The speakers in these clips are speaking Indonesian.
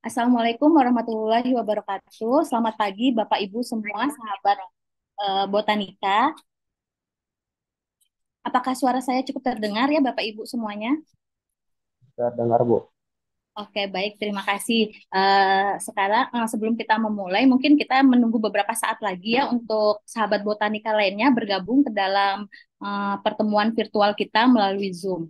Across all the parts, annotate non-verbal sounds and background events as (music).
Assalamualaikum warahmatullahi wabarakatuh. Selamat pagi Bapak Ibu semua sahabat uh, botanika. Apakah suara saya cukup terdengar ya Bapak Ibu semuanya? Terdengar Bu. Oke baik terima kasih. Uh, sekarang eh, sebelum kita memulai mungkin kita menunggu beberapa saat lagi ya untuk sahabat botanika lainnya bergabung ke dalam pertemuan virtual kita melalui Zoom.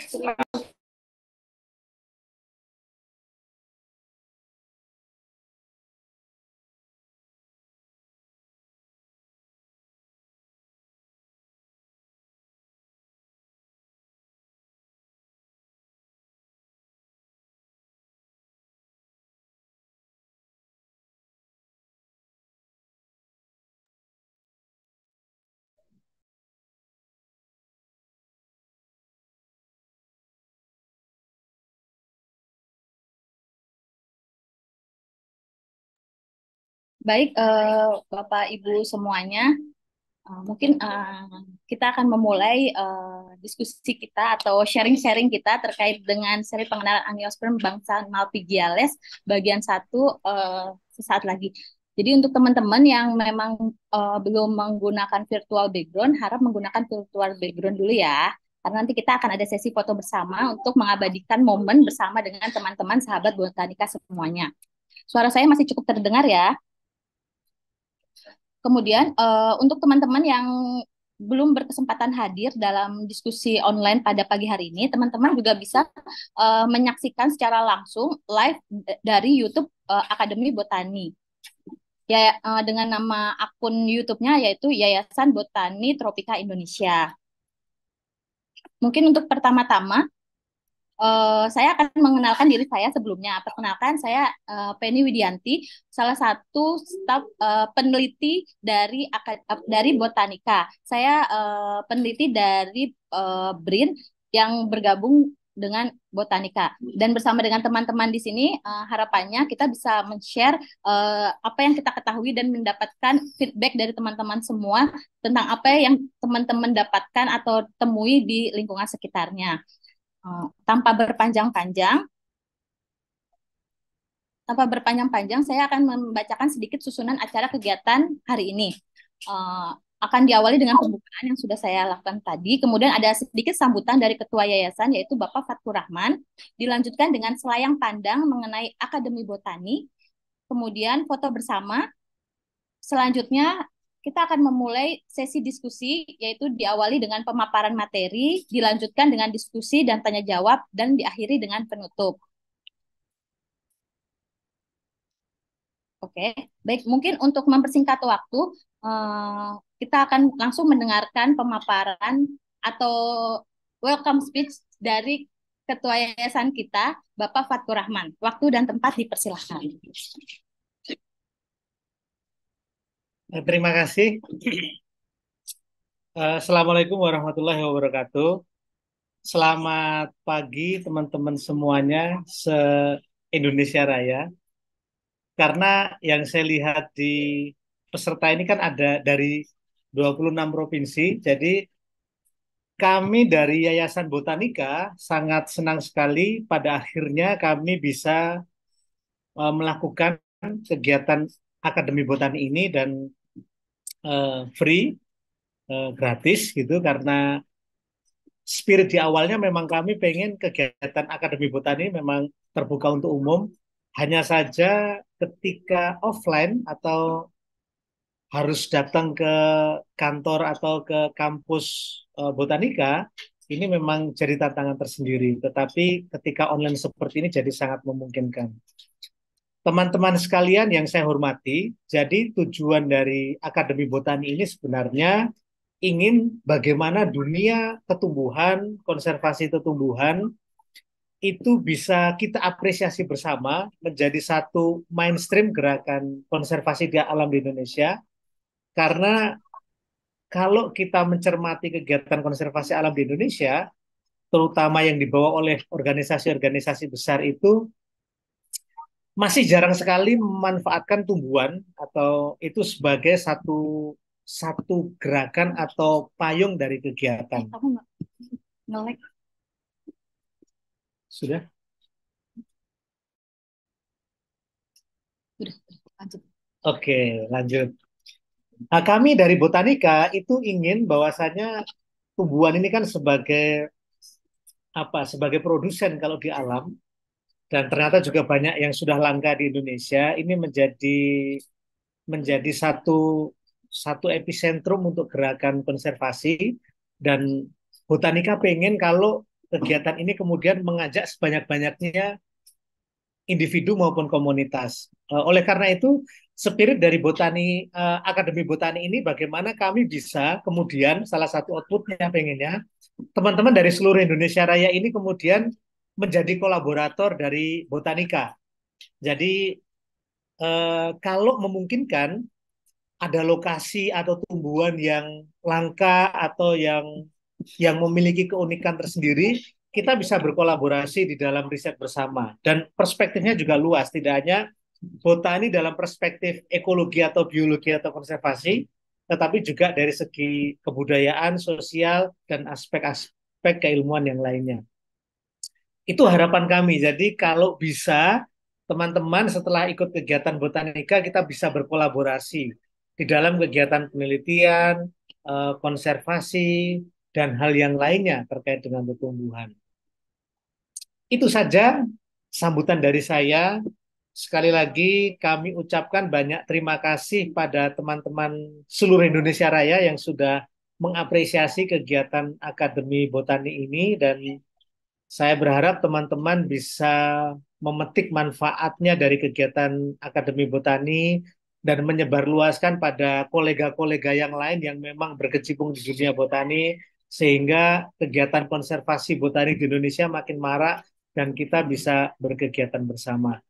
什么？Baik, uh, Bapak Ibu semuanya, uh, mungkin uh, kita akan memulai uh, diskusi kita atau sharing-sharing kita terkait dengan seri pengenalan angiosperm bangsa Malpighiales bagian satu uh, sesaat lagi. Jadi untuk teman-teman yang memang uh, belum menggunakan virtual background, harap menggunakan virtual background dulu ya. Karena nanti kita akan ada sesi foto bersama untuk mengabadikan momen bersama dengan teman-teman sahabat botanika semuanya. Suara saya masih cukup terdengar ya? Kemudian uh, untuk teman-teman yang belum berkesempatan hadir dalam diskusi online pada pagi hari ini, teman-teman juga bisa uh, menyaksikan secara langsung live dari YouTube uh, Akademi Botani. Ya uh, dengan nama akun YouTube-nya yaitu Yayasan Botani Tropika Indonesia. Mungkin untuk pertama-tama Uh, saya akan mengenalkan diri saya sebelumnya. Perkenalkan, saya uh, Penny Widianti, salah satu staf uh, peneliti dari dari Botanika. Saya uh, peneliti dari uh, BRIN yang bergabung dengan Botanika. Dan bersama dengan teman-teman di sini, uh, harapannya kita bisa men-share uh, apa yang kita ketahui dan mendapatkan feedback dari teman-teman semua tentang apa yang teman-teman dapatkan atau temui di lingkungan sekitarnya. Oh, tanpa berpanjang-panjang. Tanpa berpanjang-panjang, saya akan membacakan sedikit susunan acara kegiatan hari ini. Uh, akan diawali dengan pembukaan yang sudah saya lakukan tadi. Kemudian ada sedikit sambutan dari Ketua Yayasan, yaitu Bapak Fatku Rahman. Dilanjutkan dengan selayang pandang mengenai Akademi Botani. Kemudian foto bersama. Selanjutnya kita akan memulai sesi diskusi, yaitu diawali dengan pemaparan materi, dilanjutkan dengan diskusi dan tanya jawab, dan diakhiri dengan penutup. Oke, baik. Mungkin untuk mempersingkat waktu, eh, kita akan langsung mendengarkan pemaparan atau welcome speech dari Ketua Yayasan kita, Bapak Fatur Rahman. Waktu dan tempat dipersilahkan. Eh, terima kasih. Eh, Assalamualaikum warahmatullahi wabarakatuh. Selamat pagi teman-teman semuanya se-Indonesia Raya. Karena yang saya lihat di peserta ini kan ada dari 26 provinsi, jadi kami dari Yayasan Botanika sangat senang sekali pada akhirnya kami bisa eh, melakukan kegiatan Akademi Botani ini dan uh, free uh, gratis gitu karena spirit di awalnya memang kami pengen kegiatan akademi botani memang terbuka untuk umum hanya saja ketika offline atau harus datang ke kantor atau ke kampus uh, botanika ini memang jadi tantangan tersendiri tetapi ketika online seperti ini jadi sangat memungkinkan teman-teman sekalian yang saya hormati, jadi tujuan dari Akademi Botani ini sebenarnya ingin bagaimana dunia ketumbuhan, konservasi ketumbuhan itu bisa kita apresiasi bersama menjadi satu mainstream gerakan konservasi di alam di Indonesia. Karena kalau kita mencermati kegiatan konservasi alam di Indonesia, terutama yang dibawa oleh organisasi-organisasi besar itu, masih jarang sekali memanfaatkan tumbuhan atau itu sebagai satu satu gerakan atau payung dari kegiatan. Aku Sudah? Sudah, lanjut. Oke, lanjut. Nah, kami dari Botanika itu ingin bahwasanya tumbuhan ini kan sebagai apa? Sebagai produsen kalau di alam dan ternyata juga banyak yang sudah langka di Indonesia ini menjadi menjadi satu satu epicentrum untuk gerakan konservasi dan Botanika pengen kalau kegiatan ini kemudian mengajak sebanyak-banyaknya individu maupun komunitas. E, oleh karena itu, spirit dari botani e, akademi botani ini bagaimana kami bisa kemudian salah satu outputnya pengennya teman-teman dari seluruh Indonesia Raya ini kemudian menjadi kolaborator dari Botanika. Jadi eh, kalau memungkinkan ada lokasi atau tumbuhan yang langka atau yang yang memiliki keunikan tersendiri, kita bisa berkolaborasi di dalam riset bersama dan perspektifnya juga luas, tidak hanya botani dalam perspektif ekologi atau biologi atau konservasi, tetapi juga dari segi kebudayaan, sosial dan aspek-aspek keilmuan yang lainnya. Itu harapan kami. Jadi kalau bisa teman-teman setelah ikut kegiatan botanika kita bisa berkolaborasi di dalam kegiatan penelitian, eh, konservasi dan hal yang lainnya terkait dengan pertumbuhan. Itu saja sambutan dari saya. Sekali lagi kami ucapkan banyak terima kasih pada teman-teman seluruh Indonesia Raya yang sudah mengapresiasi kegiatan Akademi Botani ini dan saya berharap teman-teman bisa memetik manfaatnya dari kegiatan Akademi Botani dan menyebarluaskan pada kolega-kolega yang lain yang memang berkecimpung di dunia botani sehingga kegiatan konservasi botani di Indonesia makin marak dan kita bisa berkegiatan bersama.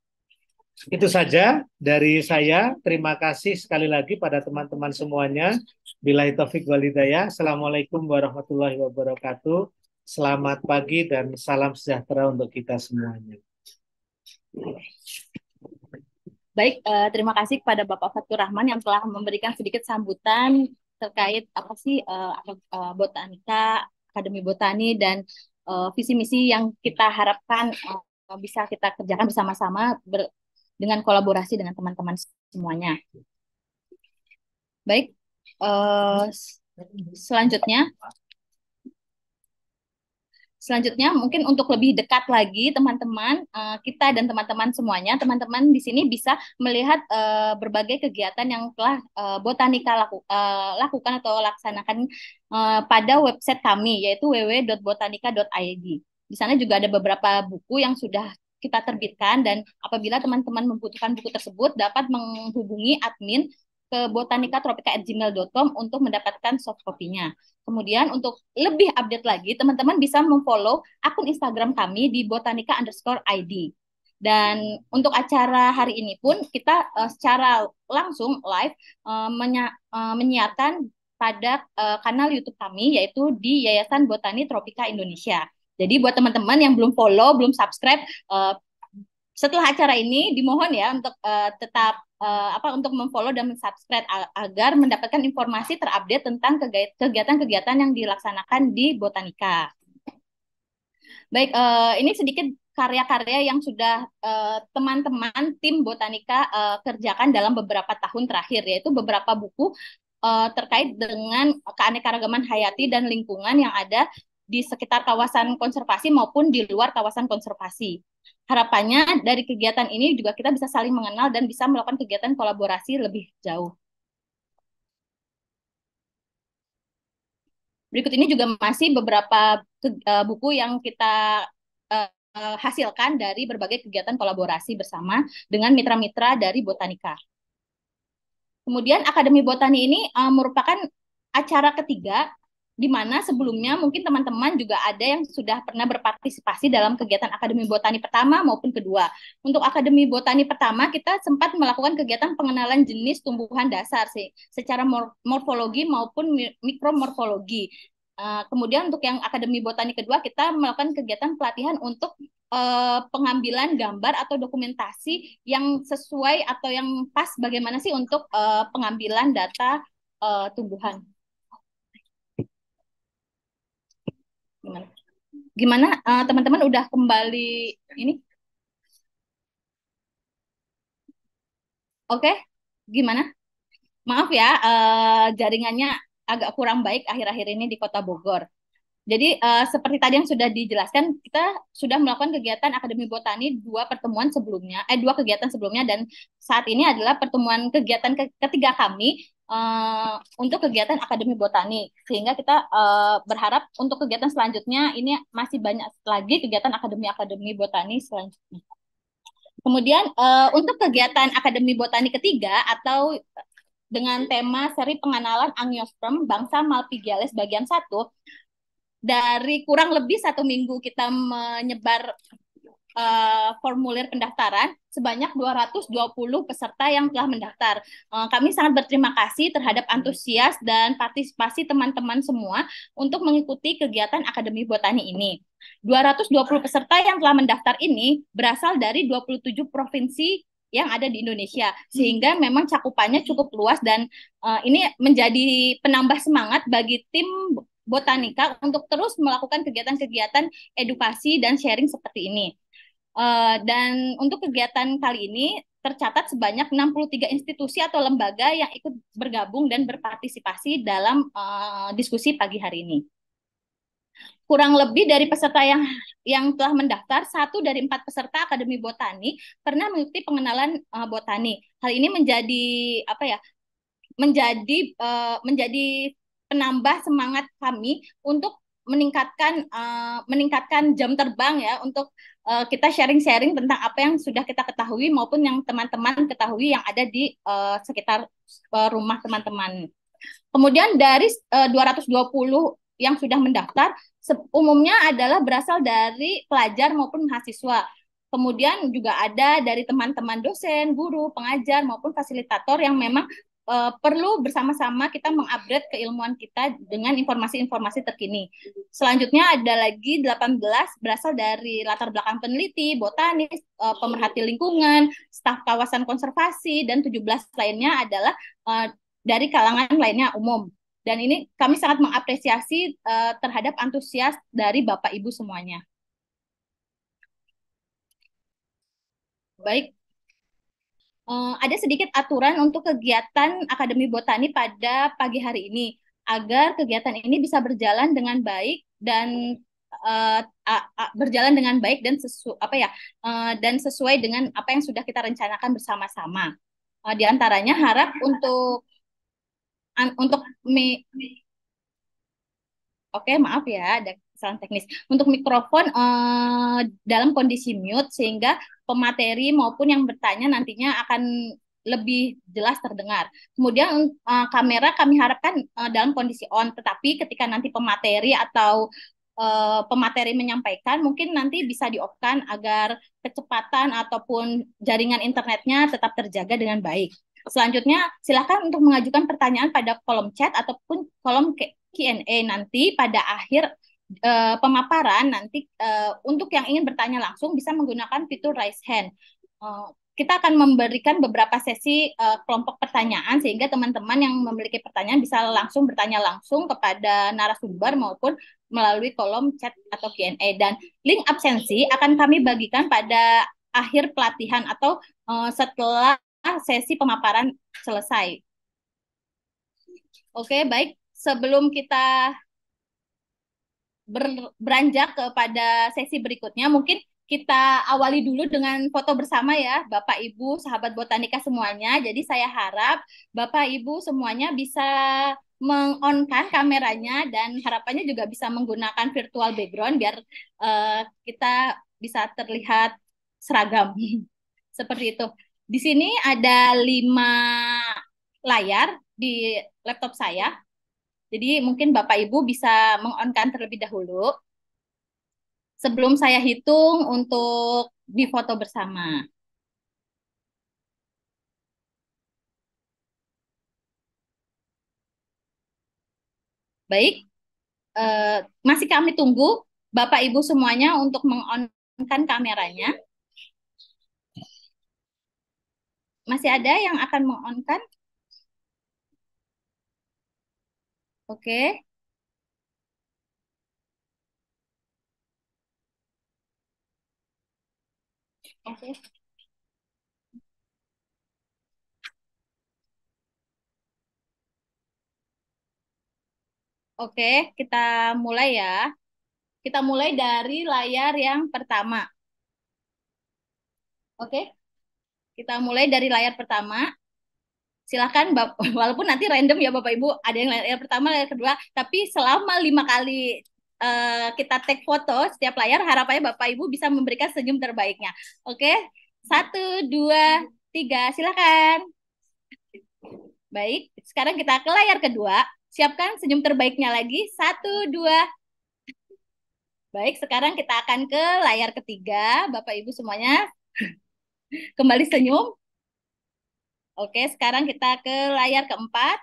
Itu saja dari saya. Terima kasih sekali lagi pada teman-teman semuanya. Bila taufik walidaya. Assalamualaikum warahmatullahi wabarakatuh. Selamat pagi dan salam sejahtera untuk kita semuanya. Baik, eh, terima kasih kepada Bapak Fatur Rahman yang telah memberikan sedikit sambutan terkait apa sih eh, eh botanika, akademi botani dan eh, visi misi yang kita harapkan eh, bisa kita kerjakan bersama-sama ber, dengan kolaborasi dengan teman-teman semuanya. Baik, eh, selanjutnya Selanjutnya mungkin untuk lebih dekat lagi teman-teman uh, kita dan teman-teman semuanya, teman-teman di sini bisa melihat uh, berbagai kegiatan yang telah uh, Botanika laku, uh, lakukan atau laksanakan uh, pada website kami yaitu www.botanika.id. Di sana juga ada beberapa buku yang sudah kita terbitkan dan apabila teman-teman membutuhkan buku tersebut dapat menghubungi admin ke botanikatropika@gmail.com untuk mendapatkan soft copy-nya. Kemudian untuk lebih update lagi, teman-teman bisa memfollow akun Instagram kami di botanika underscore ID. Dan untuk acara hari ini pun kita uh, secara langsung live uh, menya uh, eh, menyiarkan pada uh, kanal YouTube kami yaitu di Yayasan Botani Tropika Indonesia. Jadi buat teman-teman yang belum follow, belum subscribe, uh, setelah acara ini dimohon ya untuk uh, tetap uh, apa untuk memfollow dan mensubscribe agar mendapatkan informasi terupdate tentang kegiatan-kegiatan yang dilaksanakan di Botanika. Baik, uh, ini sedikit karya-karya yang sudah teman-teman uh, tim Botanika uh, kerjakan dalam beberapa tahun terakhir yaitu beberapa buku uh, terkait dengan keanekaragaman hayati dan lingkungan yang ada di sekitar kawasan konservasi maupun di luar kawasan konservasi. Harapannya dari kegiatan ini juga kita bisa saling mengenal dan bisa melakukan kegiatan kolaborasi lebih jauh. Berikut ini juga masih beberapa eh, buku yang kita eh, hasilkan dari berbagai kegiatan kolaborasi bersama dengan mitra-mitra dari Botanika. Kemudian Akademi Botani ini eh, merupakan acara ketiga di mana sebelumnya mungkin teman-teman juga ada yang sudah pernah berpartisipasi dalam kegiatan Akademi Botani pertama maupun kedua. Untuk Akademi Botani pertama kita sempat melakukan kegiatan pengenalan jenis tumbuhan dasar sih, secara mor morfologi maupun mikromorfologi. Uh, kemudian untuk yang Akademi Botani kedua kita melakukan kegiatan pelatihan untuk uh, pengambilan gambar atau dokumentasi yang sesuai atau yang pas bagaimana sih untuk uh, pengambilan data uh, tumbuhan. gimana gimana teman eh, teman-teman udah kembali ini oke okay? gimana maaf ya uh, jaringannya agak kurang baik akhir-akhir ini di kota Bogor jadi uh, seperti tadi yang sudah dijelaskan, kita sudah melakukan kegiatan Akademi Botani dua pertemuan sebelumnya, eh dua kegiatan sebelumnya dan saat ini adalah pertemuan kegiatan ketiga kami Eh, untuk kegiatan Akademi Botani. Sehingga kita uh, berharap untuk kegiatan selanjutnya ini masih banyak lagi kegiatan Akademi-Akademi Botani selanjutnya. Kemudian uh, untuk kegiatan Akademi Botani ketiga atau dengan tema seri pengenalan angiosperm bangsa Malpighiales bagian 1 dari kurang lebih satu minggu kita menyebar uh, formulir pendaftaran sebanyak 220 peserta yang telah mendaftar. Uh, kami sangat berterima kasih terhadap hmm. antusias dan partisipasi teman-teman semua untuk mengikuti kegiatan Akademi Botani ini. 220 ah. peserta yang telah mendaftar ini berasal dari 27 provinsi yang ada di Indonesia hmm. sehingga memang cakupannya cukup luas dan uh, ini menjadi penambah semangat bagi tim botanika untuk terus melakukan kegiatan-kegiatan edukasi dan sharing seperti ini. Eh, dan untuk kegiatan kali ini tercatat sebanyak 63 institusi atau lembaga yang ikut bergabung dan berpartisipasi dalam eh, diskusi pagi hari ini. Kurang lebih dari peserta yang yang telah mendaftar, satu dari empat peserta Akademi Botani pernah mengikuti pengenalan uh, botani. Hal ini menjadi apa ya? Menjadi uh, menjadi penambah semangat kami untuk meningkatkan uh, meningkatkan jam terbang ya untuk uh, kita sharing-sharing tentang apa yang sudah kita ketahui maupun yang teman-teman ketahui yang ada di uh, sekitar uh, rumah teman-teman. Kemudian dari uh, 220 yang sudah mendaftar, umumnya adalah berasal dari pelajar maupun mahasiswa. Kemudian juga ada dari teman-teman dosen, guru, pengajar maupun fasilitator yang memang uh, perlu bersama-sama kita mengupgrade keilmuan kita dengan informasi-informasi terkini. Selanjutnya ada lagi 18 berasal dari latar belakang peneliti, botanis, uh, pemerhati lingkungan, staf kawasan konservasi dan 17 lainnya adalah uh, dari kalangan lainnya umum. Dan ini kami sangat mengapresiasi uh, terhadap antusias dari Bapak Ibu semuanya. Baik, Eh, ada sedikit aturan untuk kegiatan Akademi Botani pada pagi hari ini agar kegiatan ini bisa berjalan dengan baik dan uh, a, a, berjalan dengan baik dan sesu apa ya uh, dan sesuai dengan apa yang sudah kita rencanakan bersama-sama. Uh, di antaranya harap untuk an, untuk me, Oke, okay, maaf ya, ada kesalahan teknis. Untuk mikrofon eh, dalam kondisi mute sehingga pemateri maupun yang bertanya nantinya akan lebih jelas terdengar. Kemudian eh, kamera kami harapkan eh, dalam kondisi on, tetapi ketika nanti pemateri atau eh, pemateri menyampaikan mungkin nanti bisa di kan agar kecepatan ataupun jaringan internetnya tetap terjaga dengan baik. Selanjutnya, silakan untuk mengajukan pertanyaan pada kolom chat ataupun kolom Q&A nanti pada akhir uh, pemaparan nanti uh, untuk yang ingin bertanya langsung bisa menggunakan fitur raise hand. Uh, kita akan memberikan beberapa sesi uh, kelompok pertanyaan sehingga teman-teman yang memiliki pertanyaan bisa langsung bertanya langsung kepada narasumber maupun melalui kolom chat atau Q&A dan link absensi akan kami bagikan pada akhir pelatihan atau uh, setelah sesi pemaparan selesai. Oke, okay, baik. Sebelum kita ber, beranjak kepada sesi berikutnya, mungkin kita awali dulu dengan foto bersama ya, Bapak Ibu, sahabat botanika semuanya. Jadi saya harap Bapak Ibu semuanya bisa mengonkan kameranya dan harapannya juga bisa menggunakan virtual background biar uh, kita bisa terlihat seragam. (laughs) Seperti itu. Di sini ada lima layar di laptop saya. Jadi mungkin Bapak Ibu bisa mengonkan terlebih dahulu sebelum saya hitung untuk difoto bersama. Baik, e, masih kami tunggu Bapak Ibu semuanya untuk mengonkan kameranya. Masih ada yang akan mengonkan? Oke. Oke. Oke, kita mulai ya. Kita mulai dari layar yang pertama. Oke. Kita mulai dari layar pertama silahkan Bapak, (laughs) walaupun nanti random ya Bapak Ibu ada yang layar pertama layar kedua tapi selama lima kali uh, kita take foto setiap layar harapannya Bapak Ibu bisa memberikan senyum terbaiknya oke satu dua tiga silahkan baik sekarang kita ke layar kedua siapkan senyum terbaiknya lagi satu dua baik sekarang kita akan ke layar ketiga Bapak Ibu semuanya (laughs) kembali senyum Oke, sekarang kita ke layar keempat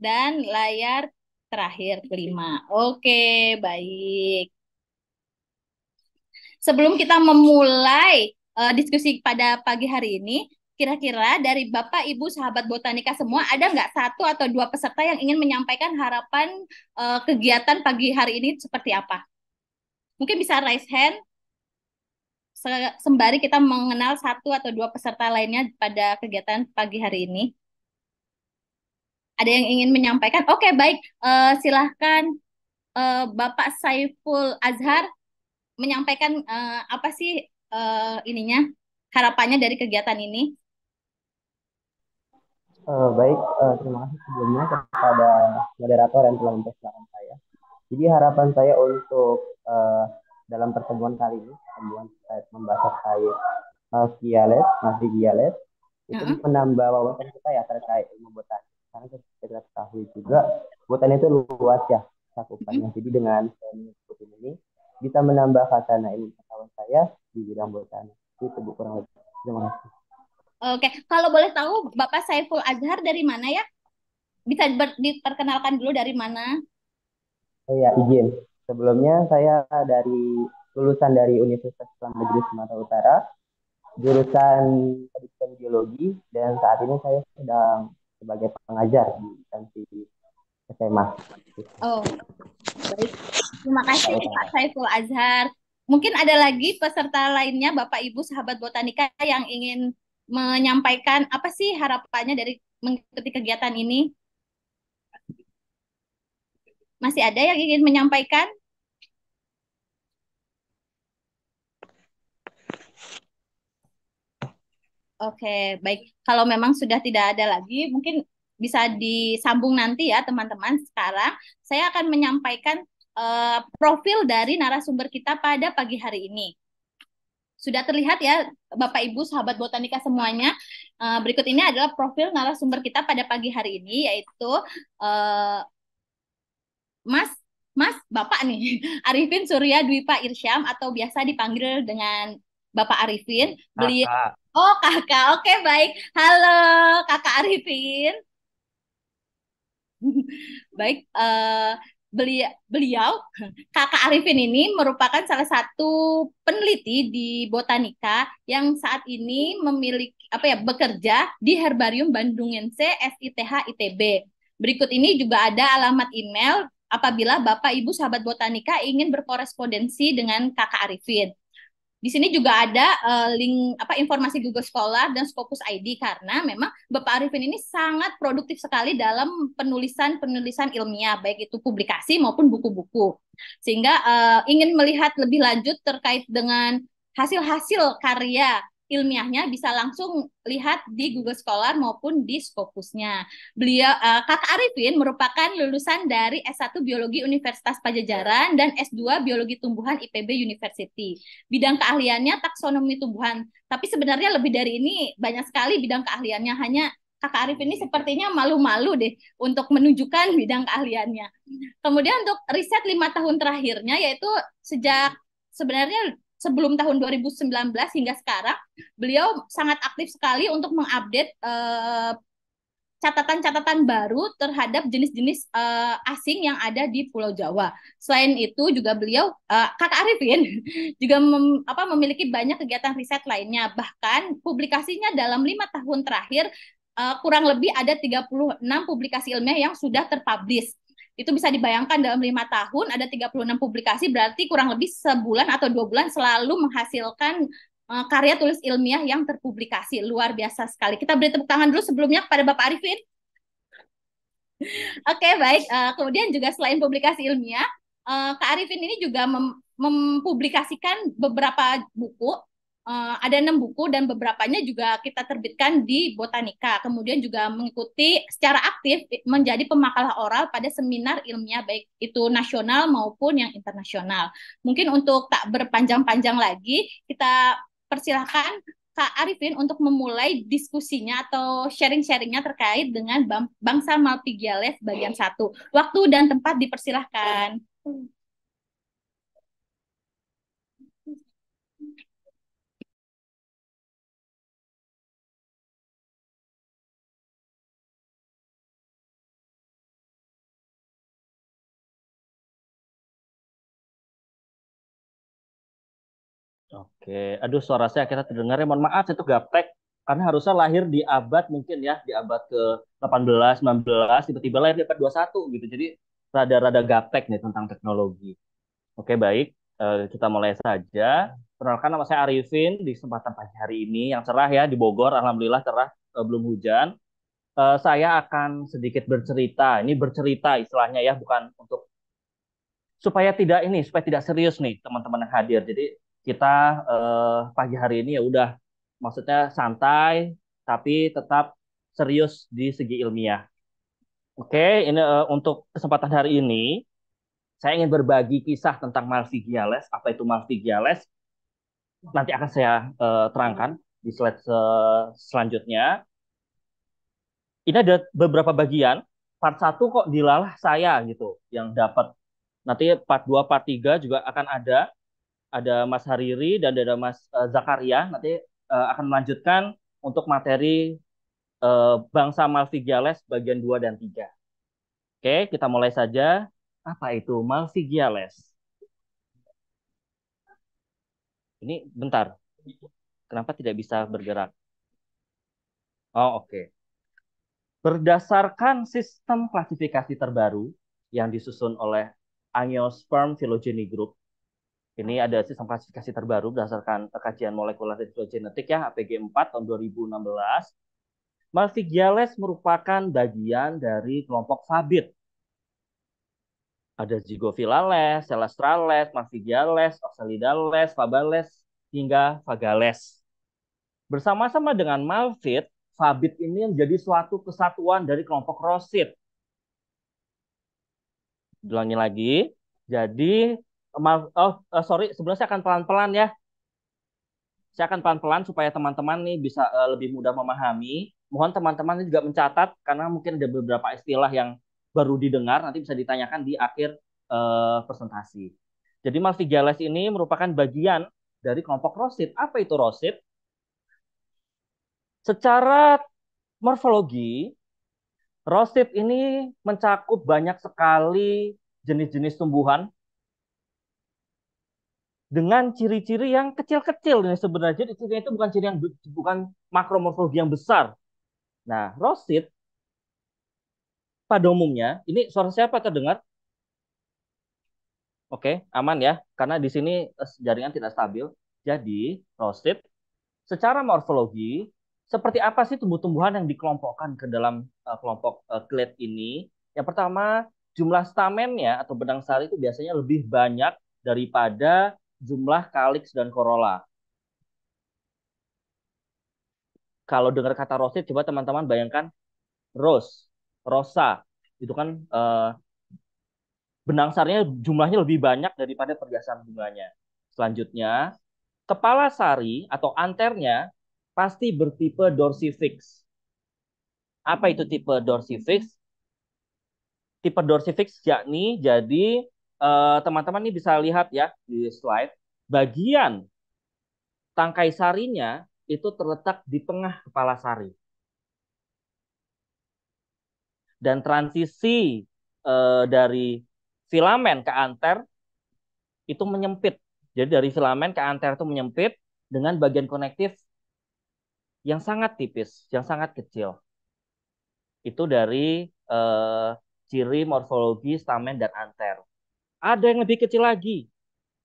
dan layar terakhir kelima. Oke, baik. Sebelum kita memulai uh, diskusi pada pagi hari ini, kira-kira dari Bapak Ibu sahabat botanika semua ada nggak satu atau dua peserta yang ingin menyampaikan harapan uh, kegiatan pagi hari ini seperti apa? Mungkin bisa raise hand sembari kita mengenal satu atau dua peserta lainnya pada kegiatan pagi hari ini? Ada yang ingin menyampaikan? Oke, baik. Uh, silahkan uh, Bapak Saiful Azhar menyampaikan uh, apa sih uh, ininya harapannya dari kegiatan ini? Uh, baik, uh, terima kasih sebelumnya kepada moderator yang telah mempersilahkan saya. Jadi harapan saya untuk uh, dalam pertemuan kali ini, pertemuan terkait membahas terkait eh, Giales, Masih Giales, itu uh-huh. menambah wawasan kita ya terkait ilmu botani. Karena kita ketahui juga botani itu luas ya cakupannya. Uh-huh. Jadi dengan saya mengikuti ini bisa menambah khazanah ilmu pengetahuan saya di bidang botani. Itu bu kurang lebih. Terima kasih. Oke, kalau boleh tahu Bapak Saiful Azhar dari mana ya? Bisa ber- diperkenalkan dulu dari mana? Oh ya, izin. Sebelumnya saya dari lulusan dari Universitas Islam Negeri Sumatera Utara, jurusan pendidikan biologi, dan saat ini saya sedang sebagai pengajar di Tansi SMA. Oh, baik. Terima kasih baik. Pak Saiful Azhar. Mungkin ada lagi peserta lainnya, Bapak Ibu sahabat botanika yang ingin menyampaikan apa sih harapannya dari mengikuti kegiatan ini? Masih ada yang ingin menyampaikan? Oke, baik. Kalau memang sudah tidak ada lagi, mungkin bisa disambung nanti ya teman-teman. Sekarang saya akan menyampaikan uh, profil dari narasumber kita pada pagi hari ini. Sudah terlihat ya Bapak Ibu sahabat botanika semuanya. Uh, berikut ini adalah profil narasumber kita pada pagi hari ini yaitu uh, Mas Mas Bapak nih (laughs) Arifin Surya Dwipa Irsyam atau biasa dipanggil dengan Bapak Arifin. Beliau Oh, kakak. Oke, baik. Halo, kakak Arifin. (laughs) baik, uh, beli beliau, kakak Arifin ini merupakan salah satu peneliti di botanika yang saat ini memiliki apa ya bekerja di Herbarium Bandung NC SITH ITB. Berikut ini juga ada alamat email apabila Bapak Ibu sahabat botanika ingin berkorespondensi dengan kakak Arifin. Di sini juga ada uh, link apa informasi Google Scholar dan Scopus ID karena memang Bapak Arifin ini sangat produktif sekali dalam penulisan-penulisan ilmiah baik itu publikasi maupun buku-buku. Sehingga uh, ingin melihat lebih lanjut terkait dengan hasil-hasil karya ilmiahnya bisa langsung lihat di Google Scholar maupun di Scopusnya. Beliau eh, Kak Arifin merupakan lulusan dari S1 Biologi Universitas Pajajaran dan S2 Biologi Tumbuhan IPB University. Bidang keahliannya taksonomi tumbuhan, tapi sebenarnya lebih dari ini banyak sekali bidang keahliannya hanya Kak Arif ini sepertinya malu-malu deh untuk menunjukkan (laughs) bidang keahliannya. Kemudian untuk riset lima tahun terakhirnya yaitu sejak sebenarnya sebelum tahun 2019 hingga sekarang beliau sangat aktif sekali untuk mengupdate eh, catatan-catatan baru terhadap jenis-jenis uh, asing yang ada di Pulau Jawa. Selain itu juga beliau uh, eh, Kak Arifin (laughs) juga mem, apa, memiliki banyak kegiatan riset lainnya. Bahkan publikasinya dalam lima tahun terakhir uh, kurang lebih ada 36 publikasi ilmiah yang sudah terpublish itu bisa dibayangkan dalam lima tahun ada 36 publikasi berarti kurang lebih sebulan atau dua bulan selalu menghasilkan uh, karya tulis ilmiah yang terpublikasi luar biasa sekali. Kita beri tepuk tangan dulu sebelumnya kepada Bapak Arifin. (laughs) Oke okay, baik. Uh, kemudian juga selain publikasi ilmiah, uh, Kak Arifin ini juga mem mempublikasikan beberapa buku uh, ada enam buku dan beberapanya juga kita terbitkan di Botanika. Kemudian juga mengikuti secara aktif menjadi pemakalah oral pada seminar ilmiah baik itu nasional maupun yang internasional. Mungkin untuk tak berpanjang-panjang lagi, kita persilahkan Kak Arifin untuk memulai diskusinya atau sharing-sharingnya terkait dengan bangsa Malpighiales bagian satu. Waktu dan tempat dipersilahkan. Hmm. Oke, aduh suara saya akhirnya terdengar. Ya. Mohon maaf, saya tuh gaptek karena harusnya lahir di abad mungkin ya, di abad ke-18, 19, tiba-tiba lahir di abad 21 gitu. Jadi rada-rada gaptek nih tentang teknologi. Oke, baik. Uh, kita mulai saja. Perkenalkan nama saya Arifin di kesempatan pagi hari ini yang cerah ya di Bogor. Alhamdulillah cerah, uh, belum hujan. Uh, saya akan sedikit bercerita. Ini bercerita istilahnya ya, bukan untuk supaya tidak ini supaya tidak serius nih teman-teman yang hadir. Jadi kita eh, pagi hari ini ya udah maksudnya santai tapi tetap serius di segi ilmiah. Oke, okay, ini eh, untuk kesempatan hari ini saya ingin berbagi kisah tentang Malvigiales. Apa itu Malvigiales? Nanti akan saya uh, terangkan di slide uh, selanjutnya. Ini ada beberapa bagian. Part 1 kok dilalah saya gitu yang dapat. Nanti part 2, part 3 juga akan ada ada Mas Hariri dan ada Mas uh, Zakaria nanti uh, akan melanjutkan untuk materi uh, bangsa Malvigiales bagian 2 dan 3. Oke, kita mulai saja. Apa itu Malvigiales? Ini bentar. Kenapa tidak bisa bergerak? Oh, oke. Okay. Berdasarkan sistem klasifikasi terbaru yang disusun oleh Angiosperm Phylogeny Group, ini ada sistem klasifikasi terbaru berdasarkan kajian molekuler dan genetik ya, APG 4 tahun 2016. Malpighiales merupakan bagian dari kelompok Fabid. Ada Zygophilales, Celestrales, marsigiales, Oxalidales, Fabales, hingga Fagales. Bersama-sama dengan Malfit, Fabid ini menjadi suatu kesatuan dari kelompok Rosid. Ulangi lagi. Jadi Maaf, oh uh, sorry, sebenarnya saya akan pelan-pelan ya. Saya akan pelan-pelan supaya teman-teman nih bisa uh, lebih mudah memahami. Mohon teman-teman juga mencatat karena mungkin ada beberapa istilah yang baru didengar nanti bisa ditanyakan di akhir uh, presentasi. Jadi malvigiales ini merupakan bagian dari kelompok rosid. Apa itu rosid? Secara morfologi, rosid ini mencakup banyak sekali jenis-jenis tumbuhan dengan ciri-ciri yang kecil-kecil nih sebenarnya. ciri itu bukan ciri yang bukan makromorfologi yang besar. Nah, rosid pada umumnya ini suara siapa terdengar? Oke, aman ya, karena di sini eh, jaringan tidak stabil. Jadi, rosid secara morfologi seperti apa sih tumbuh-tumbuhan yang dikelompokkan ke dalam uh, kelompok uh, eh, klet ini? Yang pertama, jumlah stamennya atau benang sari itu biasanya lebih banyak daripada jumlah Kalix dan Corolla. Kalau dengar kata rosid, coba teman-teman bayangkan rose, rosa, itu kan uh, benang sarinya jumlahnya lebih banyak daripada perhiasan bunganya. Selanjutnya, kepala sari atau anternya pasti bertipe dorsifix. Apa itu tipe dorsifix? Tipe dorsifix yakni jadi Eh, teman-teman ini bisa lihat ya di slide bagian tangkai sarinya itu terletak di tengah kepala sari. Dan transisi uh, dari filamen ke anter itu menyempit. Jadi dari filamen ke anter itu menyempit dengan bagian konektif yang sangat tipis, yang sangat kecil. Itu dari eh, ciri morfologi stamen dan anter. Ada yang lebih kecil lagi.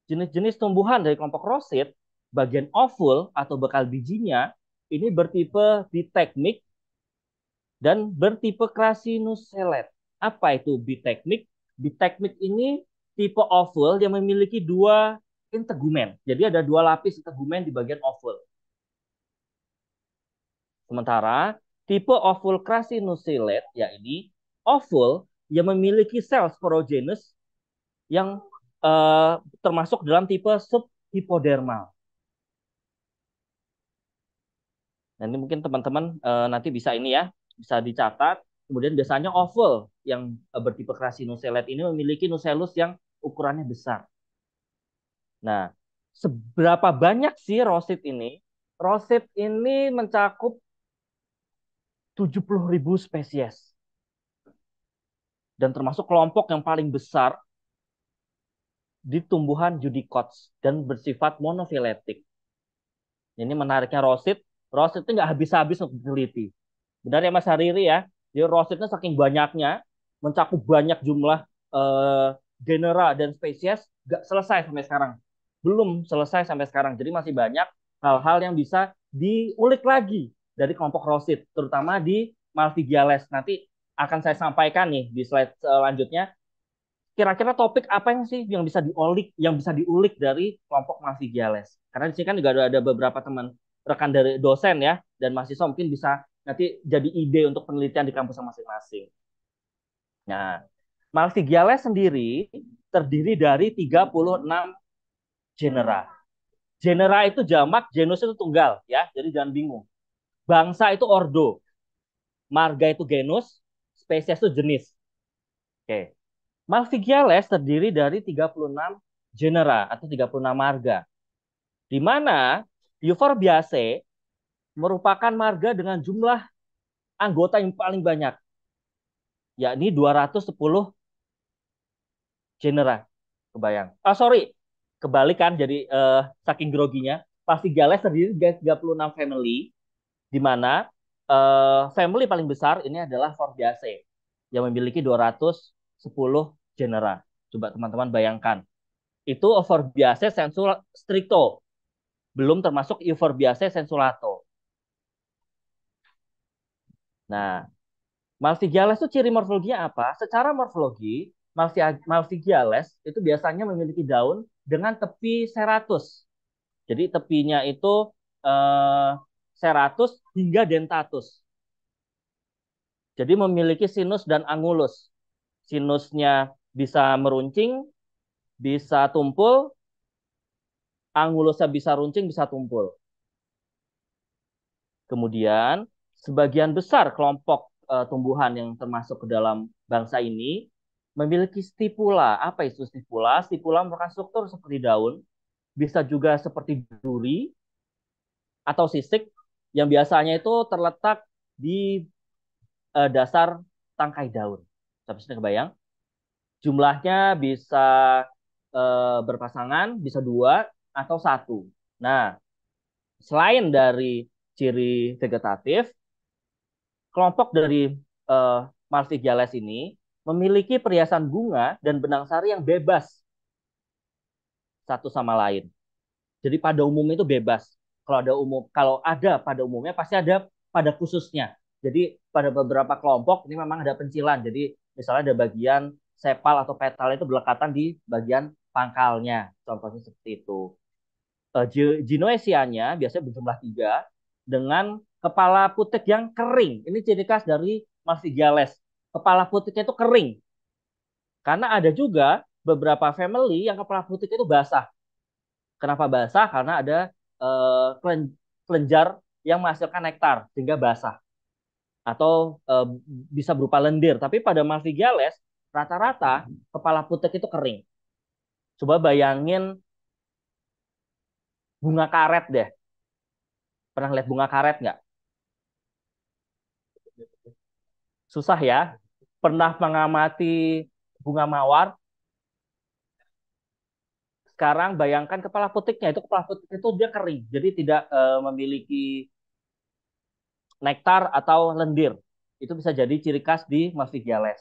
Jenis-jenis tumbuhan dari kelompok rosid, bagian ovul atau bekal bijinya, ini bertipe biteknik dan bertipe krasinuselet. Apa itu biteknik? Biteknik ini tipe ovul yang memiliki dua integumen. Jadi ada dua lapis integumen di bagian ovul. Sementara tipe ovul krasinusilet, ya ini ovul yang memiliki sel sporogenus yang uh, termasuk dalam tipe subhipodermal. Nah, ini mungkin teman-teman uh, nanti bisa ini ya, bisa dicatat. Kemudian biasanya oval yang uh, bertipe krasinoselet ini memiliki nuselus yang ukurannya besar. Nah, seberapa banyak sih rosit ini? Rosit ini mencakup 70.000 spesies. Dan termasuk kelompok yang paling besar di tumbuhan Judicots dan bersifat monofiletik. Ini menariknya rosit. Rosit itu nggak habis-habis untuk diteliti. Benar ya Mas Hariri ya? Jadi rositnya saking banyaknya, mencakup banyak jumlah eh, genera dan spesies, nggak selesai sampai sekarang. Belum selesai sampai sekarang. Jadi masih banyak hal-hal yang bisa diulik lagi dari kelompok rosit, terutama di multidiales. Nanti akan saya sampaikan nih di slide selanjutnya eh, kira-kira topik apa yang sih yang bisa diolik, yang bisa diulik dari kelompok masih Giales? Karena di sini kan juga ada, beberapa teman rekan dari dosen ya dan mahasiswa mungkin bisa nanti jadi ide untuk penelitian di kampus masing-masing. Nah, Malsi sendiri terdiri dari 36 genera. Genera itu jamak, genus itu tunggal ya, jadi jangan bingung. Bangsa itu ordo, marga itu genus, spesies itu jenis. Oke. Malvigiales terdiri dari 36 genera atau 36 marga. Di mana Euphorbiaceae merupakan marga dengan jumlah anggota yang paling banyak, yakni 210 genera. Kebayang. Ah, sorry, kebalikan jadi uh, saking groginya. Pastigales terdiri dari 36 family, di mana uh, family paling besar ini adalah Forbiaceae yang memiliki ratus 10 genera. Coba teman-teman bayangkan. Itu Euphorbiaceae sensu stricto. Belum termasuk Euphorbiaceae sensulato. Nah, Malphigiales itu ciri morfologinya apa? Secara morfologi, Malphigiales itu biasanya memiliki daun dengan tepi seratus. Jadi tepinya itu eh, seratus hingga dentatus. Jadi memiliki sinus dan angulus sinusnya bisa meruncing, bisa tumpul, angulusnya bisa runcing, bisa tumpul. Kemudian, sebagian besar kelompok e, tumbuhan yang termasuk ke dalam bangsa ini memiliki stipula. Apa itu stipula? Stipula merupakan struktur seperti daun, bisa juga seperti duri atau sisik yang biasanya itu terletak di e, dasar tangkai daun sampai sini kebayang jumlahnya bisa eh, berpasangan bisa dua atau satu nah selain dari ciri vegetatif kelompok dari eh, marsigiales ini memiliki perhiasan bunga dan benang sari yang bebas satu sama lain. Jadi pada umumnya itu bebas. Kalau ada umum, kalau ada pada umumnya pasti ada pada khususnya. Jadi pada beberapa kelompok ini memang ada pencilan. Jadi misalnya ada bagian sepal atau petal itu berlekatan di bagian pangkalnya. Contohnya seperti itu. Eh, Genoesianya biasanya berjumlah tiga dengan kepala putik yang kering. Ini ciri khas dari jales. Kepala putiknya itu kering. Karena ada juga beberapa family yang kepala putiknya itu basah. Kenapa basah? Karena ada uh, kelenjar yang menghasilkan nektar sehingga basah atau e, bisa berupa lendir. Tapi pada marsigales rata-rata kepala putek itu kering. Coba bayangin bunga karet deh. Pernah lihat bunga karet nggak? Susah ya. Pernah mengamati bunga mawar? Sekarang bayangkan kepala putiknya itu kepala putik itu dia kering, jadi tidak e, memiliki nektar atau lendir. Itu bisa jadi ciri khas di Malpighiales.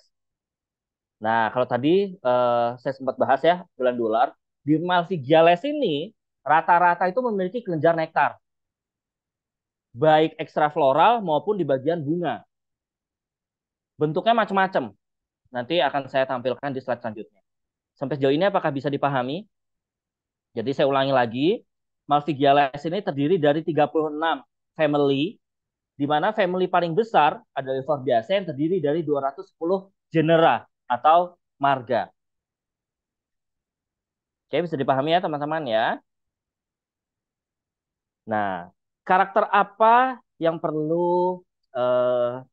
Nah, kalau tadi eh, saya sempat bahas ya, bulan dolar, di Malpighiales ini rata-rata itu memiliki kelenjar nektar. Baik ekstra floral maupun di bagian bunga. Bentuknya macam-macam. Nanti akan saya tampilkan di slide selanjutnya. Sampai sejauh ini apakah bisa dipahami? Jadi saya ulangi lagi, Malpighiales ini terdiri dari 36 family di mana family paling besar adalah luar biasa yang terdiri dari 210 genera atau marga. Oke, bisa dipahami ya teman-teman ya. Nah, karakter apa yang perlu eh,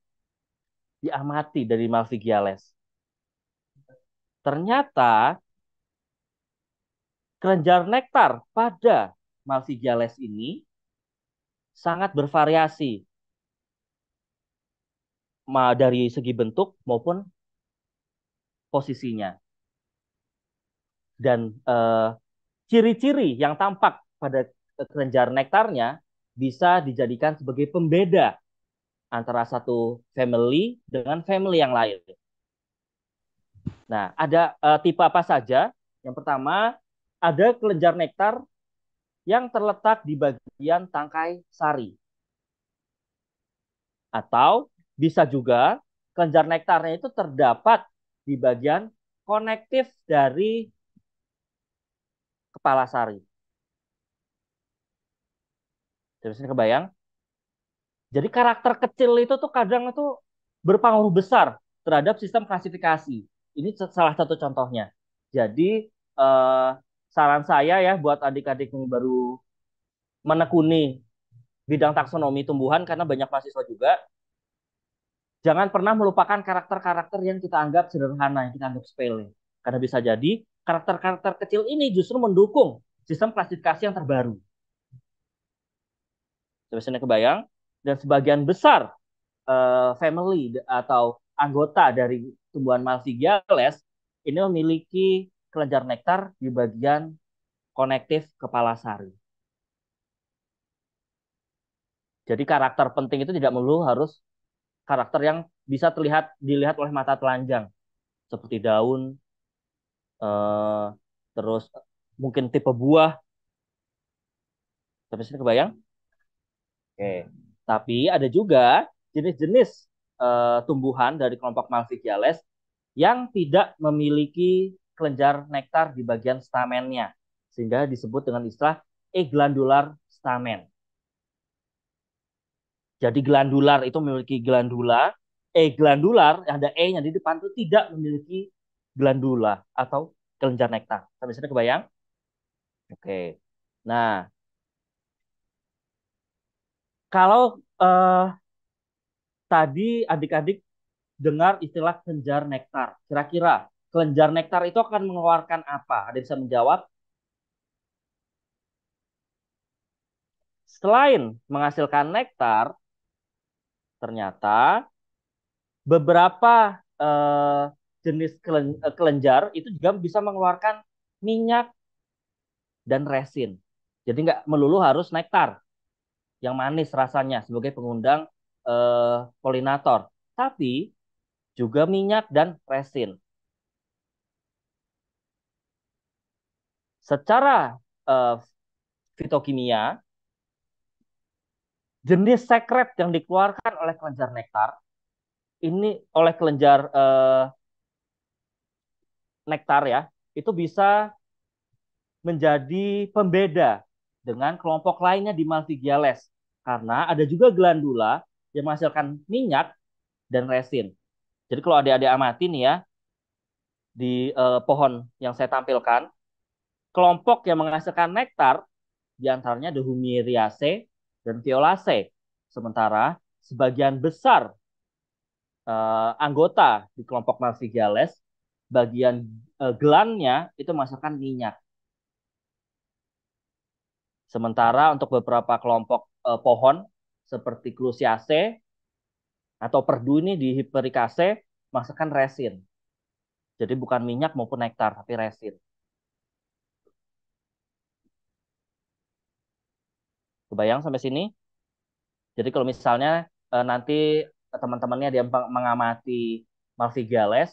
diamati dari Malpighiales? Ternyata kelenjar nektar pada Malpighiales ini sangat bervariasi dari segi bentuk maupun posisinya. Dan eh, ciri-ciri eh, yang tampak pada kelenjar nektarnya bisa dijadikan sebagai pembeda antara satu family dengan family yang lain. Nah, ada uh, tipe apa saja? Yang pertama, ada kelenjar nektar yang terletak di bagian tangkai sari. Atau bisa juga kelenjar nektarnya itu terdapat di bagian konektif dari kepala sari. Terus sini kebayang? Jadi karakter kecil itu tuh kadang itu berpengaruh besar terhadap sistem klasifikasi. Ini salah satu contohnya. Jadi eh, saran saya ya buat adik-adik yang baru menekuni bidang taksonomi tumbuhan karena banyak mahasiswa juga jangan pernah melupakan karakter-karakter yang kita anggap sederhana, yang kita anggap sepele. Karena bisa jadi karakter-karakter kecil ini justru mendukung sistem klasifikasi yang terbaru. Biasanya kebayang dan sebagian besar uh, family atau anggota dari tumbuhan Malvigiales ini memiliki kelenjar nektar di bagian konektif kepala sari. Jadi karakter penting itu tidak melulu harus karakter yang bisa terlihat dilihat oleh mata telanjang seperti daun uh, terus mungkin tipe buah tapi sini kebayang oke okay. tapi ada juga jenis-jenis uh, tumbuhan dari kelompok Malphigiales yang tidak memiliki kelenjar nektar di bagian stamennya sehingga disebut dengan istilah eglandular stamen jadi glandular itu memiliki glandula, E glandular yang ada E-nya di depan itu tidak memiliki glandula atau kelenjar nektar. Sampai sini kebayang? Oke. Nah, kalau eh, tadi adik-adik dengar istilah kelenjar nektar, kira-kira kelenjar nektar itu akan mengeluarkan apa? Ada bisa menjawab? Selain menghasilkan nektar, ternyata beberapa uh, jenis kelen, eh, kelenjar itu juga bisa mengeluarkan minyak dan resin. Jadi nggak melulu harus nektar yang manis rasanya sebagai pengundang uh, polinator, tapi juga minyak dan resin. Secara uh, fitokimia jenis sekret yang dikeluarkan oleh kelenjar nektar ini oleh kelenjar eh, nektar ya itu bisa menjadi pembeda dengan kelompok lainnya di Malvigiales karena ada juga glandula yang menghasilkan minyak dan resin. Jadi kalau adik-adik amati nih ya di eh, pohon yang saya tampilkan, kelompok yang menghasilkan nektar diantaranya ada Humiriaceae, dan violase. Sementara sebagian besar uh, anggota di kelompok marsupiales bagian uh, eh, gelannya itu masukkan minyak. Sementara untuk beberapa kelompok uh, pohon seperti Clusiaceae atau perdu ini di Hypericase masukkan resin. Jadi bukan minyak maupun nektar tapi resin. Kebayang sampai sini? Jadi kalau misalnya uh, nanti eh, teman-temannya dia mengamati Marvigales,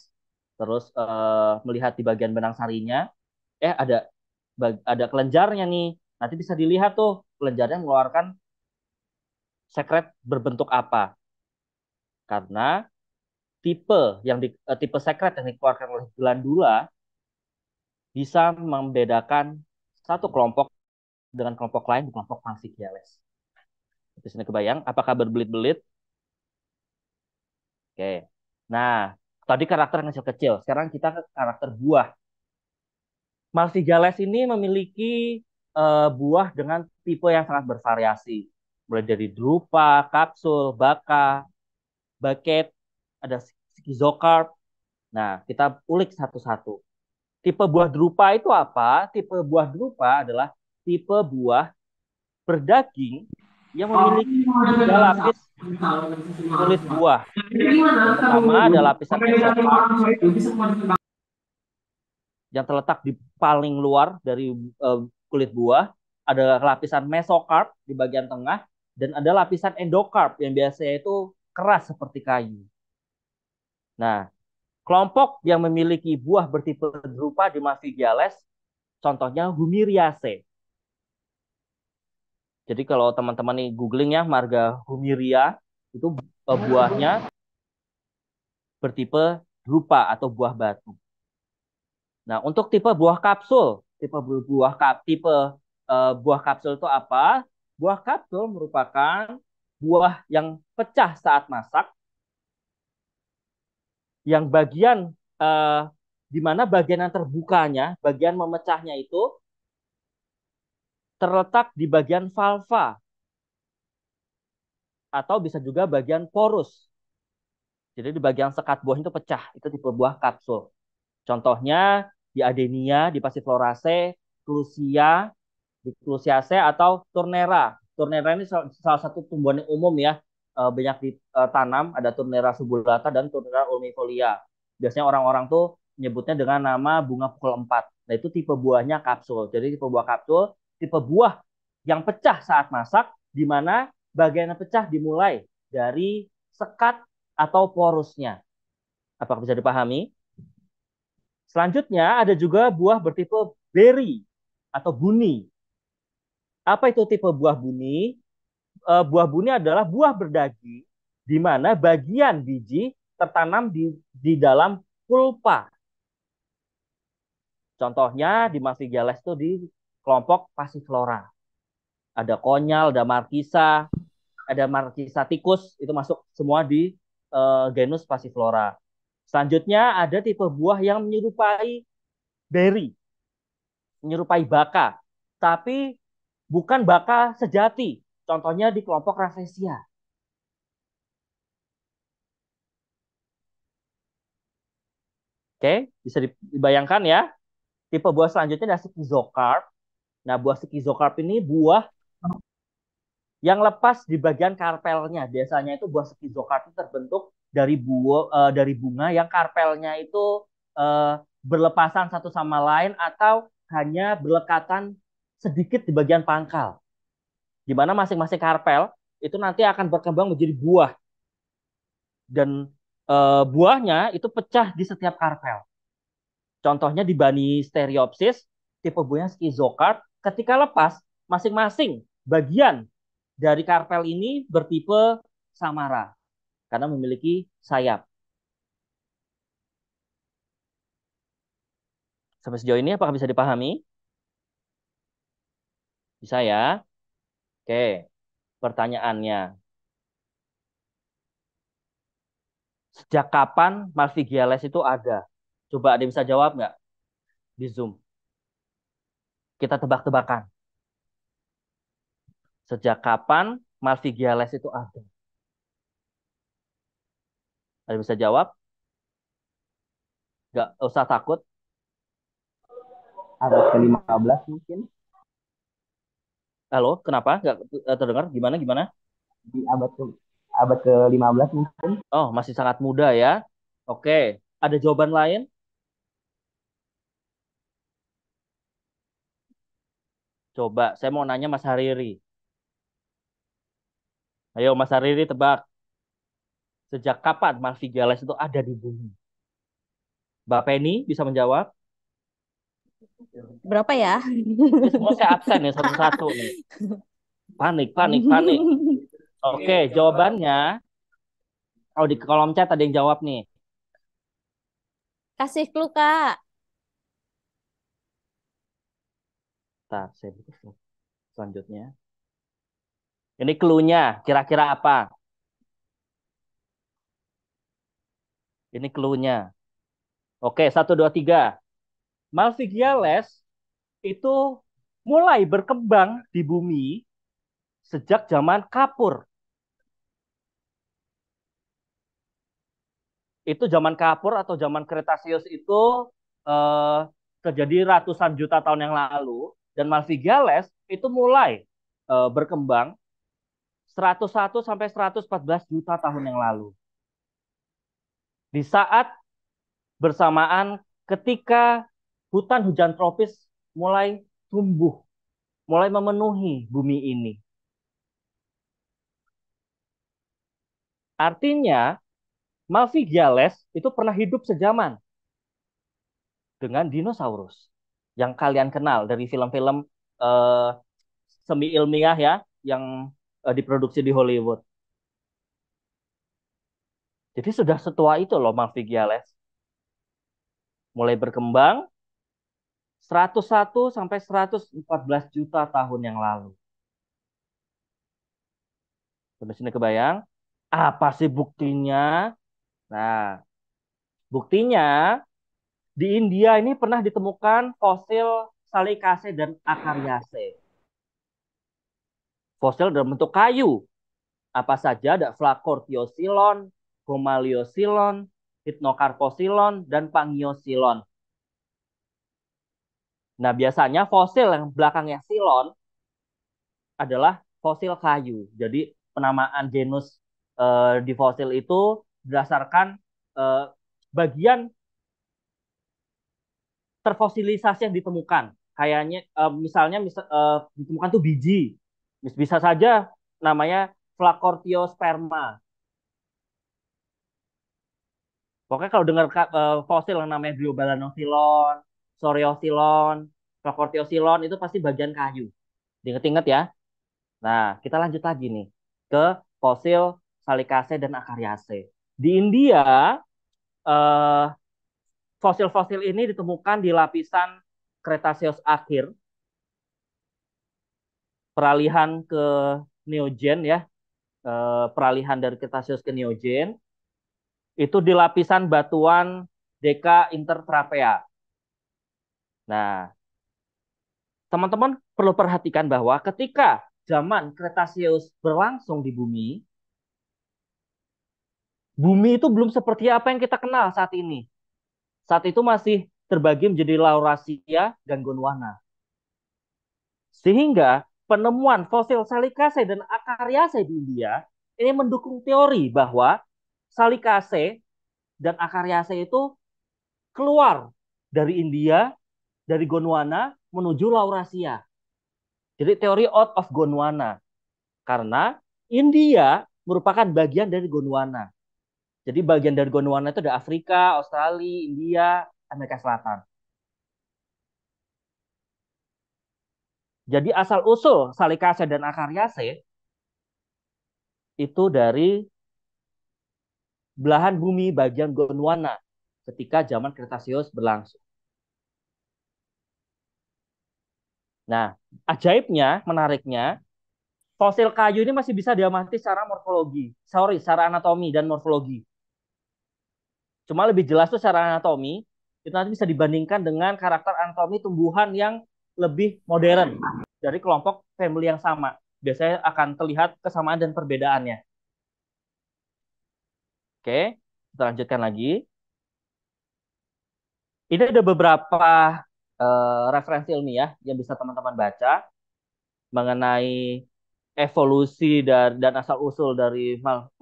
terus uh, melihat di bagian benang sarinya, eh ada ada kelenjarnya nih. Nanti bisa dilihat tuh kelenjarnya mengeluarkan sekret berbentuk apa. Karena tipe yang di, uh, tipe sekret yang dikeluarkan oleh glandula bisa membedakan satu kelompok dengan kelompok lain di kelompok fungsi Kiales. itu sini kebayang, apakah berbelit-belit? Oke. Nah, tadi karakter yang kecil-kecil. Sekarang kita ke karakter buah. Marsigales ini memiliki uh, buah dengan tipe yang sangat bervariasi. Mulai dari drupa, kapsul, baka, baket ada skizokarp Nah, kita ulik satu-satu. Tipe buah drupa itu apa? Tipe buah drupa adalah tipe buah berdaging yang memiliki tiga lapis kulit buah. Pertama ada lapisan yang terletak di paling luar dari uh, kulit buah, ada lapisan mesokarp di bagian tengah, dan ada lapisan endokarp yang biasanya itu keras seperti kayu. Nah, kelompok yang memiliki buah bertipe berupa di Mafigiales, contohnya Humiriaceae. Jadi kalau teman-teman nih googling ya marga Humiria itu eh, buahnya bertipe rupa atau buah batu. Nah, untuk tipe buah kapsul, tipe buah kap tipe uh, buah kapsul itu apa? Buah kapsul merupakan buah yang pecah saat masak yang bagian uh, di mana bagian yang terbukanya, bagian memecahnya itu terletak di bagian valva atau bisa juga bagian porus. Jadi di bagian sekat buah itu pecah, itu tipe buah kapsul. Contohnya di adenia, di pasiflorase, clusia, di clusiace atau turnera. Turnera ini salah satu tumbuhan yang umum ya, e, banyak ditanam, ada turnera subulata dan turnera ulmifolia. Biasanya orang-orang tuh nyebutnya dengan nama bunga pukul 4. Nah, itu tipe buahnya kapsul. Jadi tipe buah kapsul tipe buah yang pecah saat masak, di mana bagian yang pecah dimulai dari sekat atau porusnya. Apakah bisa dipahami? Selanjutnya ada juga buah bertipe berry atau buni. Apa itu tipe buah buni? E, buah buni adalah buah berdaging di mana bagian biji tertanam di, di dalam pulpa. Contohnya di Masih Gales itu di kelompok passiflora. Ada konyal, ada markisa, ada markisa tikus, itu masuk semua di uh, genus passiflora. Selanjutnya ada tipe buah yang menyerupai berry, menyerupai baka, tapi bukan baka sejati. Contohnya di kelompok Rafflesia. Oke, bisa dibayangkan ya. Tipe buah selanjutnya ada skizokarp, Nah, buah skizocarp ini buah yang lepas di bagian karpelnya. Biasanya itu buah skizocarp itu terbentuk dari buah eh, uh, dari bunga yang karpelnya itu uh, berlepasan satu sama lain atau hanya berlekatan sedikit di bagian pangkal. Di mana masing-masing karpel itu nanti akan berkembang menjadi buah. Dan uh, buahnya itu pecah di setiap karpel. Contohnya di Bani stereopsis, tipe buahnya skizokarp, Ketika lepas, masing-masing bagian dari karpel ini bertipe samara karena memiliki sayap. Sampai sejauh ini apakah bisa dipahami? Bisa ya? Oke, pertanyaannya. Sejak kapan Malvigiales itu ada? Coba ada yang bisa jawab nggak? Di Zoom. Kita tebak-tebakan. Sejak kapan Malvigiales itu ada? Ada bisa jawab? Gak usah takut. Abad ke-15 mungkin. Halo, kenapa? Gak eh, terdengar? Gimana, gimana? Di abad ke abad ke-15 mungkin. Oh, masih sangat muda ya. Oke, ada jawaban lain? Coba, saya mau nanya Mas Hariri. Ayo Mas Hariri tebak. Sejak kapan Marvigales itu ada di bumi? Mbak Penny bisa menjawab? Berapa ya? ya? semua saya absen ya satu-satu nih. Panik, panik, panik. Oke, jawabannya kalau oh, di kolom chat ada yang jawab nih. Kasih clue, Kak. Nah, saya buka selanjutnya. Ini cluenya, kira-kira apa? Ini cluenya. Oke, satu dua tiga. Malvigiales itu mulai berkembang di bumi sejak zaman Kapur. Itu zaman Kapur atau zaman Kretasius itu eh, terjadi ratusan juta tahun yang lalu dan Malvigales itu mulai uh, berkembang 101 sampai 114 juta tahun yang lalu. Di saat bersamaan ketika hutan hujan tropis mulai tumbuh, mulai memenuhi bumi ini. Artinya, Malvigales itu pernah hidup sejaman dengan dinosaurus yang kalian kenal dari film-film uh, eh, semi ilmiah ya yang uh, diproduksi di Hollywood. Jadi sudah setua itu loh Malvi Mulai berkembang 101 sampai 114 juta tahun yang lalu. Sudah sini kebayang? Apa sih buktinya? Nah, buktinya di India ini pernah ditemukan fosil salikase dan akariase. Fosil dalam bentuk kayu. Apa saja ada flakortiosilon, gomaliosilon, hitnokarposilon, dan pangiosilon. Nah, biasanya fosil yang belakangnya silon adalah fosil kayu. Jadi penamaan genus eh, di fosil itu berdasarkan eh, bagian terfosilisasi yang ditemukan. Kayaknya uh, misalnya mis uh, eh, ditemukan tuh biji. Bisa saja namanya Flacortiosperma. Pokoknya kalau dengar uh, fosil yang namanya Gliobalanosilon, Soriosilon, Flacortiosilon itu pasti bagian kayu. ingat inget ya. Nah, kita lanjut lagi nih ke fosil salikase dan Acariaceae. Di India eh, fosil-fosil ini ditemukan di lapisan Kretaseus akhir, peralihan ke Neogen ya, eh, peralihan dari Kretaseus ke Neogen, itu di lapisan batuan Deka intertrapea. Nah, teman-teman perlu perhatikan bahwa ketika zaman Kretaseus berlangsung di bumi, bumi itu belum seperti apa yang kita kenal saat ini saat itu masih terbagi menjadi Laurasia dan Gondwana. Sehingga penemuan fosil Salikase dan Akariase di India ini mendukung teori bahwa Salikase dan Akariase itu keluar dari India, dari Gondwana menuju Laurasia. Jadi teori out of Gondwana. Karena India merupakan bagian dari Gondwana. Jadi bagian dari Gondwana itu ada Afrika, Australia, India, Amerika Selatan. Jadi asal usul Salikase dan Akaryase itu dari belahan bumi bagian Gondwana ketika zaman Kretasius berlangsung. Nah, ajaibnya, menariknya, fosil kayu ini masih bisa diamati secara morfologi, sorry, secara anatomi dan morfologi. Cuma lebih jelas tuh secara anatomi itu nanti bisa dibandingkan dengan karakter anatomi tumbuhan yang lebih modern dari kelompok family yang sama. Biasanya akan terlihat kesamaan dan perbedaannya. Oke, kita lanjutkan lagi. Ini ada beberapa uh, referensi ilmiah ya yang bisa teman-teman baca mengenai evolusi dan, dan asal usul dari Mal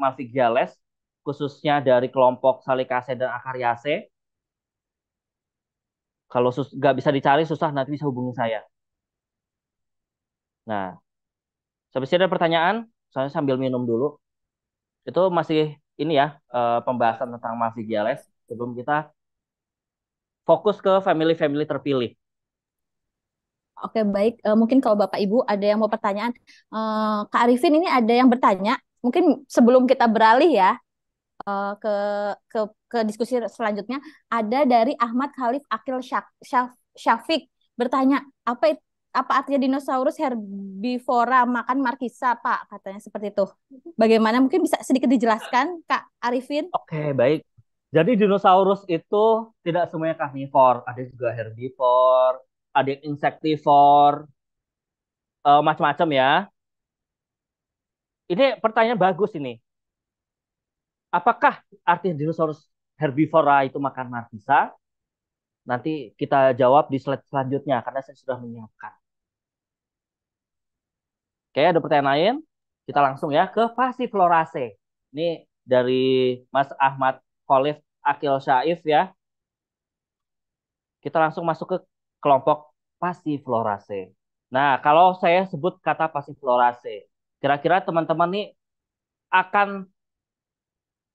khususnya dari kelompok Salikase dan Akaryase. Kalau sus nggak bisa dicari susah nanti bisa hubungi saya. Nah, sampai sini ada pertanyaan, saya sambil minum dulu. Itu masih ini ya eh, pembahasan tentang masih sebelum kita fokus ke family-family terpilih. Oke baik, e, mungkin kalau Bapak Ibu ada yang mau pertanyaan, e, eh, Kak Arifin ini ada yang bertanya, mungkin sebelum kita beralih ya, uh, ke ke ke diskusi selanjutnya ada dari Ahmad Khalif Akil Syaf, Syaf, Syafiq bertanya apa apa artinya dinosaurus herbivora makan markisa Pak katanya seperti itu. Bagaimana mungkin bisa sedikit dijelaskan Kak Arifin? Oke, baik. Jadi dinosaurus itu tidak semuanya karnivor, ada juga herbivor, ada yang insektivor, uh, eh, macam-macam ya. Ini pertanyaan bagus ini apakah arti dinosaurus herbivora itu makan narkisa? Nanti kita jawab di slide selanjutnya karena saya sudah menyiapkan. Oke, ada pertanyaan lain? Kita langsung ya ke Passifloraceae. Ini dari Mas Ahmad Khalif Akil Syaif ya. Kita langsung masuk ke kelompok Passifloraceae. Nah, kalau saya sebut kata Passifloraceae, kira-kira teman-teman nih akan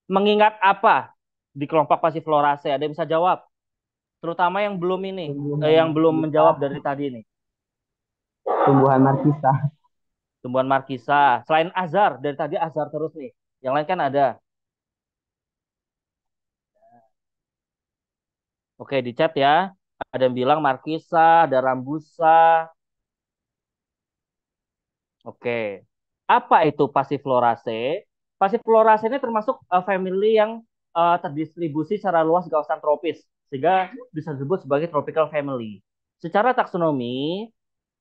mengingat apa di kelompok pasiflorase? Ada yang bisa jawab? Terutama yang belum ini, tumbuhan eh, yang belum menjawab dari tadi ini. Tumbuhan markisa. Tumbuhan markisa. Selain azar, dari tadi azar terus nih. Yang lain kan ada. Oke, di chat ya. Ada yang bilang markisa, ada rambusa. Oke. Apa itu pasiflorase? Pasif florasi ini termasuk uh, family yang uh, terdistribusi secara luas di kawasan tropis, sehingga bisa disebut sebagai tropical family. Secara taksonomi,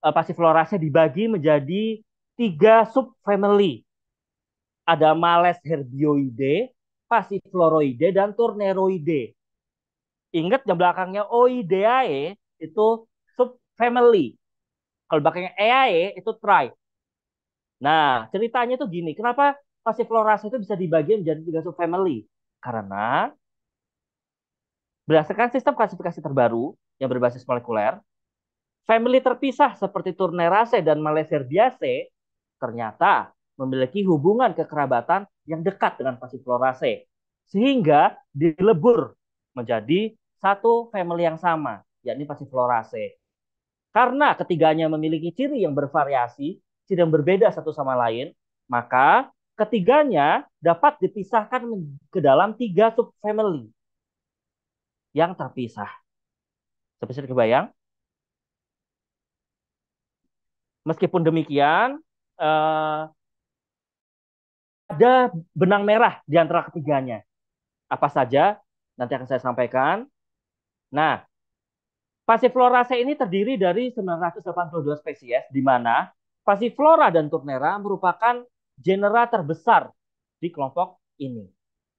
uh, florasi dibagi menjadi tiga subfamily. Ada Males herbioide, floroide dan Turneroide. Ingat yang belakangnya Oideae itu subfamily. Kalau belakangnya Eae itu tribe. Nah, ceritanya itu gini. Kenapa Passifloracea itu bisa dibagi menjadi tiga subfamily karena berdasarkan sistem klasifikasi terbaru yang berbasis molekuler, family terpisah seperti Turneraceae dan Malesherbiaceae ternyata memiliki hubungan kekerabatan yang dekat dengan Passifloracea sehingga dilebur menjadi satu family yang sama, yakni Passifloracea. Karena ketiganya memiliki ciri yang bervariasi, tidak berbeda satu sama lain, maka Ketiganya dapat dipisahkan ke dalam tiga subfamily yang terpisah. Sampai kebayang? Meskipun demikian, eh, ada benang merah di antara ketiganya. Apa saja nanti akan saya sampaikan. Nah, Passifloraceae ini terdiri dari 982 spesies, di mana Passiflora dan Turnera merupakan genera terbesar di kelompok ini.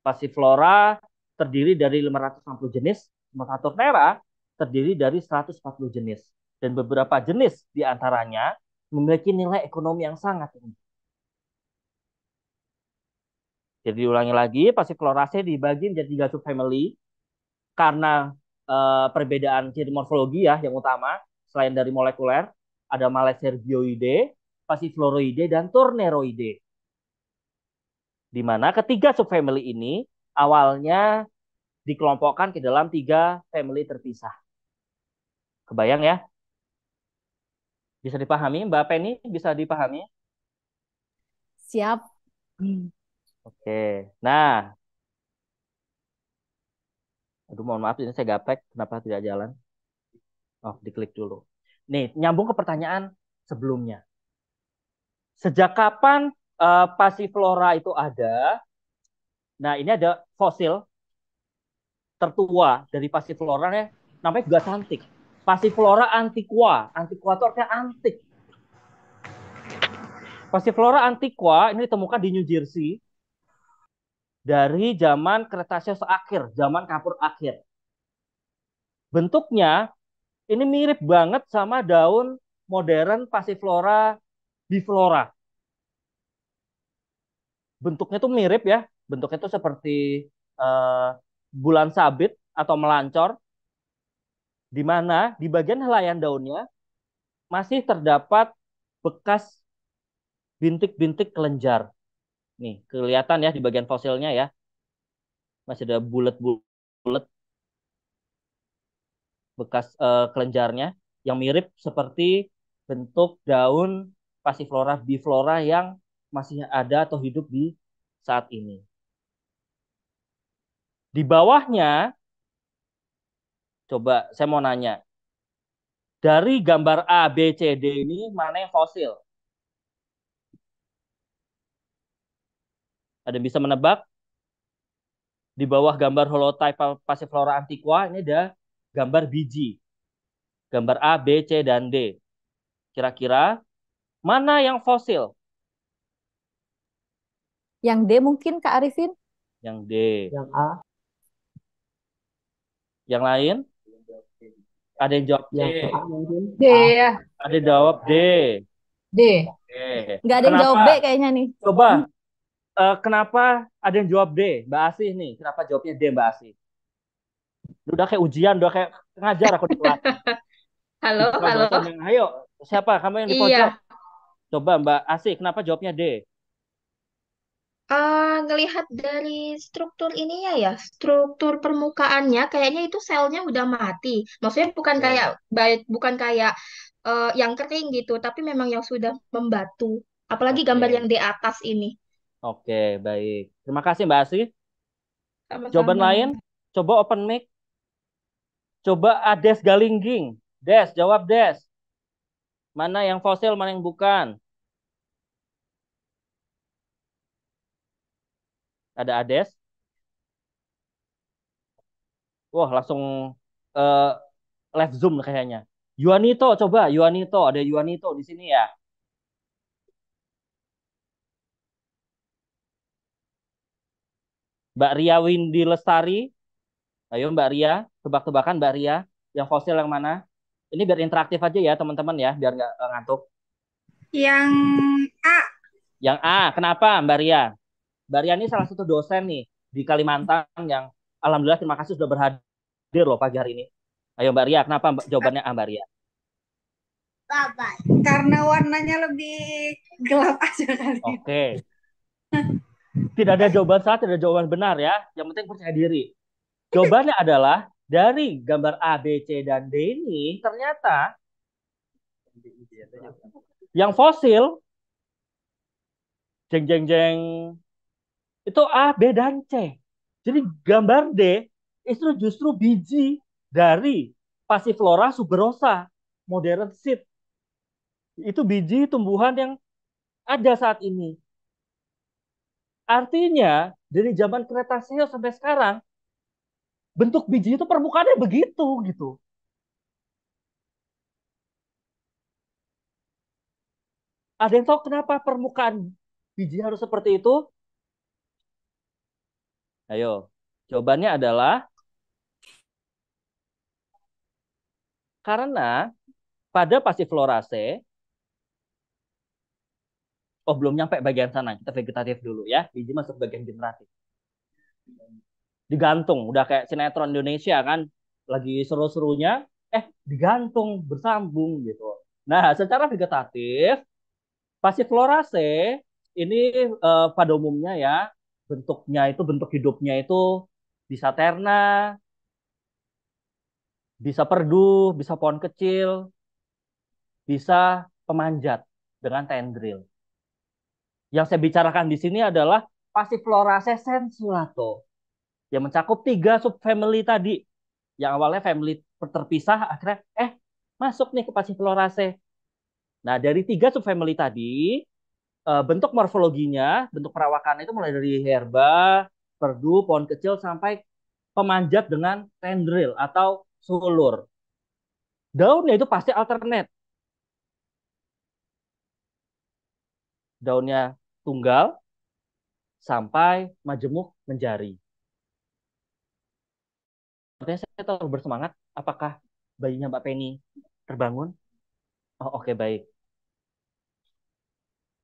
Passiflora terdiri dari 560 jenis, sementara terdiri dari 140 jenis. Dan beberapa jenis di antaranya memiliki nilai ekonomi yang sangat tinggi. Jadi ulangi lagi, saya dibagi menjadi tiga subfamily karena uh, perbedaan ciri morfologi ya yang utama selain dari molekuler ada Malesergioidae, Passifloroidae dan Turneroidae. Di mana ketiga subfamily ini awalnya dikelompokkan ke dalam tiga family terpisah. Kebayang ya? Bisa dipahami, Mbak Penny? Bisa dipahami? Siap. Oke. Nah, aduh mohon maaf ini saya gaptek, kenapa tidak jalan? Oh, diklik dulu. Nih, nyambung ke pertanyaan sebelumnya. Sejak kapan uh, eh, pasiflora itu ada. Nah, ini ada fosil tertua dari pasiflora ya, namanya antik. Pasiflora antiqua. Antiqua itu artinya antik. Pasiflora antiqua ini ditemukan di New Jersey dari zaman Kretaseus akhir, zaman Kapur akhir. Bentuknya ini mirip banget sama daun modern pasiflora biflora bentuknya tuh mirip ya bentuknya tuh seperti uh, bulan sabit atau melancor di mana di bagian helaian daunnya masih terdapat bekas bintik-bintik kelenjar. Nih, kelihatan ya di bagian fosilnya ya. Masih ada bulat-bulat bekas uh, kelenjarnya yang mirip seperti bentuk daun pasiflora biflora yang masih ada atau hidup di saat ini. Di bawahnya, coba saya mau nanya, dari gambar A, B, C, D ini mana yang fosil? Ada yang bisa menebak? Di bawah gambar holotype flora antiqua ini ada gambar biji. Gambar A, B, C, dan D. Kira-kira mana yang fosil? Yang D mungkin Kak Arifin? Yang D. Yang A. Yang lain? Ada yang jawab D. Yang A D ya. Ada yang jawab D. D. D. Nggak ada yang jawab B kayaknya nih. Coba. Uh, kenapa ada yang jawab D? Mbak Asih nih. Kenapa jawabnya D Mbak Asih? Udah kayak ujian, udah kayak ngajar aku di kelas. (laughs) halo, halo. Haiyo, ayo, siapa kamu yang di pojok? Iya. Coba Mbak Asih, kenapa jawabnya D? Eh, ngelihat dari struktur ini ya, ya struktur permukaannya kayaknya itu selnya udah mati. Maksudnya bukan Ya. kayak baik bukan kayak uh, yang kering gitu, tapi memang yang sudah membatu. Apalagi gambar Oke, yang di atas ini. oke, baik. Terima kasih Mbak Asri. Jawaban sama lain, coba open mic, coba Ades Galingging. Des, jawab Des. Mana yang fosil, mana yang bukan? ada Ades. Wah, langsung uh, eh, live zoom kayaknya. Yuanito coba, Yuanito ada Yuanito di sini ya. Mbak Ria Windy Lestari. Ayo Mbak Ria, tebak-tebakan Mbak Ria yang fosil yang mana? Ini biar interaktif aja ya teman-teman ya, biar nggak eh, ngantuk. Yang A. Yang A, kenapa Mbak Ria? ini salah satu dosen nih di Kalimantan yang alhamdulillah terima kasih sudah berhadir loh pagi hari ini. Ayo Mbak Ria, kenapa jawabannya A ah, Mbak Ria? Babai. Karena warnanya lebih gelap aja kali. Oke. Okay. Tidak ada jawaban salah, tidak ada jawaban benar ya. Yang penting percaya diri. Jawabannya adalah dari gambar A, B, C, dan D ini ternyata yang fosil jeng jeng jeng itu A, B, dan C. Jadi gambar D itu justru biji dari passiflora suberosa modern seed. Itu biji tumbuhan yang ada saat ini. Artinya dari zaman Kretaseus sampai sekarang bentuk biji itu permukaannya begitu gitu. Ada yang tahu kenapa permukaan biji harus seperti itu? Ayo, jawabannya adalah karena pada pasif florase, Oh, belum nyampe bagian sana. Kita vegetatif dulu ya. Biji masuk bagian generatif. Digantung. Udah kayak sinetron Indonesia kan. Lagi seru-serunya. Eh, digantung. Bersambung gitu. Nah, secara vegetatif, pasif florase ini eh, pada umumnya ya bentuknya itu bentuk hidupnya itu bisa terna, bisa perdu, bisa pohon kecil, bisa pemanjat dengan tendril. Yang saya bicarakan di sini adalah Passiflorace sensulato yang mencakup tiga subfamily tadi. Yang awalnya family terpisah akhirnya eh masuk nih ke Passiflorace. Nah, dari tiga subfamily tadi uh, bentuk morfologinya, bentuk perawakannya itu mulai dari herba, perdu, pohon kecil sampai pemanjat dengan tendril atau sulur. Daunnya itu pasti alternate. Daunnya tunggal sampai majemuk menjari. Artinya saya terlalu bersemangat. Apakah bayinya Mbak Penny terbangun? Oh, oke okay, baik.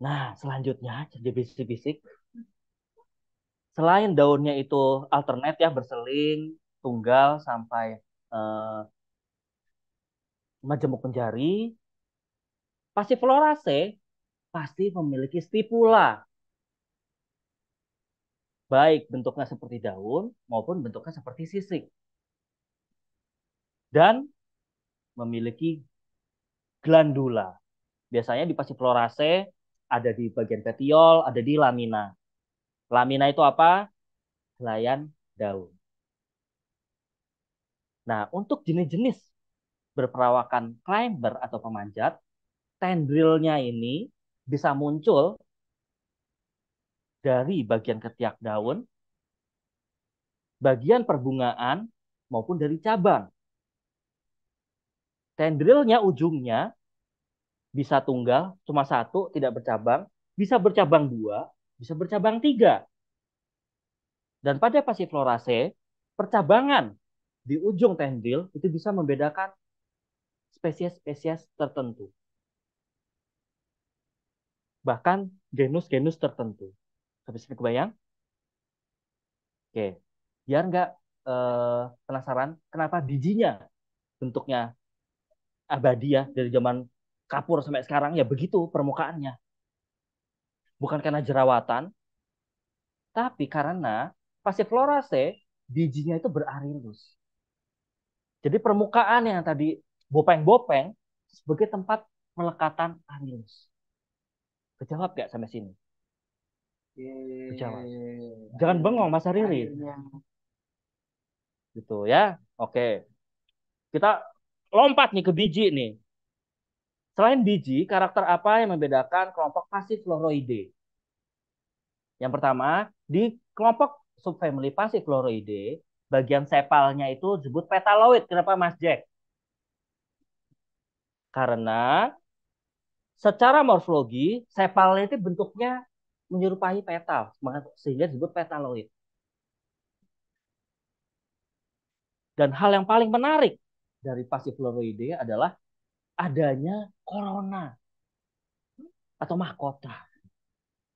Nah, selanjutnya jadi bisik-bisik. Selain daunnya itu alternate ya berseling, tunggal sampai eh, majemuk penjari, Passifloraceae pasti memiliki stipula. Baik bentuknya seperti daun maupun bentuknya seperti sisik. Dan memiliki glandula. Biasanya di Passifloraceae ada di bagian petiol, ada di lamina. Lamina itu apa? Helaian daun. Nah, untuk jenis-jenis berperawakan climber atau pemanjat, tendrilnya ini bisa muncul dari bagian ketiak daun, bagian perbungaan, maupun dari cabang. Tendrilnya ujungnya bisa tunggal cuma satu tidak bercabang bisa bercabang dua bisa bercabang tiga dan pada pasiflorase, percabangan di ujung tendril itu bisa membedakan spesies-spesies tertentu bahkan genus-genus tertentu Sampai sini kebayang oke biar nggak eh, penasaran kenapa bijinya bentuknya abadi ya dari zaman kapur sampai sekarang ya begitu permukaannya. Bukan karena jerawatan, tapi karena passifloraceae bijinya itu berarilus. Jadi permukaan yang tadi bopeng-bopeng sebagai tempat melekatan arilus. Kejawab gak sampai sini? Kejawab. Jangan bengong Mas Hariri. Gitu ya. Oke. Kita lompat nih ke biji nih. Selain biji, karakter apa yang membedakan kelompok pasifloroide? Yang pertama, di kelompok subfamili pasifloroide, bagian sepalnya itu disebut petaloid. Kenapa Mas Jack? Karena secara morfologi, sepalnya itu bentuknya menyerupai petal, sehingga disebut petaloid. Dan hal yang paling menarik dari pasifloroide adalah adanya corona atau mahkota.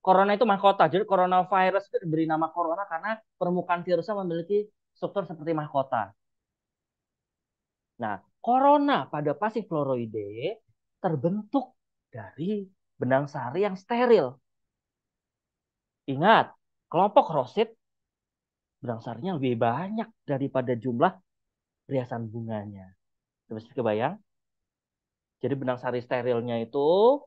Corona itu mahkota, jadi coronavirus itu diberi nama corona karena permukaan virusnya memiliki struktur seperti mahkota. Nah, corona pada pasif passifloroide terbentuk dari benang sari yang steril. Ingat, kelompok rosid benang sarinya lebih banyak daripada jumlah riasan bunganya. Terus kebayang? Jadi benang sari sterilnya itu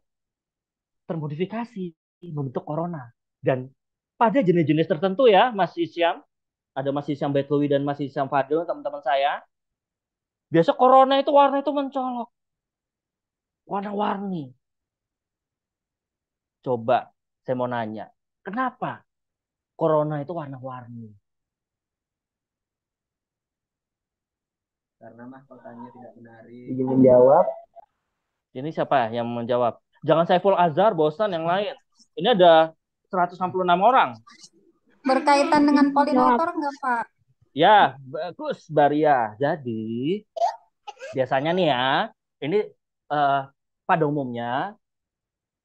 termodifikasi membentuk corona. Dan pada jenis-jenis tertentu ya, Mas Isyam, ada Mas Isyam Betlowi dan Mas Isyam Fadil, teman-teman saya. Biasa corona itu warna itu mencolok. Warna-warni. Coba saya mau nanya, kenapa corona itu warna-warni? karena mah pertanyaannya tidak menarik. Ingin menjawab. Ini siapa ya yang menjawab? Jangan saya Saiful Azhar, bosan yang lain. Ini ada 166 orang. Berkaitan dengan polinator enggak, Pak? Ya, bagus Baria. Jadi, biasanya nih ya, ini uh, pada umumnya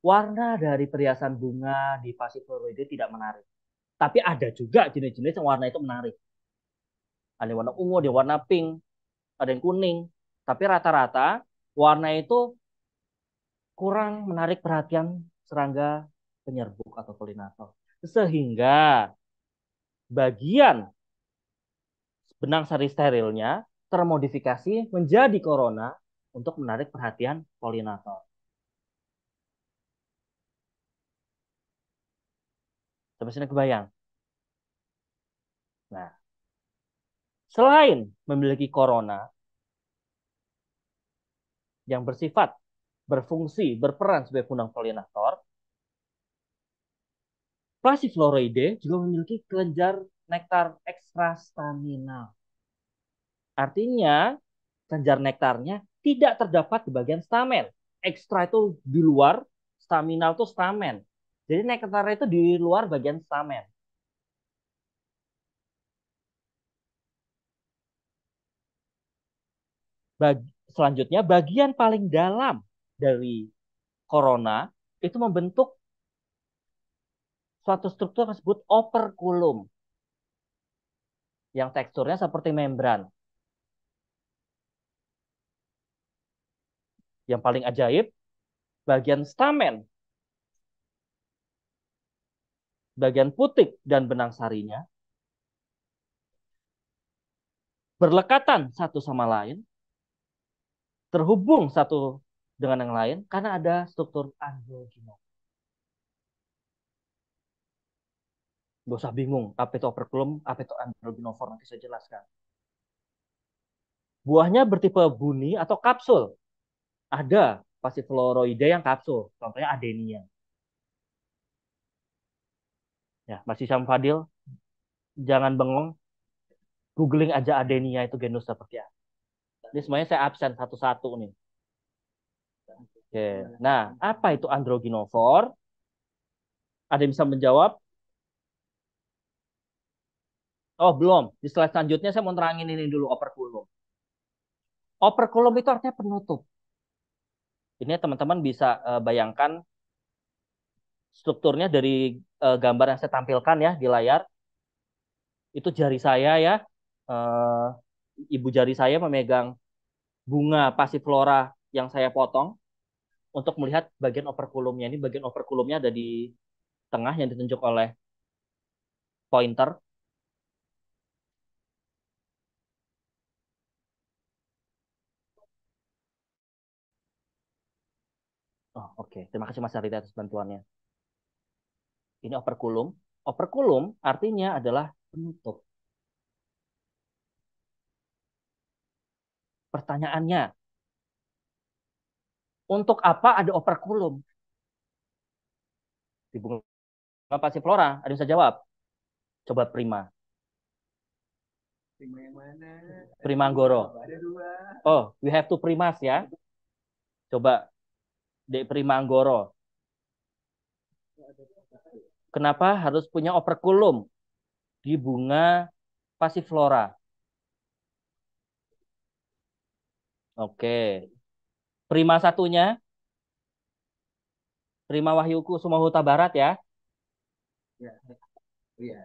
warna dari perhiasan bunga di pasir pasifloride tidak menarik. Tapi ada juga jenis-jenis yang warna itu menarik. Ada yang warna ungu, ada yang warna pink, ada yang kuning. Tapi rata-rata warna itu kurang menarik perhatian serangga penyerbuk atau polinator. Sehingga bagian benang sari sterilnya termodifikasi menjadi corona untuk menarik perhatian polinator. Sampai sini kebayang. Nah, selain memiliki corona yang bersifat berfungsi, berperan sebagai kundang polinator. Plasifloroide juga memiliki kelenjar nektar ekstra ekstrastaminal. Artinya, kelenjar nektarnya tidak terdapat di bagian stamen. Ekstra itu di luar, staminal itu stamen. Jadi nektar itu di luar bagian stamen. selanjutnya, bagian paling dalam dari corona itu membentuk suatu struktur yang disebut operculum yang teksturnya seperti membran. Yang paling ajaib, bagian stamen, bagian putik dan benang sarinya berlekatan satu sama lain, terhubung satu dengan yang lain karena ada struktur androgenom. Gak usah bingung, apa itu operculum, apa itu androgenofor, nanti saya jelaskan. Buahnya bertipe buni atau kapsul. Ada pasti pasifloroide yang kapsul, contohnya adenia. Ya, masih sama Fadil, jangan bengong, googling aja adenia itu genus seperti apa. Ini semuanya saya absen satu-satu nih. Oke. Iya. Nah, apa itu androgynophore? Ada yang bisa menjawab? Oh, belum. Di slide selanjutnya saya mau terangin ini dulu operculum. Operculum itu artinya penutup. Ini teman-teman bisa eh, bayangkan strukturnya dari eh, gambar yang saya tampilkan ya di layar. Itu jari saya ya. Eh, ibu jari saya memegang bunga pasiflora yang saya potong untuk melihat bagian operculumnya ini bagian operculumnya ada di tengah yang ditunjuk oleh pointer Oh, oke. Okay. Terima kasih Mas Arita atas bantuannya. Ini operculum. Operculum artinya adalah penutup. Pertanyaannya, untuk apa ada operkulum? Di bunga pasiflora? ada yang bisa jawab? Coba prima. Prima yang mana? Prima anggoro. Oh, we have to primas ya. Coba di prima anggoro. Kenapa harus punya operkulum di bunga pasiflora? Oke, Prima satunya, Prima Wahyuku Sumahuta Barat ya. Iya. Iya.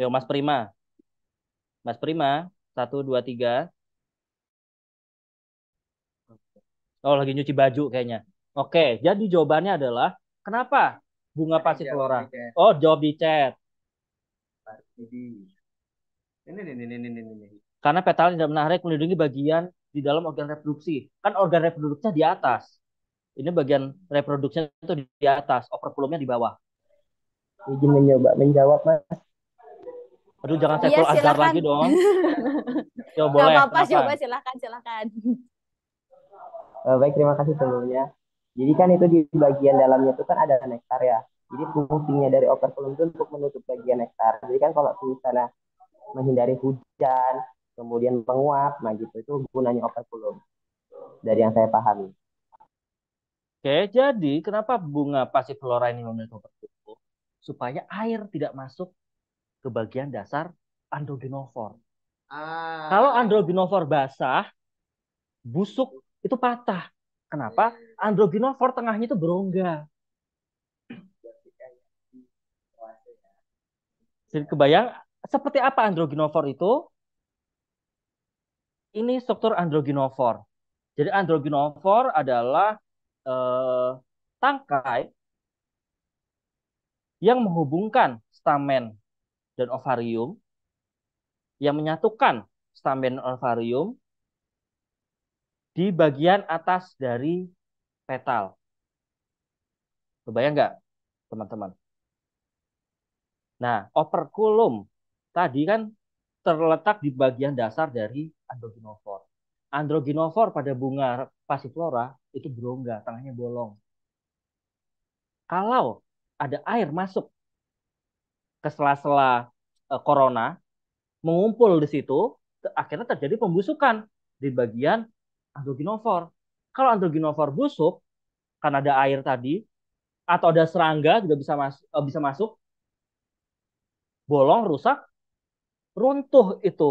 Yo, Mas Prima. Mas Prima, satu, dua, tiga. Oh, lagi nyuci baju kayaknya. Oke, jadi jawabannya adalah kenapa bunga pasir flora Oh, jawab di chat. Ini, ini, ini, ini, ini. Karena petalnya tidak menarik melindungi bagian di dalam organ reproduksi. Kan organ reproduksinya di atas. Ini bagian reproduksinya itu di atas, operculumnya di bawah. Izin mencoba menjawab, Mas. Aduh, jangan saya iya, azhar lagi dong. Coba (laughs) boleh. apa-apa, coba silakan, silakan. Uh, baik, terima kasih sebelumnya. Jadi kan itu di bagian dalamnya itu kan ada nektar ya. Jadi fungsinya dari operculum itu untuk menutup bagian nektar. Jadi kan kalau misalnya menghindari hujan kemudian penguap, nah gitu. Itu gunanya operculum dari yang saya pahami. Oke, jadi kenapa bunga flora ini memiliki operculum? Supaya air tidak masuk ke bagian dasar androgenofor. Ah. Kalau androgenofor basah, busuk itu patah. Kenapa? Androgenofor tengahnya itu berongga. Jadi kebayang seperti apa androgenofor itu? ini struktur androginofor. Jadi androginofor adalah eh, tangkai yang menghubungkan stamen dan ovarium, yang menyatukan stamen dan ovarium di bagian atas dari petal. Kebayang nggak, teman-teman? Nah, operculum tadi kan terletak di bagian dasar dari androgynofor. Androgynofor pada bunga pasiflora itu berongga, tengahnya bolong. Kalau ada air masuk ke sela-sela e, corona, mengumpul di situ, akhirnya terjadi pembusukan di bagian androgynofor. Kalau androgynofor busuk, karena ada air tadi, atau ada serangga juga bisa, mas e, bisa masuk, bolong, rusak, runtuh itu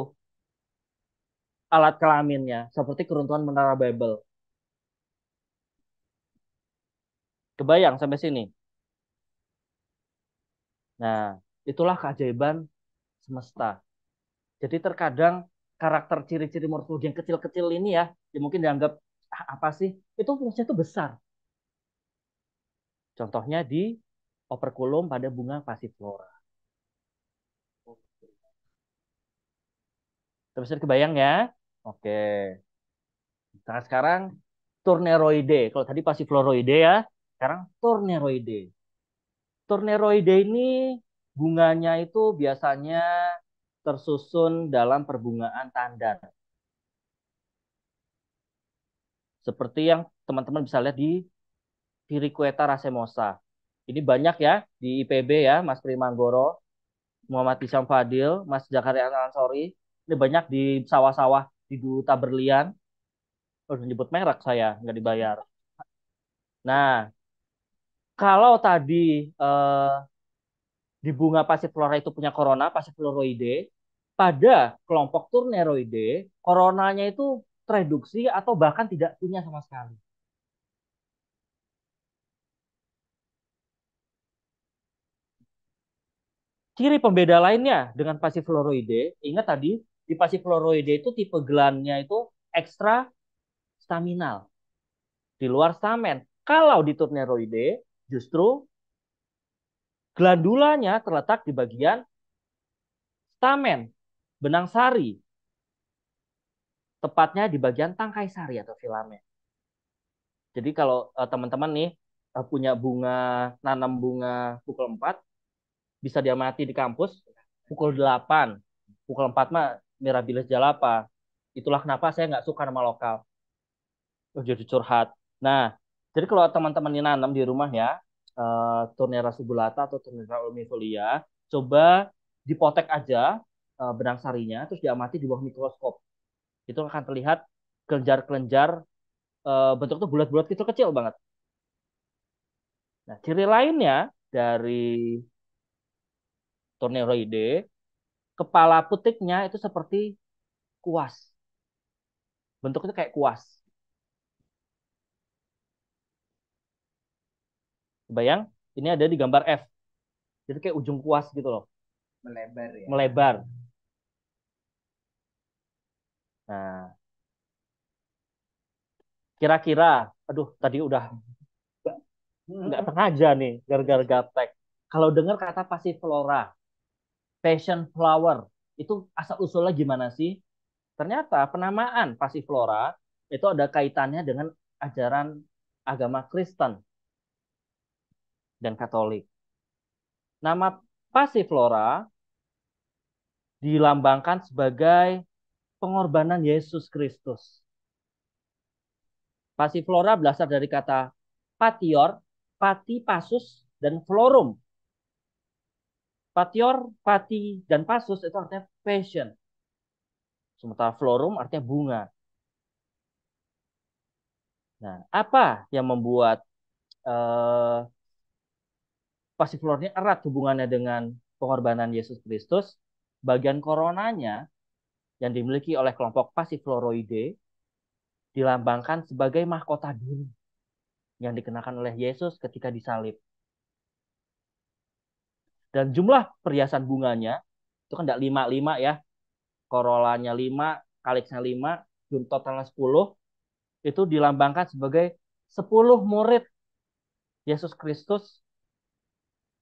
alat kelaminnya seperti keruntuhan menara Babel. Kebayang sampai sini. Nah, itulah keajaiban semesta. Jadi terkadang karakter ciri-ciri morfologi yang kecil-kecil ini ya, yang mungkin dianggap ah, apa sih? Itu fungsinya itu besar. Contohnya di operkulum pada bunga pasiflora. Semester kebayang ya? Oke. Nah, sekarang turneroide. Kalau tadi pasti floroide ya, sekarang turneroide. Turneroide ini bunganya itu biasanya tersusun dalam perbungaan tandar. Seperti yang teman-teman bisa lihat di Piriqueta racemosa. Ini banyak ya di IPB ya, Mas Primanggoro, Muhammad Isam Fadil, Mas jakaria Ansori, ini banyak di sawah-sawah di Duta Berlian. Oh, nyebut merek saya, nggak dibayar. Nah, kalau tadi eh, di bunga flora itu punya corona, korona, passifloroide, pada kelompok turneroide, coronanya itu tereduksi atau bahkan tidak punya sama sekali. Ciri pembeda lainnya dengan pasifloroide ingat tadi di pasifloroide itu tipe gelannya itu ekstra staminal di luar stamen. Kalau di turneroide justru glandulanya terletak di bagian stamen, benang sari. Tepatnya di bagian tangkai sari atau filamen. Jadi kalau eh, teman-teman nih eh, punya bunga, nanam bunga pukul 4, bisa diamati di kampus, pukul 8. Pukul 4 mah Mirabilis Jalapa. Itulah kenapa saya nggak suka nama lokal. Oh, jadi curhat. Nah, jadi kalau teman-teman ini nanam di rumah ya, uh, Turnera subulata atau Turnera ulmifolia, coba dipotek aja uh, benang sarinya, terus diamati di bawah mikroskop. Itu akan terlihat kelenjar-kelenjar eh, bentuk itu bulat-bulat kecil-kecil gitu, banget. Nah, ciri lainnya dari Torneroide kepala putiknya itu seperti kuas. Bentuknya kayak kuas. Bayang, ini ada di gambar F. Jadi kayak ujung kuas gitu loh. Melebar ya. Melebar. Nah. Kira-kira, aduh tadi udah nggak sengaja nih, gara-gara gaptek. Kalau dengar kata flora passion flower itu asal usulnya gimana sih? Ternyata penamaan Passiflora itu ada kaitannya dengan ajaran agama Kristen dan Katolik. Nama Passiflora dilambangkan sebagai pengorbanan Yesus Kristus. Passiflora berasal dari kata patior, pati pasus, dan florum Patior, pati, dan pasus itu artinya passion. Sementara florum artinya bunga. Nah, apa yang membuat pasif eh, pasiflor ini erat hubungannya dengan pengorbanan Yesus Kristus? Bagian koronanya yang dimiliki oleh kelompok pasifloroide dilambangkan sebagai mahkota diri yang dikenakan oleh Yesus ketika disalib. Dan jumlah perhiasan bunganya itu kan tidak ya. lima lima ya, korolanya lima, kaliksnya lima, totalnya sepuluh, itu dilambangkan sebagai sepuluh murid Yesus Kristus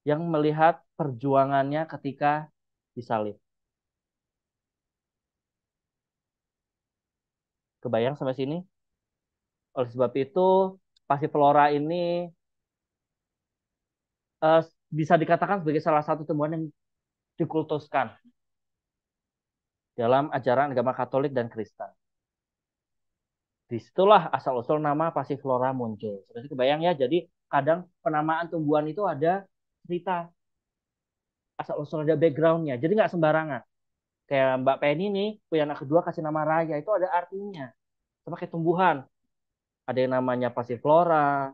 yang melihat perjuangannya ketika disalib. Kebayang sampai sini? Oleh sebab itu, pasti Pasiflora ini uh, bisa dikatakan sebagai salah satu temuan yang dikultuskan dalam ajaran agama Katolik dan Kristen. Disitulah asal-usul nama pasiflora muncul. Seperti kebayang ya, jadi kadang penamaan tumbuhan itu ada cerita asal-usul ada backgroundnya. Jadi nggak sembarangan. Kayak Mbak Penny nih, punya anak kedua kasih nama Raya, itu ada artinya. Sama kayak tumbuhan. Ada yang namanya pasiflora,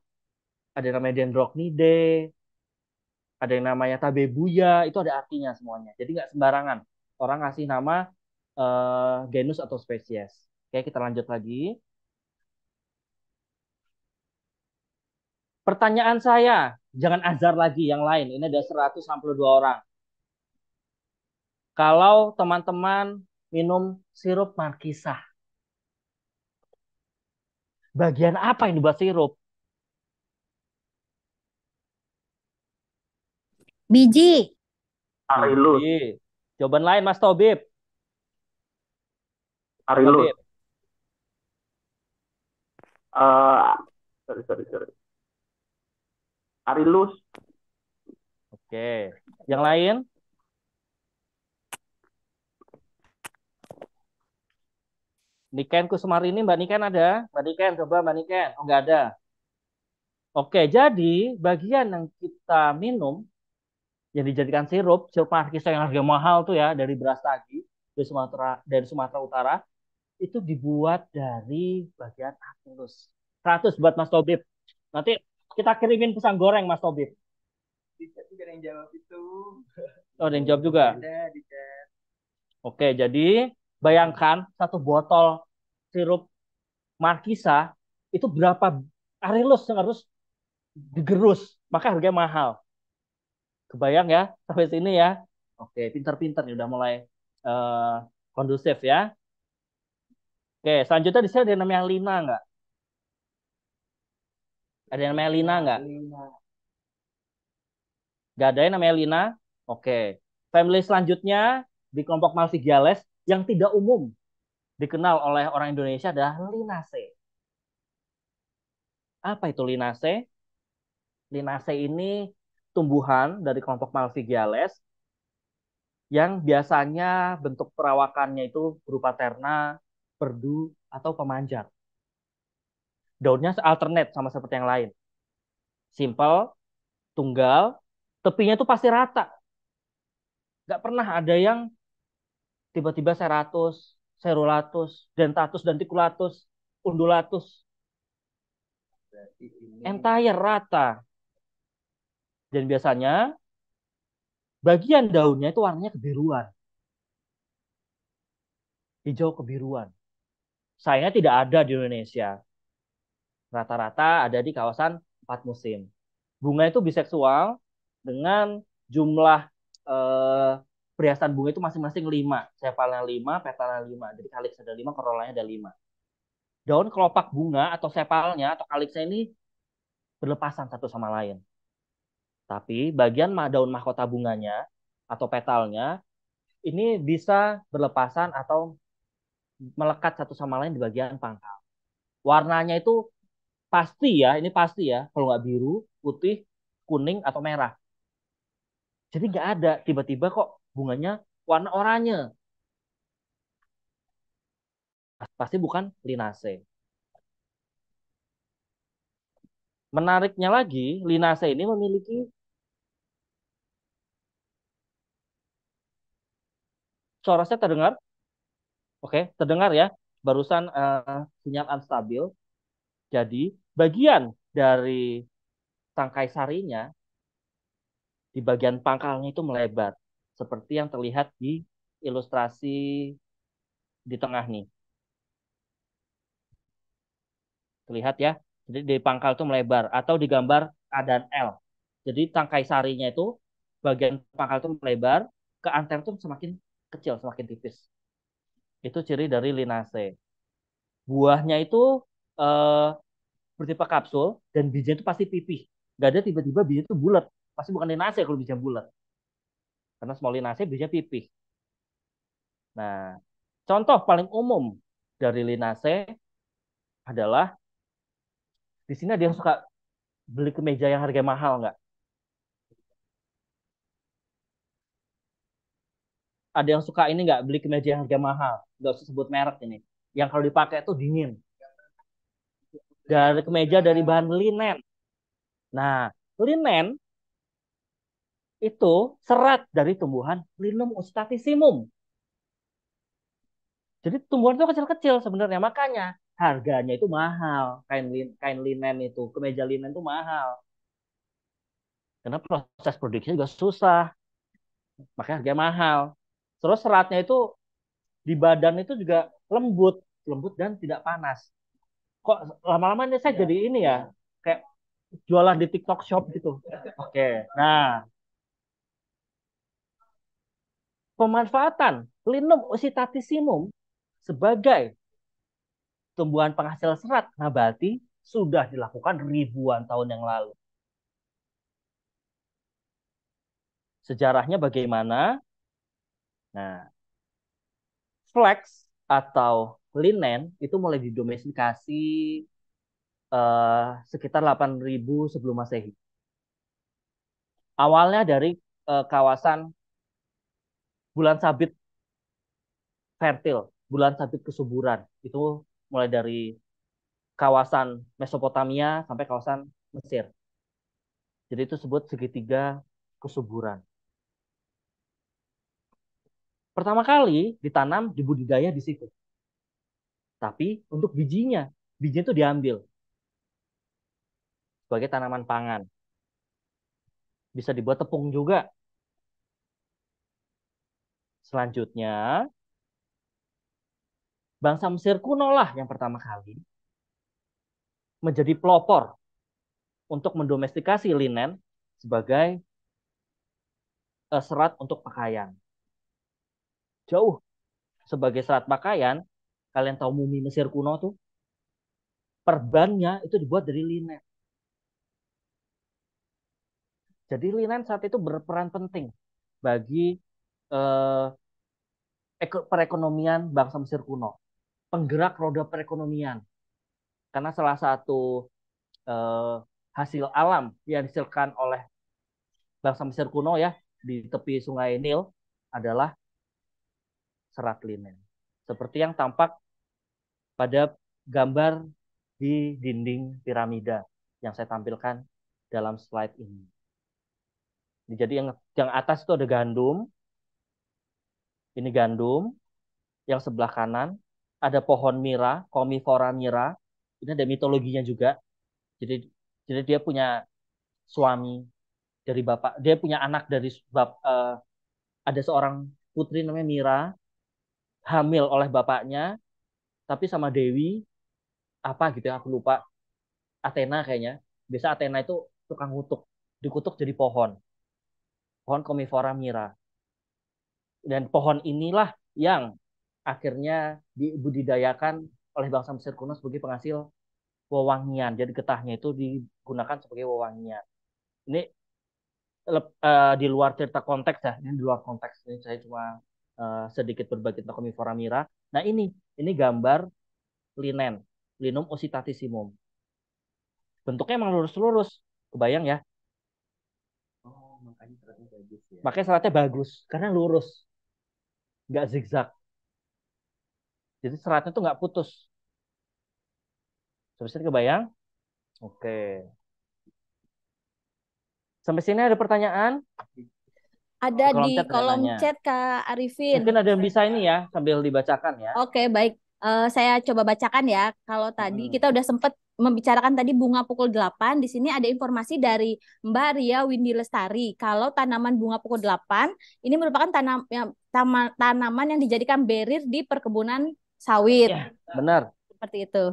ada yang namanya dendrocnidae, ada yang namanya tabebuya itu ada artinya semuanya jadi nggak sembarangan orang ngasih nama uh, genus atau spesies oke kita lanjut lagi pertanyaan saya jangan azar lagi yang lain ini ada 162 orang kalau teman-teman minum sirup markisah bagian apa yang dibuat sirup Biji. Arilus. Jawaban lain Mas Tobib. Arilus. Tobib. Uh, sorry, sorry, sorry. Arilus. Oke. Yang lain? Niken ini Mbak Niken ada? Mbak Niken, coba Mbak Niken. Oh, nggak ada. Oke, jadi bagian yang kita minum yang dijadikan sirup, sirup markisa yang harga mahal tuh ya dari beras tadi dari Sumatera dari Sumatera Utara itu dibuat dari bagian atlus. 100 buat Mas Tobib. Nanti kita kirimin pisang goreng Mas Tobib. bisa yang jawab itu. Oh, ada yang jawab juga. Ada Oke, jadi bayangkan satu botol sirup Markisa itu berapa Arilus yang harus digerus, maka harganya mahal. Kebayang ya sampai sini ya? Oke, pinter-pinter nih udah mulai uh, kondusif ya. Oke, selanjutnya di sini ada yang namanya Lina nggak? Ada yang namanya Lina nggak? Gak ada yang namanya Lina? Oke. Family selanjutnya di kelompok Malsigiales yang tidak umum dikenal oleh orang Indonesia adalah Linase. Apa itu Linase? Linase ini tumbuhan dari kelompok Malvigiales yang biasanya bentuk perawakannya itu berupa terna, perdu, atau pemanjar. Daunnya alternate sama seperti yang lain. Simple, tunggal, tepinya itu pasti rata. nggak pernah ada yang tiba-tiba seratus, serulatus, dentatus, denticulatus, undulatus. Entire rata. Dan biasanya bagian daunnya itu warnanya kebiruan. Hijau kebiruan. Sayangnya tidak ada di Indonesia. Rata-rata ada di kawasan empat musim. Bunga itu biseksual dengan jumlah eh, perhiasan bunga itu masing-masing lima. Sepalnya lima, petalnya lima. Jadi kaliks ada lima, korolanya ada lima. Daun kelopak bunga atau sepalnya atau kaliksnya ini berlepasan satu sama lain. Tapi bagian daun mahkota bunganya atau petalnya ini bisa berlepasan atau melekat satu sama lain di bagian pangkal. Warnanya itu pasti ya, ini pasti ya, kalau nggak biru, putih, kuning, atau merah. Jadi nggak ada, tiba-tiba kok bunganya warna oranye. Pasti bukan linase. Menariknya lagi, linase ini memiliki Suara saya terdengar? Oke, terdengar ya. Barusan uh, sinyal unstabil. Jadi bagian dari tangkai sarinya di bagian pangkalnya itu melebar. Seperti yang terlihat di ilustrasi di tengah nih. Terlihat ya. Jadi di pangkal itu melebar. Atau di gambar A dan L. Jadi tangkai sarinya itu bagian pangkal itu melebar, ke anter itu semakin kecil, semakin tipis. Itu ciri dari linase Buahnya itu eh, bertipe kapsul dan bijinya itu pasti pipih. Gak ada tiba-tiba biji itu bulat. Pasti bukan linase kalau biji bulat. Karena semua linase bijinya pipih. Nah, contoh paling umum dari linase adalah di sini ada yang suka beli kemeja yang harga mahal nggak? ada yang suka ini nggak beli kemeja yang harga mahal nggak usah sebut merek ini yang kalau dipakai tuh dingin dari kemeja dari bahan linen nah linen itu serat dari tumbuhan linum ustatisimum jadi tumbuhan itu kecil-kecil sebenarnya makanya harganya itu mahal kain lin, kain linen itu kemeja linen itu mahal karena proses produksinya juga susah makanya harga mahal Terus seratnya itu di badan itu juga lembut, lembut dan tidak panas. Kok lama-lama ini saya ya. jadi ini ya, kayak jualan di TikTok Shop gitu. Oke, okay. nah pemanfaatan linum usitatisimum sebagai tumbuhan penghasil serat nabati sudah dilakukan ribuan tahun yang lalu. Sejarahnya bagaimana? Nah, flax atau linen itu mulai didomestikasi uh, sekitar 8000 sebelum Masehi. Awalnya dari uh, kawasan bulan sabit fertil, bulan sabit kesuburan. Itu mulai dari kawasan Mesopotamia sampai kawasan Mesir. Jadi itu disebut segitiga kesuburan pertama kali ditanam dibudidaya di situ. Tapi untuk bijinya, bijinya itu diambil sebagai tanaman pangan. Bisa dibuat tepung juga. Selanjutnya, bangsa Mesir kuno lah yang pertama kali menjadi pelopor untuk mendomestikasi linen sebagai eh, serat untuk pakaian jauh sebagai serat pakaian, kalian tahu mumi Mesir kuno tuh, perbannya itu dibuat dari linen. Jadi linen saat itu berperan penting bagi eh, perekonomian bangsa Mesir kuno, penggerak roda perekonomian. Karena salah satu eh, hasil alam yang dihasilkan oleh bangsa Mesir kuno ya di tepi Sungai Nil adalah serat linen. Seperti yang tampak pada gambar di dinding piramida yang saya tampilkan dalam slide ini. Jadi yang yang atas itu ada gandum. Ini gandum. Yang sebelah kanan ada pohon mira, komifora mira. Ini ada mitologinya juga. Jadi jadi dia punya suami dari bapak, dia punya anak dari bapak. uh, eh, ada seorang putri namanya Mira hamil oleh bapaknya tapi sama Dewi apa gitu ya aku lupa Athena kayaknya biasa Athena itu tukang kutuk dikutuk jadi pohon pohon komifora mira dan pohon inilah yang akhirnya dibudidayakan oleh bangsa Mesir kuno sebagai penghasil wewangian jadi getahnya itu digunakan sebagai wewangian ini uh, di luar cerita konteks ya ini di luar konteks ini saya cuma Eh, sedikit berbagi tentang mira. Nah ini, ini gambar linen, linum oscitatissimum. Bentuknya emang lurus-lurus, kebayang ya? Oh, makanya seratnya bagus ya. Makanya seratnya bagus, karena lurus, nggak zigzag. Jadi seratnya tuh nggak putus. Sebesar kebayang? Oke. Sampai sini ada pertanyaan? ada kolom di chat kolom chat Kak Arifin. Mungkin ada yang bisa ini ya sambil dibacakan ya. Oke, okay, baik. Uh, saya coba bacakan ya. Kalau tadi hmm. kita udah sempat membicarakan tadi bunga pukul 8, di sini ada informasi dari Mbak Ria Windy Lestari. Kalau tanaman bunga pukul 8, ini merupakan tanam ya, tama, tanaman yang dijadikan berir di perkebunan sawit. Ya, benar. Seperti itu.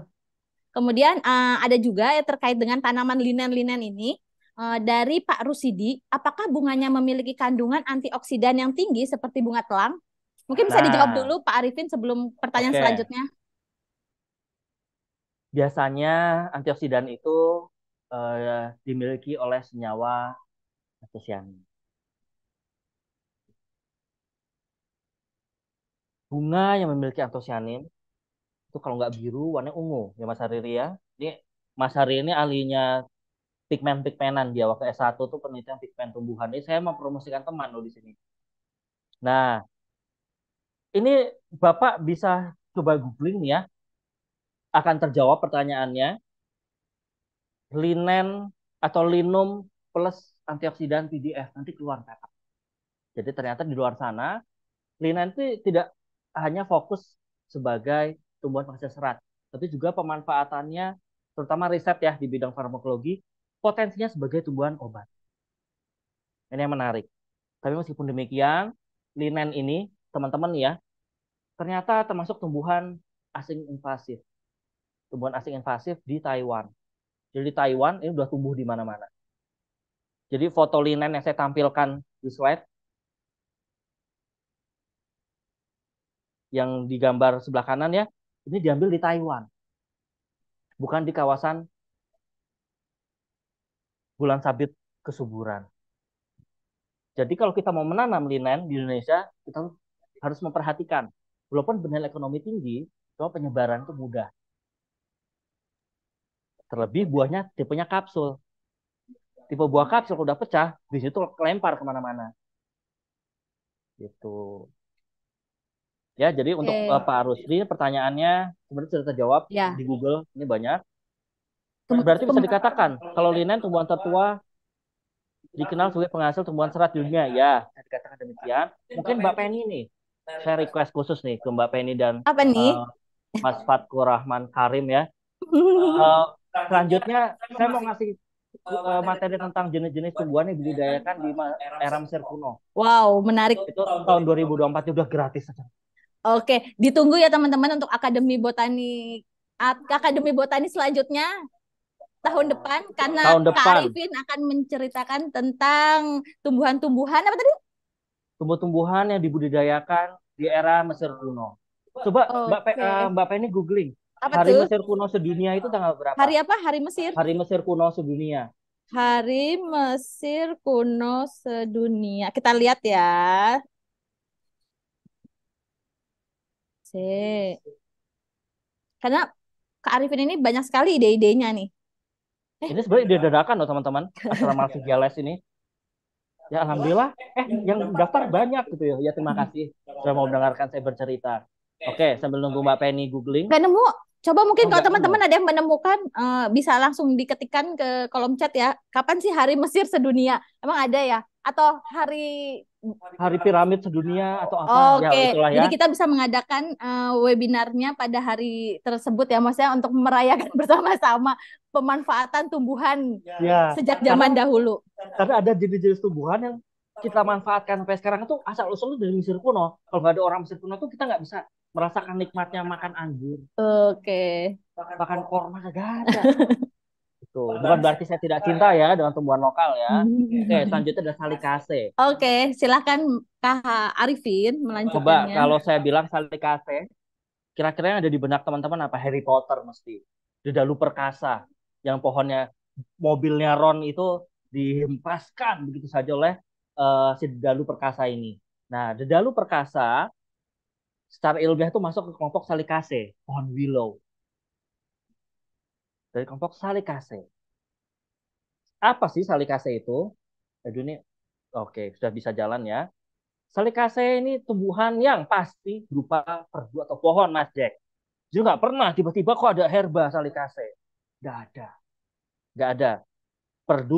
Kemudian uh, ada juga ya terkait dengan tanaman linen-linen ini. Eh, dari Pak Rusidi, apakah bunganya memiliki kandungan antioksidan yang tinggi seperti bunga telang? Mungkin bisa nah, dijawab dulu Pak Arifin sebelum pertanyaan okay. selanjutnya. Biasanya antioksidan itu uh, dimiliki oleh senyawa antosianin. Bunga yang memiliki antosianin itu kalau nggak biru warnanya ungu ya Mas Hariri ya. Ini Mas Hariri ini ahlinya pigmen-pigmenan dia waktu S1 tuh penelitian pigmen tumbuhan. Ini saya mempromosikan teman loh di sini. Nah, ini Bapak bisa coba googling nih ya. Akan terjawab pertanyaannya. Linen atau linum plus antioksidan PDF nanti keluar petak. Jadi ternyata di luar sana linen itu tidak hanya fokus sebagai tumbuhan penghasil serat, tapi juga pemanfaatannya terutama riset ya di bidang farmakologi potensinya sebagai tumbuhan obat. Ini yang menarik. Tapi meskipun demikian, linen ini, teman-teman ya, ternyata termasuk tumbuhan asing invasif. Tumbuhan asing invasif di Taiwan. Jadi Taiwan ini sudah tumbuh di mana-mana. Jadi foto linen yang saya tampilkan di slide, yang digambar sebelah kanan ya, ini diambil di Taiwan. Bukan di kawasan bulan sabit kesuburan. Jadi kalau kita mau menanam linen di Indonesia, kita harus memperhatikan. Walaupun benih ekonomi tinggi, cuma penyebaran itu mudah. Terlebih buahnya tipenya kapsul. Tipe buah kapsul kalau udah pecah, di situ kelempar kemana-mana. Gitu. Ya, jadi untuk eh, Pak Rusdi pertanyaannya sebenarnya sudah terjawab yeah. di Google ini banyak. Berarti bisa dikatakan kalau linen tumbuhan tertua dikenal sebagai penghasil tumbuhan serat dunia ya. Bisa dikatakan demikian. Mungkin Mbak Penny nih, saya request khusus nih ke Mbak Penny dan apa nih? Uh, Mas Fatku Rahman Karim ya. Uh, (laughs) selanjutnya saya mau ngasih uh, materi tentang jenis-jenis tumbuhan yang dibudidayakan di era Mesir kuno. Wow, menarik. Itu tahun 2024 udah gratis saja Oke, ditunggu ya teman-teman untuk Akademi Botani Akademi Botani selanjutnya tahun depan karena tahun depan. Kak Arifin akan menceritakan tentang tumbuhan-tumbuhan apa tadi? Tumbuh-tumbuhan yang dibudidayakan di era Mesir kuno. Coba okay. Mbak Pe, uh, Mbak Penny googling. Apa Hari tuh? Mesir kuno sedunia itu tanggal berapa? Hari apa? Hari Mesir. Hari Mesir kuno sedunia. Hari Mesir kuno sedunia. Kita lihat ya. C. Karena Kak Arifin ini banyak sekali ide-idenya nih. Eh, ini sebenarnya dia dadakan loh teman-teman asrama Les ini. Ya alhamdulillah. Eh yang daftar banyak gitu ya. Ya terima hmm. kasih sudah mau mendengarkan saya bercerita. Oke, sambil nunggu Mbak Penny googling. Gak nemu. Coba mungkin oh, kalau teman-teman ada yang menemukan uh, bisa langsung diketikkan ke kolom chat ya. Kapan sih hari Mesir sedunia? Emang ada ya? Atau hari hari piramid sedunia atau apa oh, okay. ya itulah ya. Jadi kita bisa mengadakan uh, webinarnya pada hari tersebut ya maksudnya untuk merayakan (laughs) bersama-sama pemanfaatan tumbuhan ya. ya. sejak zaman karena, dahulu. Karena ada jenis-jenis tumbuhan yang kita manfaatkan sampai sekarang itu asal usul dari Mesir kuno. Kalau nggak ada orang Mesir kuno tuh kita nggak bisa merasakan nikmatnya makan anggur. Oke. Okay. makan korma kagak ada. (laughs) Tuh, bukan berarti saya tidak cinta ya dengan tumbuhan lokal ya. (laughs) Oke, selanjutnya ada salikase. Oke, okay, silahkan Kak Arifin melanjutkan. Coba kalau saya bilang salikase, kira-kira yang ada di benak teman-teman apa? Harry Potter mesti. Dedalu perkasa yang pohonnya mobilnya Ron itu dihempaskan begitu saja oleh uh, si Dedalu perkasa ini. Nah, Dedalu perkasa secara ilmiah itu masuk ke kelompok salikase, pohon willow dari kelompok salikase. Apa sih salikase itu? Aduh ini, oke sudah bisa jalan ya. Salikase ini tumbuhan yang pasti berupa perdu atau pohon, Mas Jack. Jadi nggak pernah tiba-tiba kok ada herba salikase. Nggak ada. Nggak ada. Perdu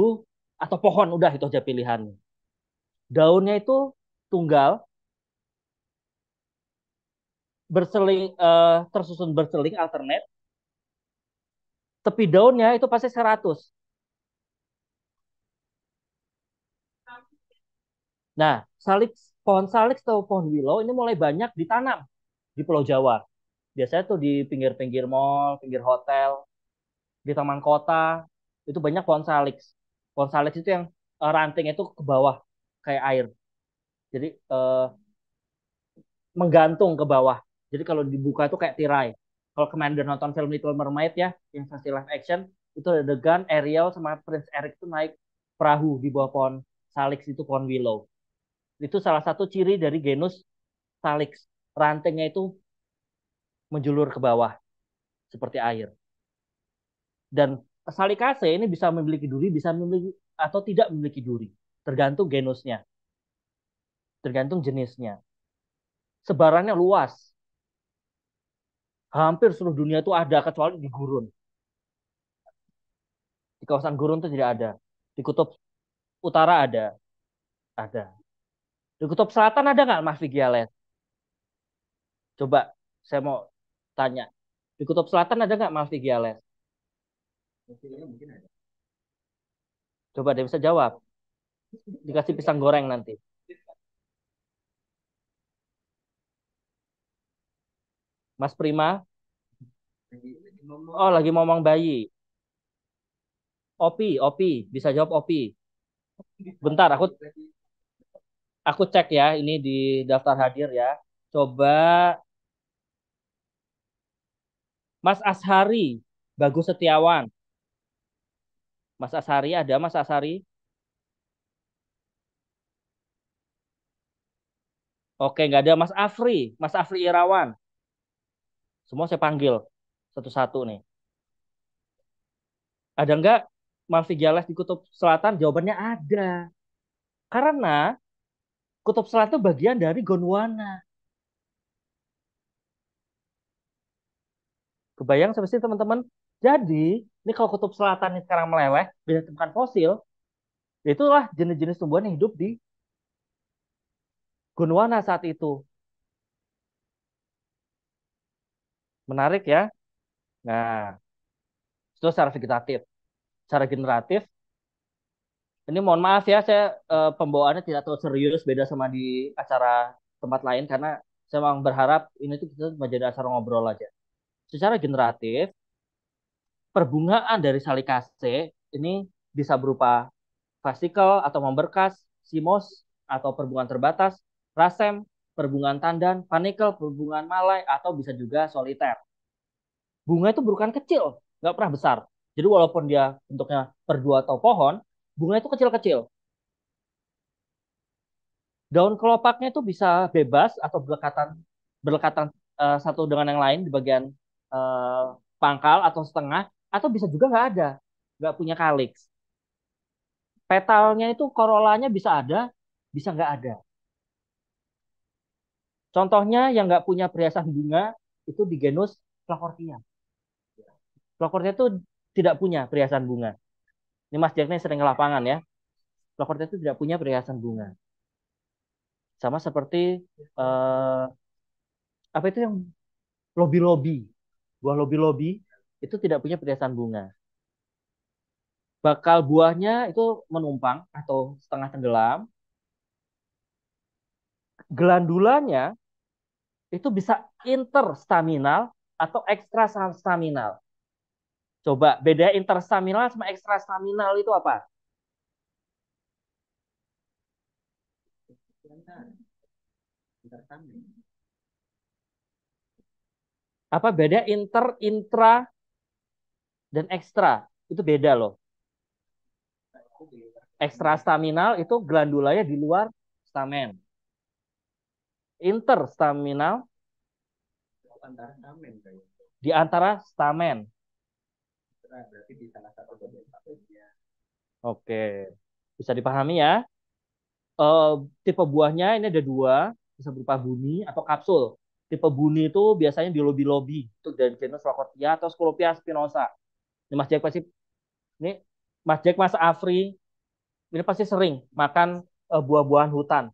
atau pohon, udah itu aja pilihannya. Daunnya itu tunggal, berseling uh, tersusun berseling alternate tepi daunnya itu pasti 100. Nah, salix, pohon salix atau pohon willow ini mulai banyak ditanam di Pulau Jawa. Biasanya tuh di pinggir-pinggir mall, pinggir hotel, di taman kota, itu banyak pohon salix. Pohon salix itu yang eh, ranting itu ke bawah kayak air. Jadi eh, menggantung ke bawah. Jadi kalau dibuka itu kayak tirai kalau kemarin udah nonton film Little Mermaid ya yang versi live action itu ada Gun, Ariel sama Prince Eric itu naik perahu di bawah pohon salix itu pohon willow itu salah satu ciri dari genus salix rantingnya itu menjulur ke bawah seperti air dan salikase ini bisa memiliki duri bisa memiliki atau tidak memiliki duri tergantung genusnya tergantung jenisnya sebarannya luas hampir seluruh dunia itu ada kecuali di gurun. Di kawasan gurun itu tidak ada. Di kutub utara ada. Ada. Di kutub selatan ada nggak Mas Vigiales? Coba saya mau tanya. Di kutub selatan ada nggak Mas Vigiales? Mungkin ada. Coba dia bisa jawab. Dikasih pisang goreng nanti. Mas Prima? Oh, lagi ngomong bayi. Opi, Opi, bisa jawab Opi. Bentar, aku aku cek ya ini di daftar hadir ya. Coba Mas Ashari, Bagus Setiawan. Mas Ashari ada Mas Ashari? Oke, nggak ada Mas Afri, Mas Afri Irawan. Semua saya panggil satu-satu nih. Ada enggak jelas di kutub selatan? Jawabannya ada. Karena kutub selatan bagian dari Gondwana. Kebayang sampai sini teman-teman? Jadi, ini kalau kutub selatan ini sekarang meleleh, bisa temukan fosil, itulah jenis-jenis tumbuhan yang hidup di Gondwana saat itu. Menarik ya. Nah, itu secara vegetatif. Secara generatif, ini mohon maaf ya, saya e, pembawaannya tidak terlalu serius, beda sama di acara tempat lain, karena saya memang berharap ini tuh kita menjadi acara ngobrol aja. Secara generatif, perbungaan dari salikase ini bisa berupa vesikel atau memberkas, simos atau perbungaan terbatas, rasem, perbungaan tandan, panikel, perbungaan malai, atau bisa juga soliter. Bunga itu berukuran kecil, nggak pernah besar. Jadi walaupun dia bentuknya perdua atau pohon, bunga itu kecil-kecil. Daun kelopaknya itu bisa bebas atau berlekatan berlekatan uh, satu dengan yang lain di bagian uh, pangkal atau setengah, atau bisa juga nggak ada, nggak punya kaliks. Petalnya itu korolanya bisa ada, bisa nggak ada. Contohnya yang nggak punya perhiasan bunga itu di genus Plakortia. Plakortia itu tidak punya perhiasan bunga. Ini Mas Jacknya sering ke lapangan ya. Plakortia itu tidak punya perhiasan bunga. Sama seperti eh, apa itu yang lobi-lobi. Buah lobi-lobi itu tidak punya perhiasan bunga. Bakal buahnya itu menumpang atau setengah tenggelam, Gelandulanya itu bisa interstaminal atau ekstrastaminal. Coba beda interstaminal sama ekstrastaminal itu apa? Apa beda inter, intra, dan ekstra? Itu beda loh. staminal itu glandulanya di luar stamen interstaminal oh, di antara stamen. Nah, ya. Oke, bisa dipahami ya. Uh, tipe buahnya ini ada dua, bisa berupa buni atau kapsul. Tipe buni itu biasanya di lobi-lobi, itu dari genus Rocortia atau Scolopia spinosa. Ini Mas Jack pasti, ini Mas Jack, Mas Afri, ini pasti sering makan eh, buah-buahan hutan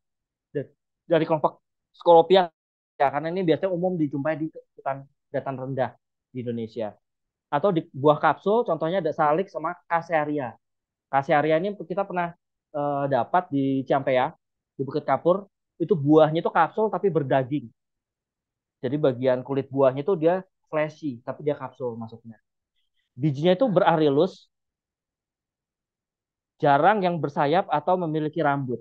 dari kelompok Scorpia ya karena ini biasanya umum dijumpai di hutan datang rendah di Indonesia. Atau di buah kapsul contohnya ada salik sama kasearia. Kasearia ini kita pernah e, dapat di Ciampea, di Bukit Kapur, itu buahnya itu kapsul tapi berdaging. Jadi bagian kulit buahnya itu dia fleshy tapi dia kapsul masuknya. Bijinya itu berarilus, jarang yang bersayap atau memiliki rambut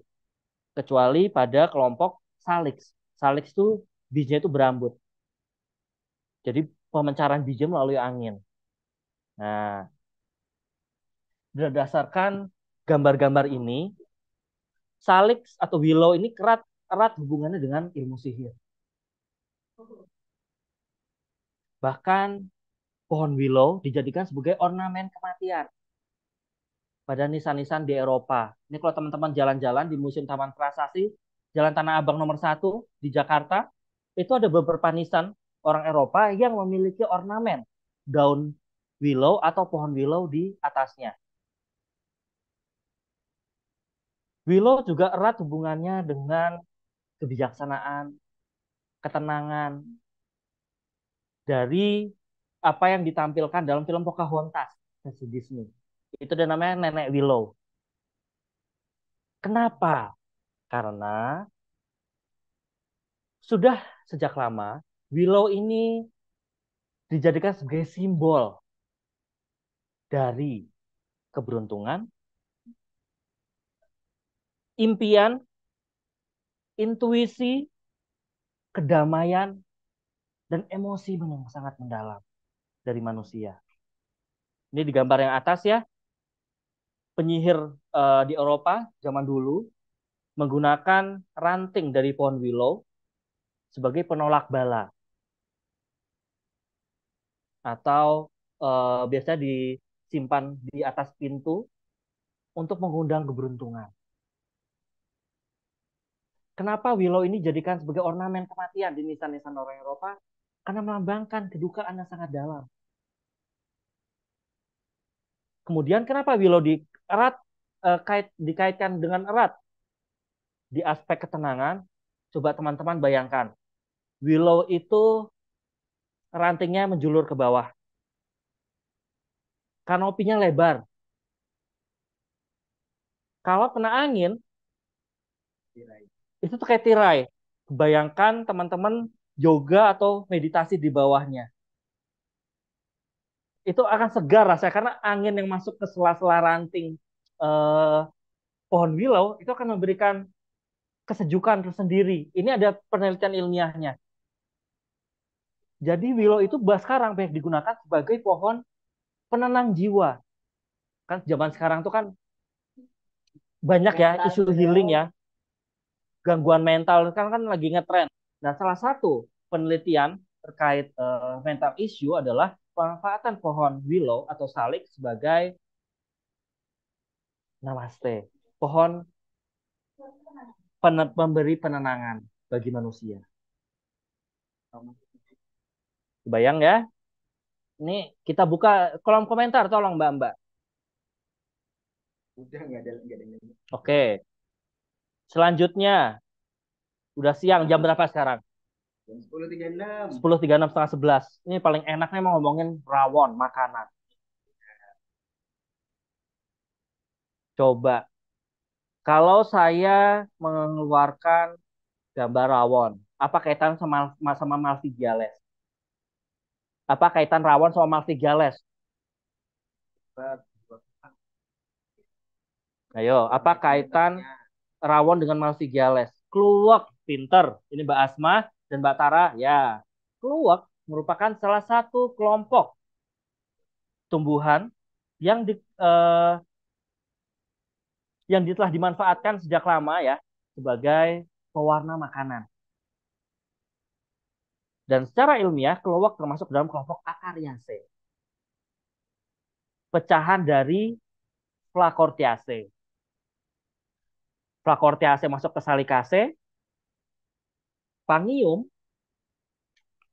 kecuali pada kelompok salix. Salix itu bijinya itu berambut. Jadi pemancaran biji melalui angin. Nah, berdasarkan gambar-gambar ini, Salix atau Willow ini kerat erat hubungannya dengan ilmu sihir. Bahkan pohon willow dijadikan sebagai ornamen kematian pada nisan-nisan di Eropa. Ini kalau teman-teman jalan-jalan di musim Taman Prasasti, Jalan Tanah Abang nomor satu di Jakarta, itu ada beberapa nisan orang Eropa yang memiliki ornamen daun willow atau pohon willow di atasnya. Willow juga erat hubungannya dengan kebijaksanaan, ketenangan dari apa yang ditampilkan dalam film Pocahontas versi Disney. Itu ada namanya Nenek Willow. Kenapa karena sudah sejak lama willow ini dijadikan sebagai simbol dari keberuntungan, impian, intuisi, kedamaian, dan emosi yang sangat mendalam dari manusia. Ini di gambar yang atas ya, penyihir uh, di Eropa zaman dulu menggunakan ranting dari pohon willow sebagai penolak bala. Atau biasa eh, biasa disimpan di atas pintu untuk mengundang keberuntungan. Kenapa willow ini dijadikan sebagai ornamen kematian di nisan-nisan orang Eropa? Karena melambangkan kedukaan yang sangat dalam. Kemudian kenapa willow di erat eh, kait, dikaitkan dengan erat di aspek ketenangan, coba teman-teman bayangkan. Willow itu rantingnya menjulur ke bawah. Kanopinya lebar. Kalau kena angin, tirai. itu tuh kayak tirai. Bayangkan teman-teman yoga atau meditasi di bawahnya itu akan segar rasanya karena angin yang masuk ke sela-sela ranting eh, pohon willow itu akan memberikan kesejukan tersendiri. Ini ada penelitian ilmiahnya. Jadi willow itu bahas sekarang banyak digunakan sebagai pohon penenang jiwa. Kan zaman sekarang tuh kan banyak ya isu ya. healing ya. Gangguan mental kan kan lagi ngetren. Nah, salah satu penelitian terkait uh, mental issue adalah pemanfaatan pohon willow atau salik sebagai namaste, pohon pen memberi penenangan bagi manusia. Bayang ya? Ini kita buka kolom komentar tolong Mbak Mbak. Udah nggak ada nggak ada. Oke. Okay. Selanjutnya udah siang jam berapa sekarang? Jam 10.36. 10.36 setengah 11. Ini paling enaknya mau ngomongin rawon makanan. Coba kalau saya mengeluarkan gambar rawon, apa kaitan sama sama Malfigales? Apa kaitan rawon sama Malfigales? Ayo, apa kaitan rawon dengan Malfigales? Kluwak, pinter. Ini Mbak Asma dan Mbak Tara, ya. kluwak merupakan salah satu kelompok tumbuhan yang di, eh, yang telah dimanfaatkan sejak lama ya sebagai pewarna makanan. Dan secara ilmiah, kelowak termasuk dalam kelompok akariase, Pecahan dari Flacortiaceae. Flacortiaceae masuk ke salikase, Pangium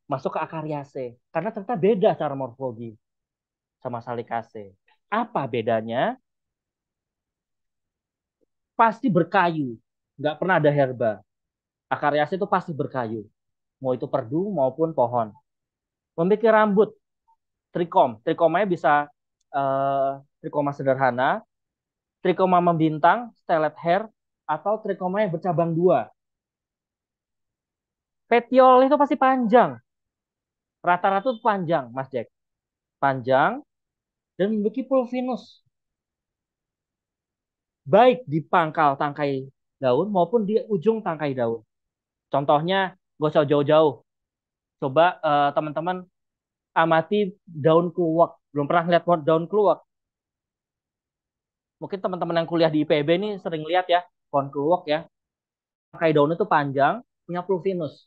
masuk ke akariase Karena ternyata beda cara morfologi sama salikase. Apa bedanya? pasti berkayu, nggak pernah ada herba. Akar yasi itu pasti berkayu, mau itu perdu maupun pohon. Memiliki rambut trikom, trikomanya bisa uh, trikoma sederhana, trikoma membintang, stilet hair, atau trikoma yang bercabang dua. Petiol itu pasti panjang. Rata-rata itu panjang, Mas Jack. Panjang dan memiliki pulvinus baik di pangkal tangkai daun maupun di ujung tangkai daun. Contohnya, gak usah jauh-jauh. Coba teman eh, teman-teman amati daun keluak. Belum pernah lihat daun keluak. Mungkin teman-teman yang kuliah di IPB ini sering lihat ya, pohon keluak ya. Tangkai daun itu panjang, punya pluvinus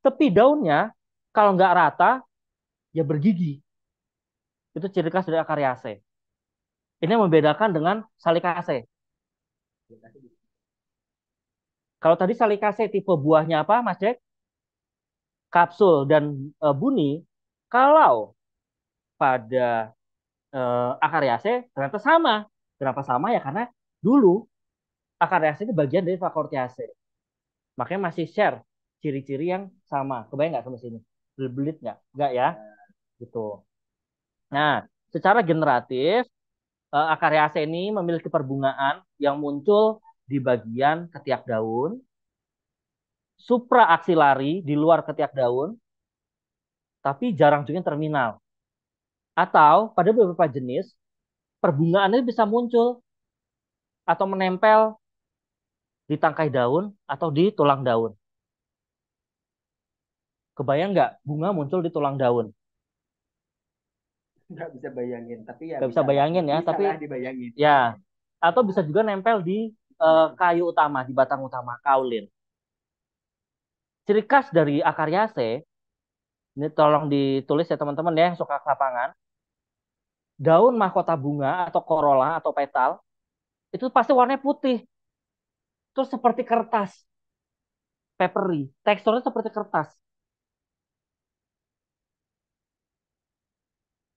tapi daunnya, kalau nggak rata, ya bergigi. Itu ciri khas dari akariase. Ini membedakan dengan salikase. Kalau tadi salikase tipe buahnya apa, Mas Jack? Kapsul dan e, eh, buni. Kalau pada e, eh, akariase ternyata sama. Kenapa sama? Ya karena dulu akariase ini bagian dari fakortiase. Makanya masih share ciri-ciri yang sama. Kebayang nggak sama sini? Belit-belit nggak? Nggak ya? Iya. Gitu. Nah, secara generatif uh, eh, akariase ini memiliki perbungaan yang muncul di bagian ketiak daun, supraaksilari di luar ketiak daun, tapi jarang juga terminal. Atau pada beberapa jenis perbungaan ini bisa muncul atau menempel di tangkai daun atau di tulang daun. Kebayang nggak bunga muncul di tulang daun? nggak bisa bayangin tapi ya gak bisa, bayangin ya bisa tapi dibayangin ya atau bisa juga nempel di uh, kayu utama di batang utama kaulin ciri khas dari akariase ini tolong ditulis ya teman-teman ya yang suka lapangan daun mahkota bunga atau corolla atau petal itu pasti warnanya putih terus seperti kertas papery teksturnya seperti kertas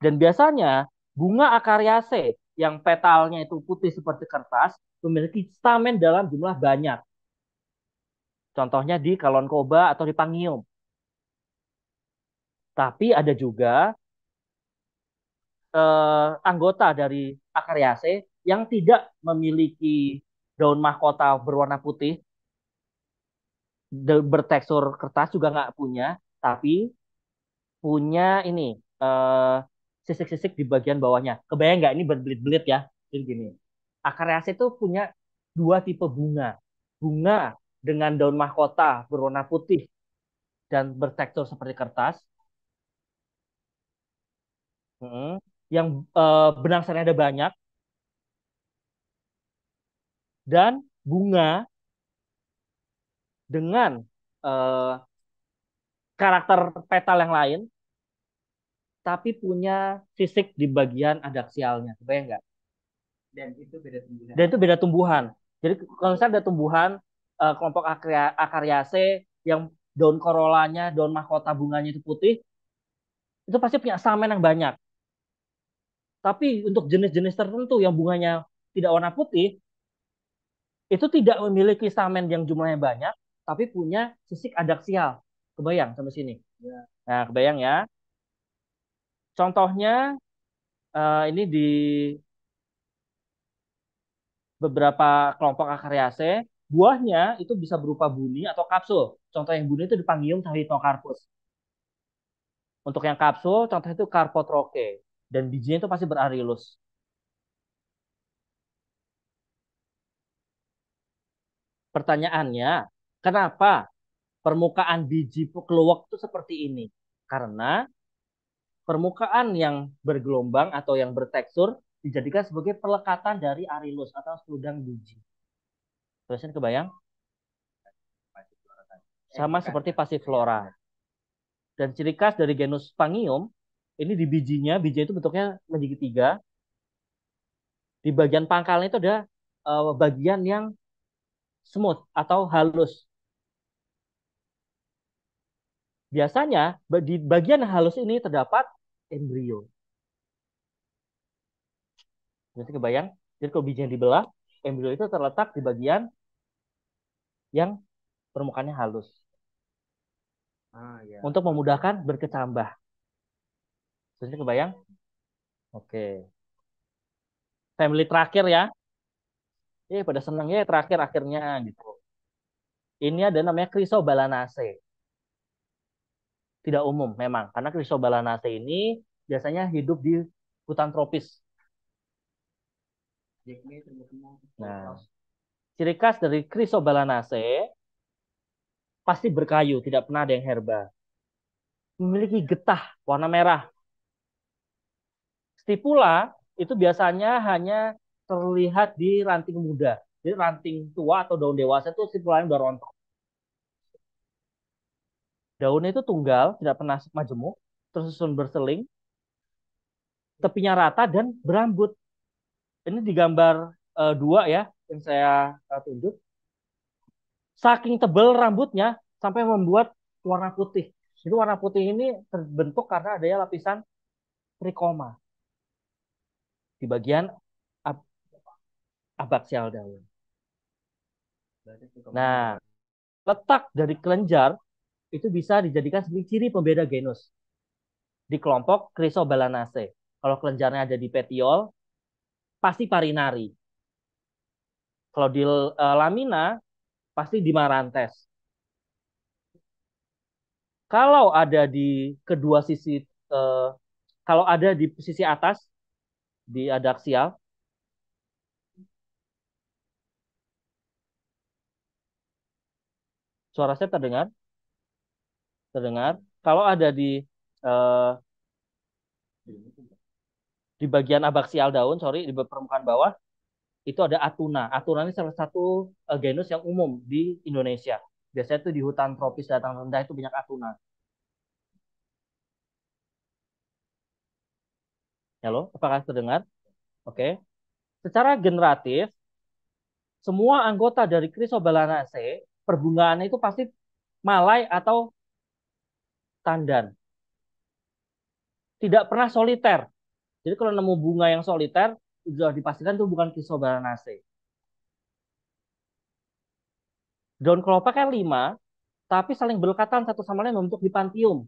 Dan biasanya bunga akariase yang petalnya itu putih seperti kertas memiliki stamen dalam jumlah banyak. Contohnya di kalonkoba atau di pangium. Tapi ada juga eh, anggota dari akariase yang tidak memiliki daun mahkota berwarna putih, bertekstur kertas juga nggak punya, tapi punya ini eh, sisik-sisik di bagian bawahnya. Kebayang nggak ini berbelit-belit ya? Jadi gini, akareaceae itu punya dua tipe bunga. Bunga dengan daun mahkota berwarna putih dan bertekstur seperti kertas. Hmm. Yang eh, benang sari ada banyak. Dan bunga dengan eh, karakter petal yang lain tapi punya fisik di bagian adaksialnya. Kebayang nggak? Dan itu beda tumbuhan. Dan itu beda tumbuhan. Jadi kalau misalnya ada tumbuhan uh, kelompok akariase yang daun korolanya, daun mahkota bunganya itu putih, itu pasti punya samen yang banyak. Tapi untuk jenis-jenis tertentu yang bunganya tidak warna putih, itu tidak memiliki samen yang jumlahnya banyak, tapi punya sisik adaksial. Kebayang sampai sini? Ya. Nah, kebayang ya. Contohnya uh, ini di beberapa kelompok akariase buahnya itu bisa berupa buni atau kapsul. Contoh yang buni itu dipanggil talitnocarpus. Untuk yang kapsul, contoh itu carpotroche. Dan bijinya itu pasti berarilus. Pertanyaannya, kenapa permukaan biji keluak itu seperti ini? Karena permukaan yang bergelombang atau yang bertekstur dijadikan sebagai pelekatan dari arilus atau seludang biji. Terusnya kebayang? Eh, Sama seperti pasiflora. Dan ciri khas dari genus Pangium, ini di bijinya, biji itu bentuknya menjadi tiga. Di bagian pangkalnya itu ada eh, bagian yang smooth atau halus. Biasanya di bagian halus ini terdapat embrio. Jadi kebayang? Jadi kalau biji yang dibelah, embrio itu terletak di bagian yang permukaannya halus. Ah, ya. Untuk memudahkan berkecambah. Jadi kebayang? Oke. Family terakhir ya. Eh pada senangnya ya terakhir akhirnya gitu. Ini ada namanya Chrysobalanaceae tidak umum memang karena Cristobalanaceae ini biasanya hidup di hutan tropis. Nah, ciri khas dari Cristobalanaceae pasti berkayu, tidak pernah ada yang herba. Memiliki getah warna merah. Stipula itu biasanya hanya terlihat di ranting muda. Jadi ranting tua atau daun dewasa itu stipulanya udah rontok. Daunnya itu tunggal, tidak pernah majemuk, tersusun berseling, tepinya rata dan berambut. Ini di gambar uh, dua ya yang saya uh, tunjuk. Saking tebal rambutnya sampai membuat warna putih. Jadi warna putih ini terbentuk karena adanya lapisan trikoma di bagian ab abaksial daun. Nah, letak dari kelenjar itu bisa dijadikan sebagai ciri pembeda genus di kelompok Chrysobalanaceae. Kalau kelenjarnya ada di petiol, pasti parinari. Kalau di eh, lamina, pasti di marantes. Kalau ada di kedua sisi, eh, kalau ada di sisi atas, di adaksial, suara saya terdengar? terdengar. Kalau ada di uh, di bagian abaksial daun, sorry, di permukaan bawah, itu ada atuna. Atuna ini salah satu uh, genus yang umum di Indonesia. Biasanya itu di hutan tropis datang rendah itu banyak atuna. Halo, apakah terdengar? Oke. Okay. Secara generatif, semua anggota dari Chrysobalanaceae perbungaannya itu pasti malai atau tandan. Tidak pernah soliter. Jadi kalau nemu bunga yang soliter, sudah dipastikan itu bukan Chrysobaranaceae. Daun kelopak kan lima, tapi saling berkatan satu sama lain membentuk dipantium.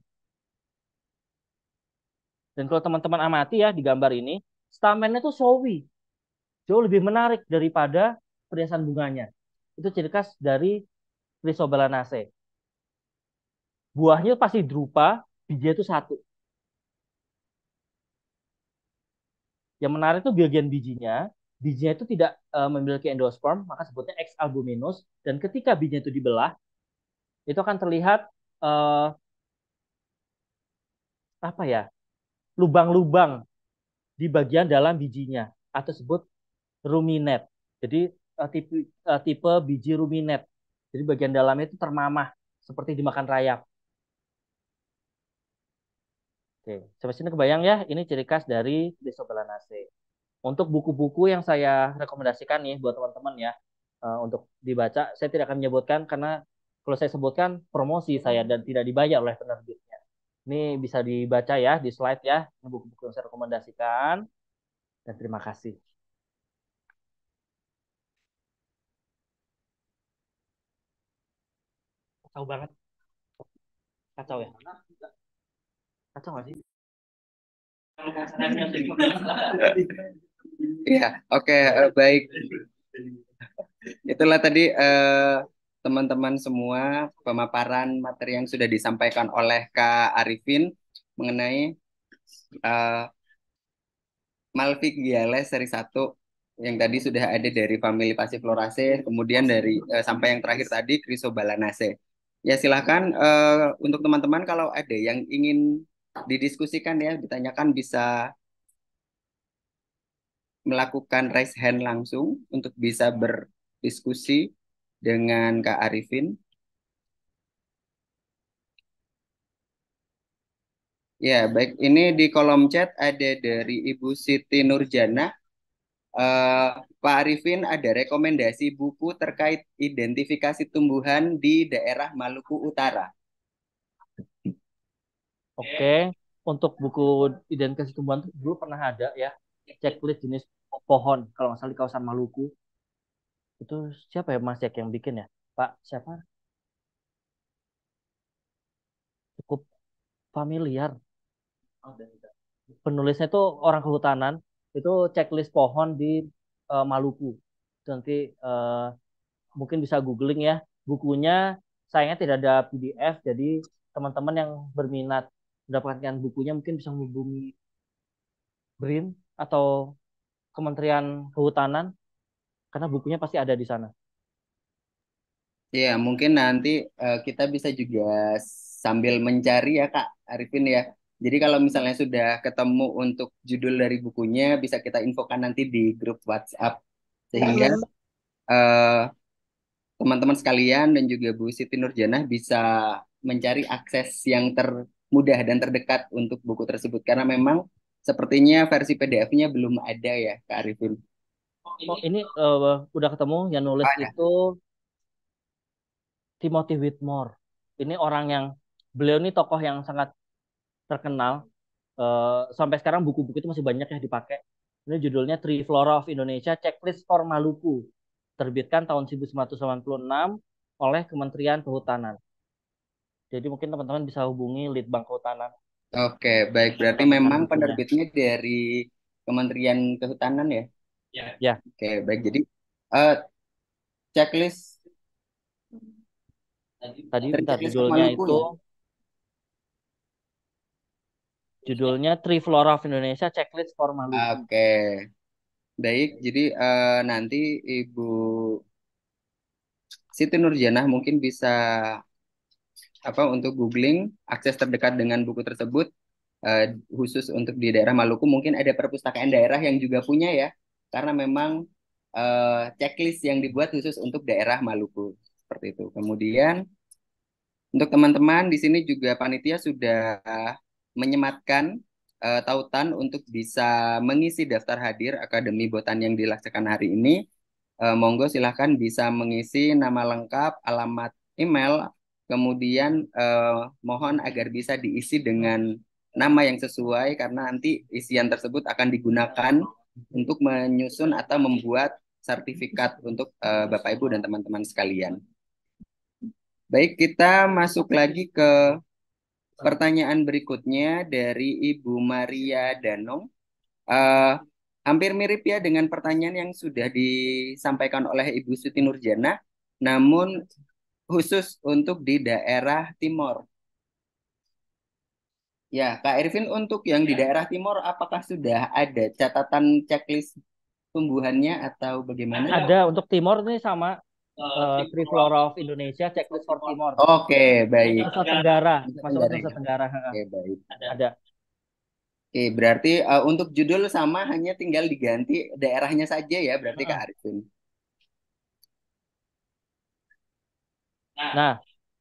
Dan kalau teman-teman amati ya di gambar ini, stamennya itu showy. Jauh lebih menarik daripada perhiasan bunganya. Itu ciri khas dari Chrysobalanaceae buahnya pasti drupa, biji itu satu. Yang menarik itu bagian bijinya, bijinya itu tidak uh, memiliki endosperm, maka sebutnya X albuminus. Dan ketika bijinya itu dibelah, itu akan terlihat uh, apa ya, lubang-lubang di bagian dalam bijinya atau sebut ruminet. Jadi uh, tipe, uh, tipe biji ruminet. Jadi bagian dalamnya itu termamah seperti dimakan rayap. Oke, sampai sini kebayang ya, ini ciri khas dari Belanase. Untuk buku-buku yang saya rekomendasikan nih buat teman-teman ya, eh, untuk dibaca, saya tidak akan menyebutkan karena kalau saya sebutkan promosi saya dan tidak dibayar oleh penerbitnya. Ini bisa dibaca ya di slide ya, ini buku-buku yang saya rekomendasikan. Dan terima kasih. Kacau banget. Kacau ya. Kacau gak sih? Iya, oke, okay, uh, eh, baik. Itulah tadi eh, teman-teman uh, semua pemaparan materi yang sudah disampaikan oleh Kak Arifin mengenai uh, eh, Malvik Giales seri 1 yang tadi sudah ada dari famili Florase, kemudian dari uh, sampai yang terakhir tadi Chrysobalanaceae. Ya silahkan uh, untuk teman-teman kalau ada yang ingin didiskusikan ya, ditanyakan bisa melakukan raise hand langsung untuk bisa berdiskusi dengan Kak Arifin. Ya, baik. Ini di kolom chat ada dari Ibu Siti Nurjana. Uh, Pak Arifin, ada rekomendasi buku terkait identifikasi tumbuhan di daerah Maluku Utara. Oke, okay. untuk buku identitas tumbuhan dulu pernah ada ya checklist jenis pohon kalau nggak di kawasan Maluku. Itu siapa ya Mas Jack yang bikin ya? Pak siapa? Cukup familiar. Penulisnya itu orang kehutanan. Itu checklist pohon di uh, Maluku. nanti uh, mungkin bisa googling ya bukunya. Sayangnya tidak ada PDF, jadi teman-teman yang berminat mendapatkan bukunya mungkin bisa menghubungi BRIN atau Kementerian Kehutanan karena bukunya pasti ada di sana. Ya, mungkin nanti uh, kita bisa juga sambil mencari ya Kak Arifin ya. Jadi kalau misalnya sudah ketemu untuk judul dari bukunya bisa kita infokan nanti di grup WhatsApp sehingga teman iya. eh, teman-teman sekalian dan juga Bu Siti Nurjana bisa mencari akses yang ter mudah dan terdekat untuk buku tersebut karena memang sepertinya versi PDF-nya belum ada ya Kak Arifin. Oh, ini uh, udah ketemu yang nulis oh, itu ya. Timothy Whitmore. Ini orang yang beliau ini tokoh yang sangat terkenal. Uh, sampai sekarang buku-buku itu masih banyak yang dipakai. Ini judulnya Three Flora of Indonesia Checklist for Maluku. Terbitkan tahun 1996 oleh Kementerian Kehutanan. Jadi mungkin teman-teman bisa hubungi lead bank Kehutanan. Oke, baik. Berarti iya. memang penerbitnya dari Kementerian Kehutanan ya? Ya. ya. Oke, baik. Jadi uh, checklist tadi bentar judulnya itu judulnya Tree Flora of Indonesia Checklist Formal. Oke. Baik, jadi uh, nanti Ibu Siti Nurjana mungkin bisa apa untuk googling akses terdekat dengan buku tersebut uh, khusus untuk di daerah Maluku mungkin ada perpustakaan daerah yang juga punya ya karena memang uh, checklist yang dibuat khusus untuk daerah Maluku seperti itu. Kemudian untuk teman-teman di sini juga panitia sudah menyematkan uh, tautan untuk bisa mengisi daftar hadir Akademi Botan yang dilaksanakan hari ini. Uh, monggo silahkan bisa mengisi nama lengkap, alamat email, kemudian eh, mohon agar bisa diisi dengan nama yang sesuai karena nanti isian tersebut akan digunakan untuk menyusun atau membuat sertifikat untuk eh, Bapak Ibu dan teman-teman sekalian. Baik, kita masuk lagi ke pertanyaan berikutnya dari Ibu Maria Danong. Uh, hampir mirip ya dengan pertanyaan yang sudah disampaikan oleh Ibu Siti Nurjana. Namun khusus untuk di daerah timur. Ya, Kak Irvin, untuk yang ya. di daerah timur, apakah sudah ada catatan checklist tumbuhannya atau bagaimana? Ada untuk timur ini sama uh, eh, eh, Tree Flora of Indonesia checklist for timur. Oke, okay, baik. Nusa Tenggara, masuk Nusa Tenggara. Oke, okay, baik. Ada. ada. Oke, berarti uh, untuk judul sama hanya tinggal diganti daerahnya saja ya, berarti uh. Kak Arifin. Nah, nah,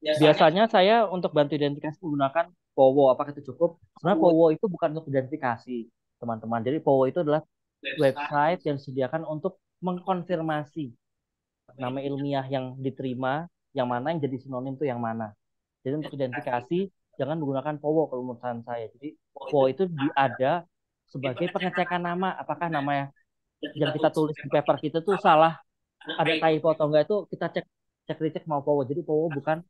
biasanya, biasanya saya untuk bantu identifikasi menggunakan POWO. Apakah itu cukup? Sebenarnya POWO itu bukan untuk identifikasi, teman-teman. Jadi POWO itu adalah website, website yang disediakan untuk mengkonfirmasi nama ilmiah yang diterima, yang mana yang jadi sinonim itu yang mana. Jadi untuk identifikasi jangan menggunakan POWO kalau menurut saya. Jadi POWO itu ada sebagai pengecekan nama apakah nah, nama yang kita tulis di paper kita itu salah ada typo atau enggak itu kita cek cek cek mau Powo. Jadi Powo bukan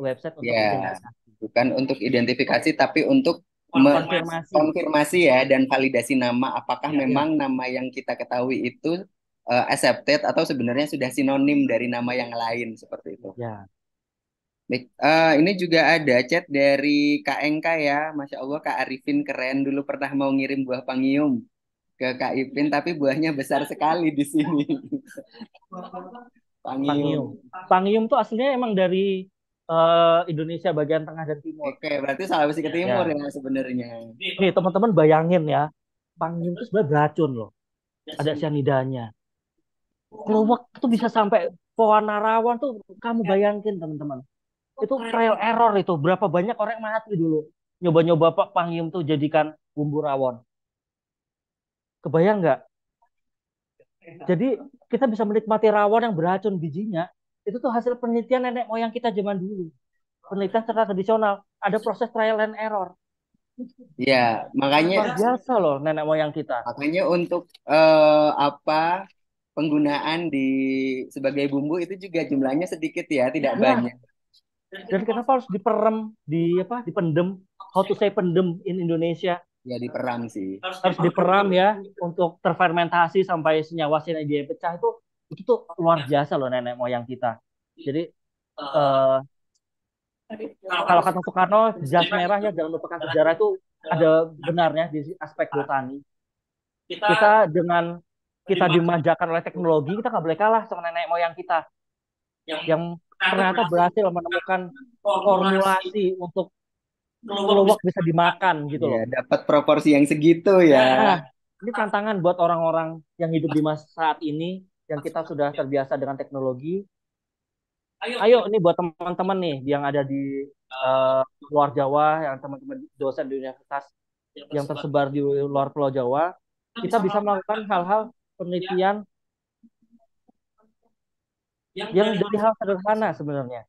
website untuk yeah. identifikasi. Bukan untuk identifikasi tapi untuk konfirmasi. konfirmasi ya dan validasi nama apakah yeah, ya. memang yeah. nama yang kita ketahui itu uh, accepted atau sebenarnya sudah sinonim dari nama yang lain seperti itu. Ya. Yeah. uh, ini juga ada chat dari KNK ya, masya Allah Kak Arifin keren dulu pernah mau ngirim buah pangium ke Kak Ipin tapi buahnya besar sekali di sini. (laughs) Pangium. Pangium. tuh aslinya emang dari uh, Indonesia bagian tengah dan timur. Oke, berarti Sulawesi ke iya. timur ya, ya sebenarnya. Nih, teman-teman bayangin ya. Pangium itu sebenarnya beracun loh. Ada sianidanya. Kluwek tuh bisa sampai pewarna rawon tuh kamu ya. bayangin teman-teman. Oh, itu trial error itu. Berapa banyak orang mati dulu. Nyoba-nyoba Pak Pangium tuh jadikan bumbu rawon. Kebayang nggak? Jadi kita bisa menikmati rawon yang beracun bijinya. Itu tuh hasil penelitian nenek moyang kita zaman dulu. Penelitian secara tradisional. Ada proses trial and error. Ya, makanya Luar biasa loh nenek moyang kita. Makanya untuk uh, apa penggunaan di sebagai bumbu itu juga jumlahnya sedikit ya, tidak ya. banyak. Dan kenapa harus diperem, di apa, dipendem? How to say pendem in Indonesia? Ya diperam sih. Harus, diperam ya untuk terfermentasi sampai senyawa dia pecah itu itu tuh luar ya. biasa loh nenek moyang kita. Jadi uh, kalau kata Soekarno jas merah ya dalam lupakan sejarah itu ada benarnya di aspek ah. botani. Kita, kita dengan kita dimanjakan oleh teknologi kita nggak boleh kalah sama nenek moyang kita yang, yang ternyata berhasil menemukan formulasi untuk kelowok bisa, bisa dimakan gitu iya, loh. Ya, dapat proporsi yang segitu ya. Nah, nah, ini tantangan buat orang-orang yang hidup di masa saat ini yang kita sudah terbiasa dengan teknologi. Ayo, ayo ini buat teman-teman nih yang ada di uh, luar Jawa, yang teman-teman dosen di universitas yang tersebar, yang tersebar di luar Pulau Jawa, kita bisa melakukan hal-hal penelitian yang, yang dari hal sederhana sebenarnya.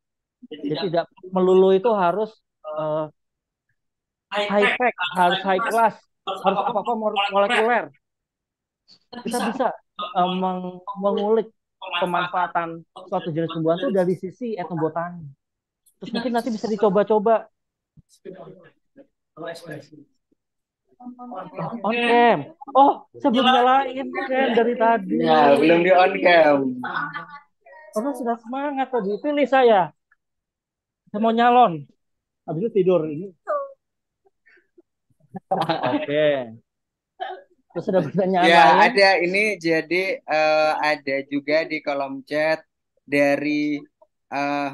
Jadi tidak melulu itu harus uh, high, high tech, harus high class, harus apa apa molekuler. Kita bisa uh, meng mengulik pemanfaatan suatu jenis tumbuhan itu dari sisi etnobotani. Terus mungkin nanti bisa dicoba-coba. On cam. Oh, sebelum nyalain kan dari tadi. Ya, belum di on cam. Karena sudah semangat tadi. Pilih saya. Saya mau nyalon. Habis itu tidur. Ini Oke. Terus ada pertanyaan Ya, lain. ada ini jadi uh, ada juga di kolom chat dari uh,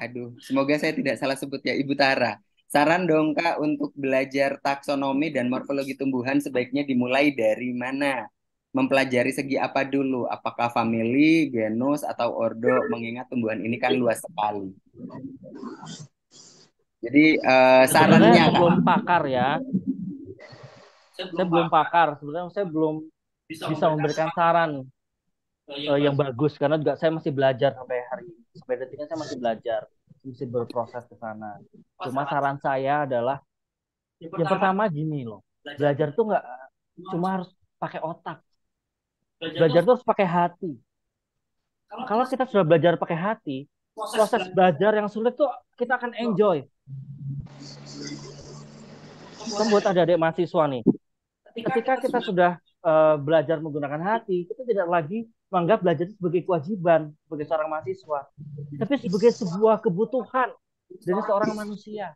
aduh, semoga saya tidak salah sebut ya Ibu Tara. Saran dong Kak untuk belajar taksonomi dan morfologi tumbuhan sebaiknya dimulai dari mana? Mempelajari segi apa dulu? Apakah family genus atau ordo? Mengingat tumbuhan ini kan luas sekali. Jadi uh, sarannya saya belum pakar ya. Saya belum, pakar. Sebenarnya saya belum bisa, memberikan saran uh, yang bagus karena juga saya masih belajar sampai hari ini. Sampai detik ini saya masih belajar, masih berproses ke sana. Cuma saran saya adalah yang pertama, yang pertama gini loh. Belajar tuh nggak cuma harus pakai otak. Belajar tuh harus pakai hati. Kalau kita sudah belajar pakai hati, proses belajar yang sulit tuh kita akan enjoy Kan buat adik-adik mahasiswa nih, ketika kita sudah uh, belajar menggunakan hati, kita tidak lagi menganggap belajar itu sebagai kewajiban sebagai seorang mahasiswa, tapi sebagai sebuah kebutuhan dari seorang manusia.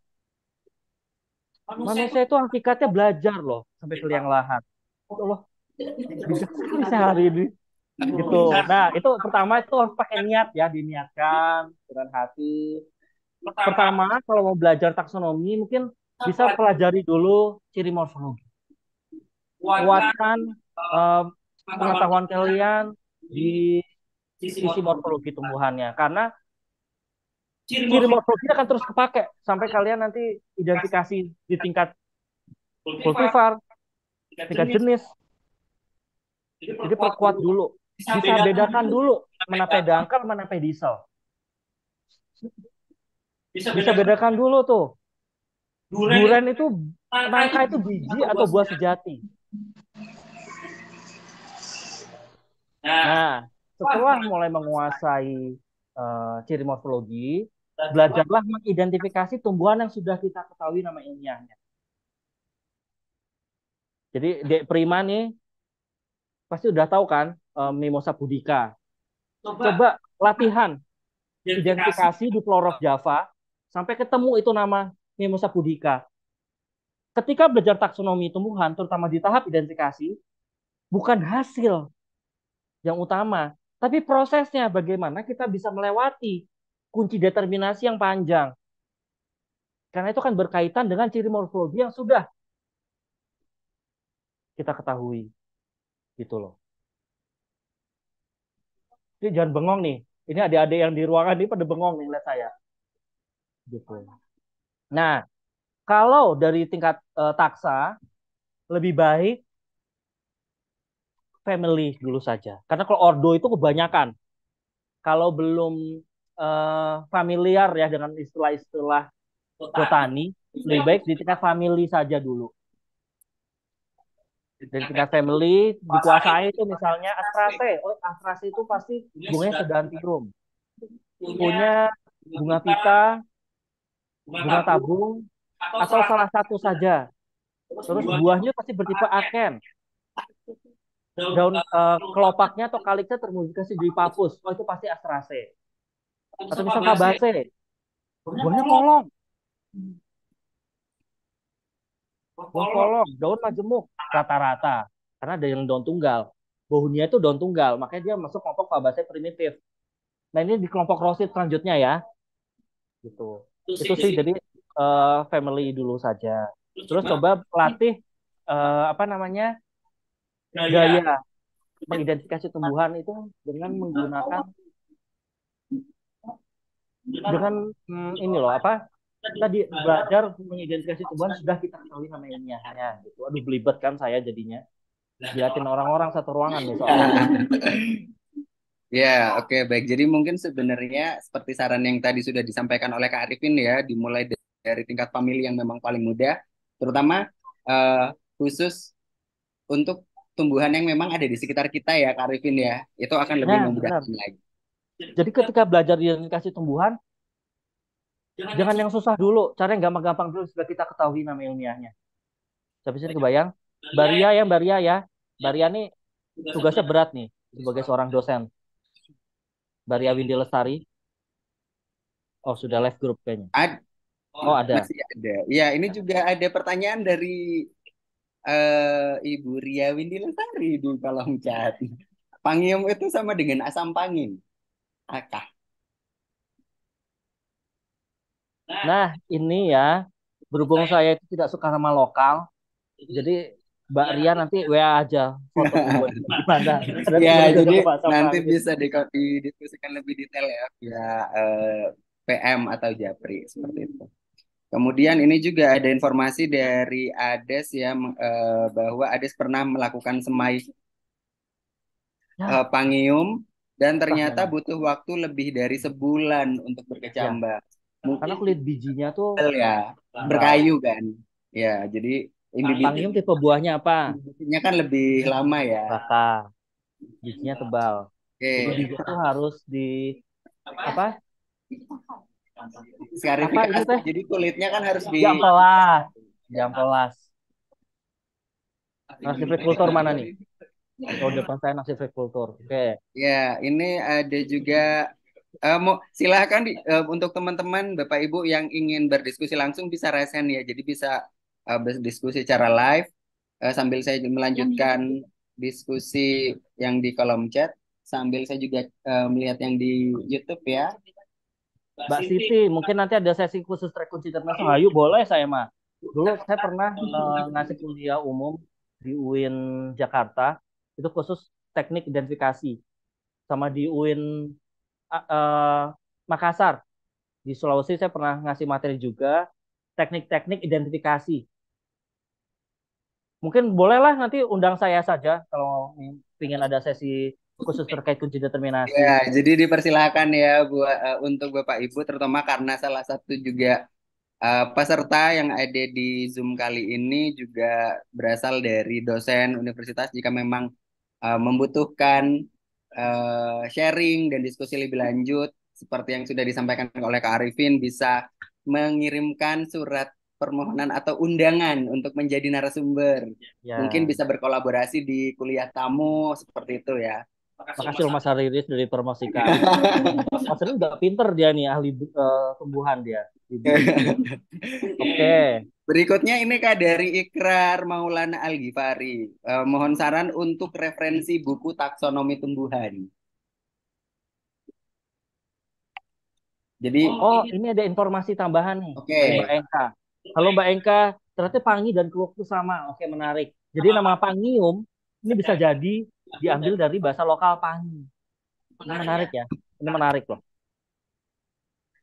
Manusia itu hakikatnya belajar loh sampai keliang lahat. Ya oh Allah, bisa, bisa hari ini gitu. Nah itu pertama itu harus pakai niat ya, diniatkan dengan hati, pertama, pertama kalau mau belajar taksonomi mungkin nah, bisa pelajari dulu ciri morfologi. Kuatkan eh, eh, pengetahuan kalian di sisi morfologi tumbuhannya karena ciri morfologi akan terus kepake sampai kalian nanti identifikasi di tingkat kultivar, tingkat jenis. Jadi perkuat dulu. Bisa bedakan dulu mana pedangkal, mana pedisel. Bisa bedakan, bisa bedakan dulu tuh. Duren, Duren itu kan nangka itu biji atau buah sejati. Nah, nah setelah mulai menguasai uh, ciri morfologi, belajarlah mengidentifikasi tumbuhan yang sudah kita ketahui nama ilmiahnya. Jadi Dek Prima nih pasti udah tahu kan uh, Mimosa pudica. Coba, Coba latihan identifikasi di Florov Java Sampai ketemu itu nama Mimosa pudica. Ketika belajar taksonomi tumbuhan, terutama di tahap identifikasi, bukan hasil yang utama, tapi prosesnya bagaimana kita bisa melewati kunci determinasi yang panjang. Karena itu kan berkaitan dengan ciri morfologi yang sudah kita ketahui. Gitu loh. Jadi jangan bengong nih. Ini adik-adik yang di ruangan ini pada bengong nih lihat saya gitu. Nah, kalau dari tingkat uh, taksa lebih baik family dulu saja. Karena kalau ordo itu kebanyakan. Kalau belum uh, familiar ya dengan istilah-istilah botani, lebih baik di tingkat family saja dulu. Dari tingkat family dikuasai itu misalnya astrase. Oh, astrase itu pasti bunganya sedantirum. Punya bunga pita, bunga tabung atau, salah satu saja. Terus, buahnya pasti bertipe aken. Daun uh, kelopaknya atau kaliknya termodifikasi jadi papus. Oh itu pasti astrace. Atau misalnya kabase. Buahnya kolong. Buah kolong, daun majemuk rata-rata. Karena ada yang daun tunggal. Bohunia itu daun tunggal, makanya dia masuk kelompok fabase primitif. Nah ini di kelompok rosid selanjutnya ya. Gitu itu sih jadi uh, family dulu saja terus coba pelatih uh, apa namanya gaya mengidentifikasi tumbuhan itu dengan menggunakan dengan hmm, ini loh apa tadi belajar mengidentifikasi tumbuhan sudah kita ketahui sama ilmiahnya gitu aduh belibet kan saya jadinya liatin orang-orang satu ruangan nih (laughs) soalnya Ya, oke baik. Jadi mungkin sebenarnya seperti saran yang tadi sudah disampaikan oleh Kak Arifin ya, dimulai dari, tingkat famili yang memang paling muda, terutama uh, khusus untuk tumbuhan yang memang ada di sekitar kita ya, Kak Arifin ya. Itu akan lebih ya, memudahkan benar. lagi. Jadi ketika belajar identifikasi tumbuhan, jangan, jangan yang susah dulu, cara yang gampang-gampang dulu sudah kita ketahui nama ilmiahnya. Tapi sini kebayang, Baria yang Baria ya, Baria ya. ini tugasnya berat nih sebagai seorang dosen dari Awindi Lestari? Oh, sudah live grup kayaknya. Ad oh, ada. Masih ada. Ya, ini juga ada pertanyaan dari uh, Ibu Ria Windy Lestari di kolom chat. Pangium itu sama dengan asam pangin. Akah? Nah, ini ya, berhubung saya itu tidak suka sama lokal, jadi Mbak iya. Ria nanti WA aja foto (laughs) ya, jadi nanti bisa di diskusikan lebih detail ya via eh, PM atau Japri seperti itu. Kemudian ini juga ada informasi dari Ades ya eh, bahwa Ades pernah melakukan semai ya. eh, pangium dan ternyata butuh waktu lebih dari sebulan untuk berkecambah. Ya. Karena kulit bijinya tuh ya berkayu kan. Ya, jadi Pangium tipe buahnya apa? Bijinya kan lebih iya, lama ya. Raka. Bijinya tebal. Okay. itu harus di apa? Sekarang Apa itu Jadi kulitnya kan harus di jam kelas. Jam pelas. Nasib kultur mana nih? Kalau oh, depan saya nasib kultur. Oke. Okay. Ya, ini ada juga Uh, mau silahkan di, uh, untuk teman-teman Bapak Ibu yang ingin berdiskusi langsung bisa resen ya. Jadi bisa uh, diskusi secara live uh, sambil saya melanjutkan iya, iya. diskusi yang di kolom chat sambil saya juga uh, melihat yang di YouTube ya. Mbak Siti, mungkin nanti ada sesi khusus terkunci internasional. Ayo boleh saya mah. Dulu saya pernah ngasih kuliah umum di UIN Jakarta itu khusus teknik identifikasi sama di UIN uh, Makassar di Sulawesi saya pernah ngasih materi juga teknik-teknik identifikasi mungkin bolehlah nanti undang saya saja kalau ingin ada sesi khusus terkait kunci determinasi. Ya, jadi dipersilahkan ya buat uh, untuk Bapak Ibu terutama karena salah satu juga uh, peserta yang ada di Zoom kali ini juga berasal dari dosen universitas jika memang uh, membutuhkan uh, sharing dan diskusi lebih lanjut seperti yang sudah disampaikan oleh Kak Arifin bisa mengirimkan surat permohonan atau undangan untuk menjadi narasumber. Ya. Mungkin bisa berkolaborasi di kuliah tamu seperti itu ya. Makasih Mas Hariris dari Permasika. (laughs) Mas Hariris udah pinter dia nih ahli uh, tumbuhan dia. (laughs) Oke. Okay. Berikutnya ini Kak dari Ikrar Maulana Al Ghifari. Uh, eh, mohon saran untuk referensi buku taksonomi tumbuhan. Jadi Oh, ini ada informasi tambahan nih. Oke. Okay. Halo Mbak Engka, ternyata Pangi dan Kluwak itu sama. Oke, menarik. Jadi nama Pangium ini bisa iya. jadi diambil dari bahasa lokal Pangi. ini menarik ya. ya. Ini menarik loh.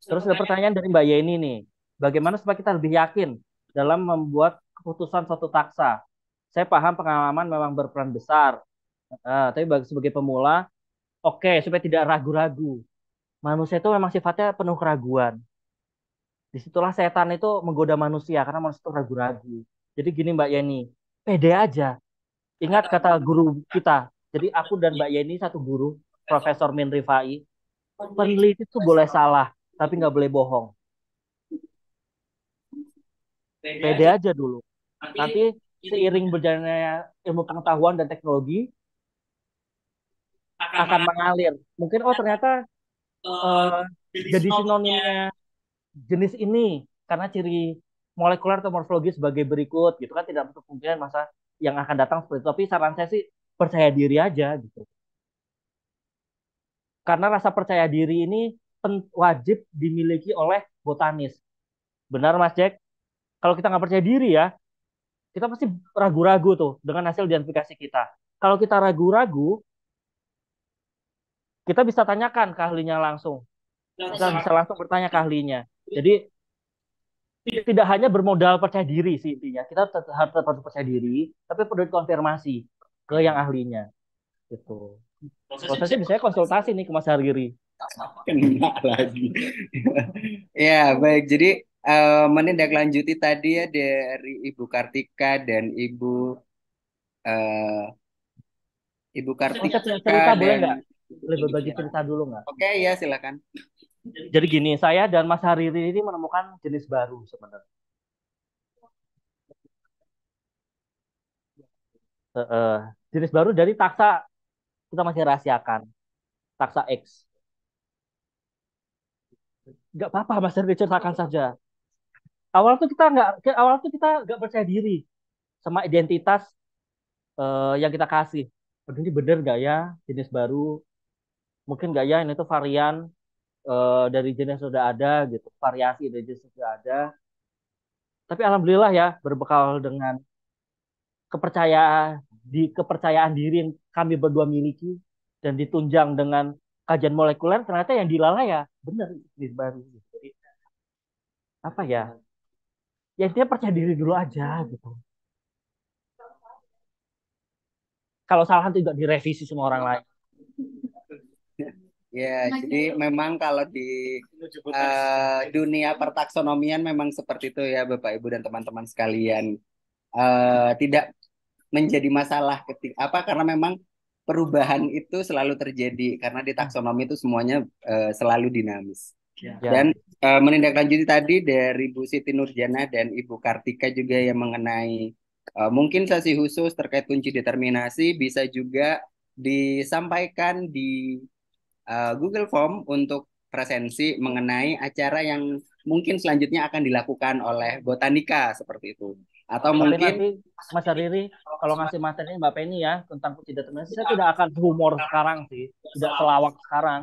Terus ada pertanyaan dari Mbak Yeni nih. Bagaimana supaya kita lebih yakin dalam membuat keputusan suatu taksa? Saya paham pengalaman memang berperan besar. Uh, tapi bagi sebagai pemula, oke okay, supaya tidak ragu-ragu. Manusia itu memang sifatnya penuh keraguan disitulah setan itu menggoda manusia karena manusia itu ragu-ragu. Jadi gini Mbak Yeni, pede aja. Ingat kata guru kita. Jadi aku dan Mbak Yeni satu guru, Profesor Min Rifai. Peneliti itu boleh salah, tapi nggak boleh bohong. Pede aja dulu. Nanti seiring berjalannya ilmu pengetahuan dan teknologi akan mengalir. Mungkin oh ternyata uh, jadi sinonimnya jenis ini karena ciri molekuler atau morfologi sebagai berikut gitu kan tidak untuk kemungkinan masa yang akan datang seperti itu. Tapi saran saya sih percaya diri aja gitu. Karena rasa percaya diri ini wajib dimiliki oleh botanis. Benar Mas Jack? Kalau kita nggak percaya diri ya, kita pasti ragu-ragu tuh dengan hasil identifikasi kita. Kalau kita ragu-ragu, kita bisa tanyakan ke ahlinya langsung. Kita bisa langsung bertanya ke ahlinya. Jadi tidak hanya bermodal percaya diri sih intinya. Kita harus tetap percaya diri, tapi perlu konfirmasi ke yang ahlinya. Gitu. Prosesnya misalnya konsultasi nih ke Mas Hariri Kena lagi. (laughs) ya, baik. Jadi uh, menindaklanjuti tadi ya dari Ibu Kartika dan Ibu uh, Ibu Kartika cerita, cerita dan... boleh nggak? Lebih bagi cerita dulu nggak? Oke, okay, ya silakan jadi gini, saya dan Mas Hariri ini menemukan jenis baru sebenarnya. Uh, uh, jenis baru dari taksa kita masih rahasiakan. Taksa X. Gak apa-apa, Mas Hariri ceritakan saja. Awal tuh kita nggak, awal tuh kita nggak percaya diri sama identitas uh, yang kita kasih. Ini bener nggak ya jenis baru? Mungkin nggak ya ini tuh varian uh, dari jenis sudah ada gitu, variasi dari jenis sudah ada. Tapi alhamdulillah ya berbekal dengan kepercayaan di kepercayaan diri yang kami berdua miliki dan ditunjang dengan kajian molekuler ternyata yang dilalui ya benar ini baru jadi apa ya ya intinya percaya diri dulu aja gitu kalau salah itu juga direvisi semua orang lain Ya, jadi memang kalau di uh, dunia pertaksonomian memang seperti itu ya Bapak Ibu dan teman-teman sekalian. Uh, tidak menjadi masalah ketika apa karena memang perubahan itu selalu terjadi karena di taksonomi itu semuanya uh, selalu dinamis. Ya. ya. Dan uh, menindaklanjuti tadi dari Bu Siti Nurjana dan Ibu Kartika juga yang mengenai uh, mungkin sesi khusus terkait kunci determinasi bisa juga disampaikan di uh, Google Form untuk presensi mengenai acara yang mungkin selanjutnya akan dilakukan oleh Botanika seperti itu. Atau Tapi mungkin nanti, Mas Riri kalau ngasih materi Mbak Penny ya tentang determinasi saya tidak akan humor sekarang sih, tidak selawak sekarang.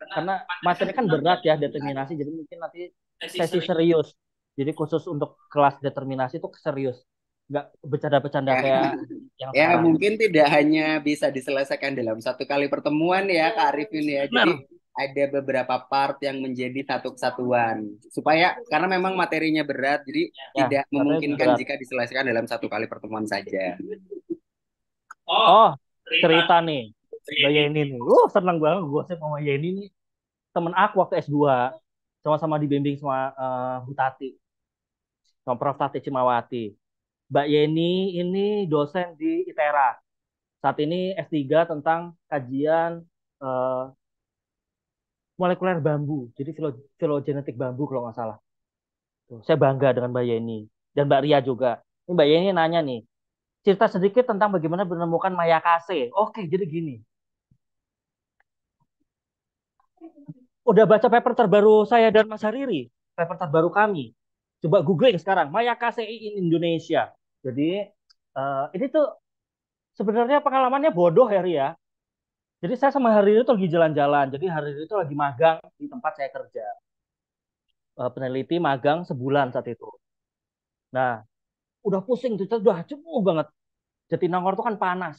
Karena materi kan berat ya determinasi jadi mungkin nanti sesi serius. Jadi khusus untuk kelas determinasi itu serius nggak bercanda-bercanda ya. kayak yang ya sekarang. mungkin tidak hanya bisa diselesaikan dalam satu kali pertemuan ya Kak Arifin ya jadi Benar. ada beberapa part yang menjadi satu kesatuan supaya karena memang materinya berat jadi ya, tidak memungkinkan berat. jika diselesaikan dalam satu kali pertemuan saja oh cerita nih Mbak Yeni nih uh senang banget gue sih sama Yeni nih temen aku waktu S2 sama-sama dibimbing sama uh, Tati sama Prof Tati Cimawati Mbak Yeni ini dosen di ITERA. Saat ini S3 tentang kajian uh, molekuler bambu, jadi filogenetik bambu kalau nggak salah. Tuh, saya bangga dengan Mbak Yeni dan Mbak Ria juga. Ini Mbak Yeni nanya nih, cerita sedikit tentang bagaimana menemukan Mayakase. Oke, jadi gini. Udah baca paper terbaru saya dan Mas Hariri, paper terbaru kami. Coba googling sekarang, Mayakase in Indonesia. Jadi uh, ini tuh sebenarnya pengalamannya bodoh Heri ya, ya. Jadi saya sama Hari itu lagi jalan-jalan. Jadi Hari itu lagi magang di tempat saya kerja. Uh, peneliti magang sebulan saat itu. Nah, udah pusing tuh, udah cemu banget. Jadi nongkrong tuh kan panas.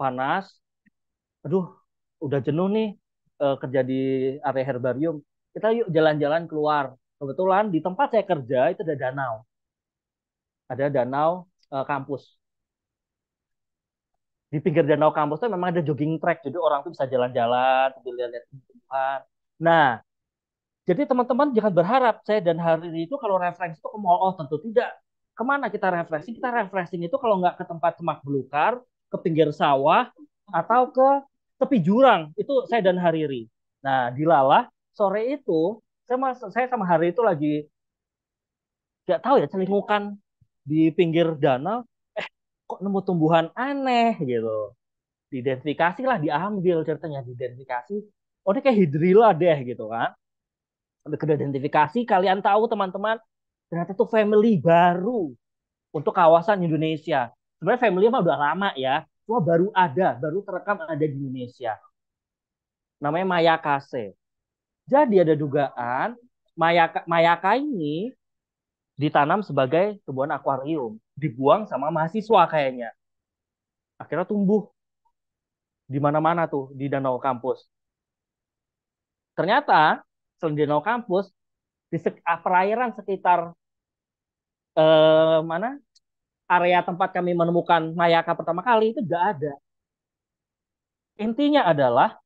Panas. Aduh, udah jenuh nih uh, kerja di area herbarium. Kita yuk jalan-jalan keluar. Kebetulan di tempat saya kerja itu ada danau ada danau uh, kampus. Di pinggir danau kampus itu memang ada jogging track, jadi orang tuh bisa jalan-jalan, sambil lihat-lihat tumbuhan. Nah, jadi teman-teman jangan berharap saya dan hari itu kalau refreshing itu ke mall, oh tentu tidak. Kemana kita refreshing? Kita refreshing itu kalau nggak ke tempat semak belukar, ke pinggir sawah, atau ke tepi jurang. Itu saya dan Hariri. Nah, di Lala, sore itu, saya, sama Hari itu lagi, nggak tahu ya, celingukan di pinggir danau eh kok nemu tumbuhan aneh gitu diidentifikasi lah diambil ceritanya diidentifikasi oh ini kayak hidrilla deh gitu kan udah identifikasi kalian tahu teman-teman ternyata tuh family baru untuk kawasan Indonesia sebenarnya family mah udah lama ya cuma baru ada baru terekam ada di Indonesia namanya Mayakase jadi ada dugaan Mayaka, Mayaka ini ditanam sebagai tumbuhan akuarium, dibuang sama mahasiswa kayaknya. Akhirnya tumbuh di mana-mana tuh di danau kampus. Ternyata selain danau kampus di sek ah, perairan sekitar eh, mana area tempat kami menemukan mayaka pertama kali itu gak ada. Intinya adalah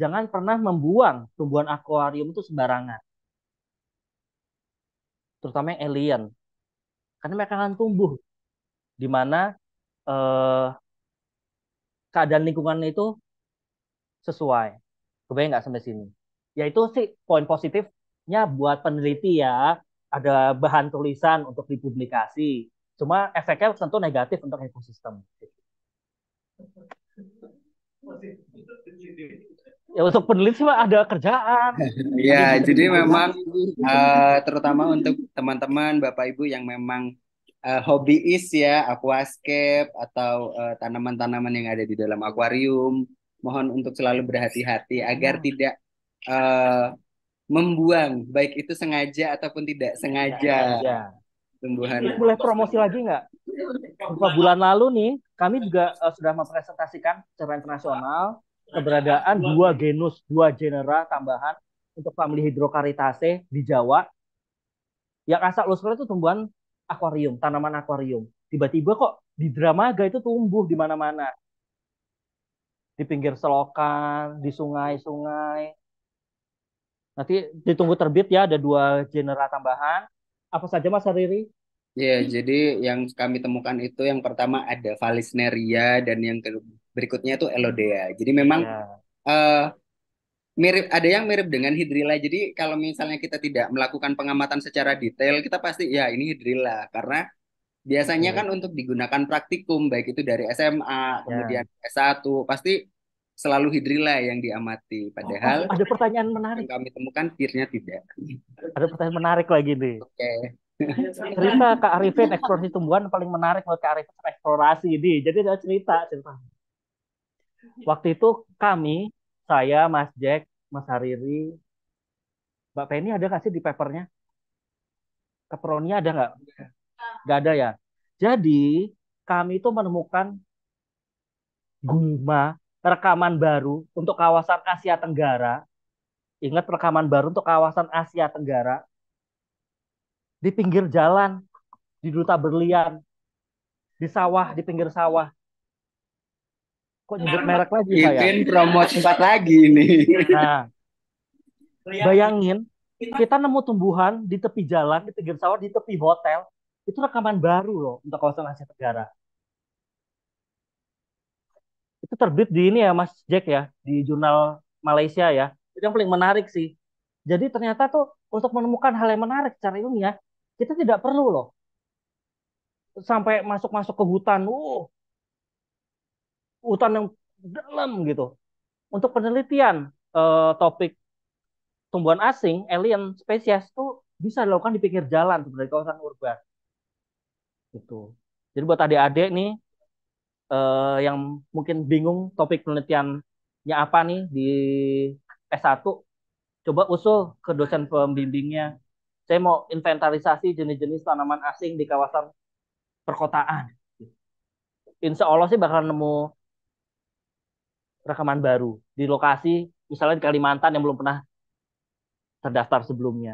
jangan pernah membuang tumbuhan akuarium itu sembarangan terutama alien karena mereka akan tumbuh di mana eh, keadaan lingkungan itu sesuai kebayang nggak sampai sini yaitu itu sih poin positifnya buat peneliti ya ada bahan tulisan untuk dipublikasi cuma efeknya tentu negatif untuk ekosistem ya untuk peneliti mah ada kerjaan. Iya, (laughs) jadi memang uh, terutama untuk teman-teman Bapak Ibu yang memang uh, hobiis ya aquascape atau tanaman eh, tanaman-tanaman yang ada di dalam akuarium, mohon untuk selalu berhati-hati agar iya. tidak uh, membuang baik itu sengaja ataupun tidak sengaja. Ya, Tumbuhan. Ini boleh promosi lagi nggak? Beberapa bulan lalu nih, kami juga uh, sudah mempresentasikan secara internasional keberadaan dua genus, dua genera tambahan untuk famili Hydrocharitaceae di Jawa yang asal usulnya itu tumbuhan akuarium, tanaman akuarium. Tiba-tiba kok di Dramaga itu tumbuh di mana-mana. Di pinggir selokan, di sungai-sungai. Nanti ditunggu terbit ya ada dua genera tambahan. Apa saja Mas Hariri? Ya, jadi yang kami temukan itu yang pertama ada Valisneria dan yang kedua berikutnya itu Elodea. Jadi memang yeah. Iya. uh, mirip ada yang mirip dengan hidrilla. Jadi kalau misalnya kita tidak melakukan pengamatan secara detail, kita pasti ya ini hidrilla karena biasanya kan untuk digunakan praktikum baik itu dari SMA, iya. kemudian yeah. S1, pasti selalu hidrilla yang diamati. Padahal oh, ada pertanyaan menarik yang kami temukan akhirnya tidak. Ada pertanyaan menarik lagi nih. Oke. Okay. cerita Kak Arifin eksplorasi tumbuhan paling menarik buat Kak Arifin eksplorasi ini. Jadi ada cerita cerita Waktu itu kami, saya, Mas Jack, Mas Hariri, Mbak Penny ada nggak sih di papernya? Keperoni ada nggak? Nggak ada ya. Jadi kami itu menemukan guma rekaman baru untuk kawasan Asia Tenggara. Ingat rekaman baru untuk kawasan Asia Tenggara di pinggir jalan, di duta berlian, di sawah, di pinggir sawah kok nah, nyebut merek lagi saya? Ipin promosi tempat lagi ini. Nah, bayangin kita nemu tumbuhan di tepi jalan, di pinggir sawah, di tepi hotel. Itu rekaman baru loh untuk kawasan Asia Tenggara. Itu terbit di ini ya Mas Jack ya, di jurnal Malaysia ya. Itu yang paling menarik sih. Jadi ternyata tuh untuk menemukan hal yang menarik secara ilmiah, kita tidak perlu loh sampai masuk-masuk ke hutan. Uh, hutan yang dalam gitu untuk penelitian eh, topik tumbuhan asing alien spesies tuh bisa dilakukan di pinggir jalan sebenarnya kawasan urban gitu jadi buat adik-adik nih uh, yang mungkin bingung topik penelitiannya apa nih di S1 coba usul ke dosen pembimbingnya saya mau inventarisasi jenis-jenis tanaman asing di kawasan perkotaan. Insya Allah sih bakal nemu rekaman baru di lokasi misalnya di Kalimantan yang belum pernah terdaftar sebelumnya.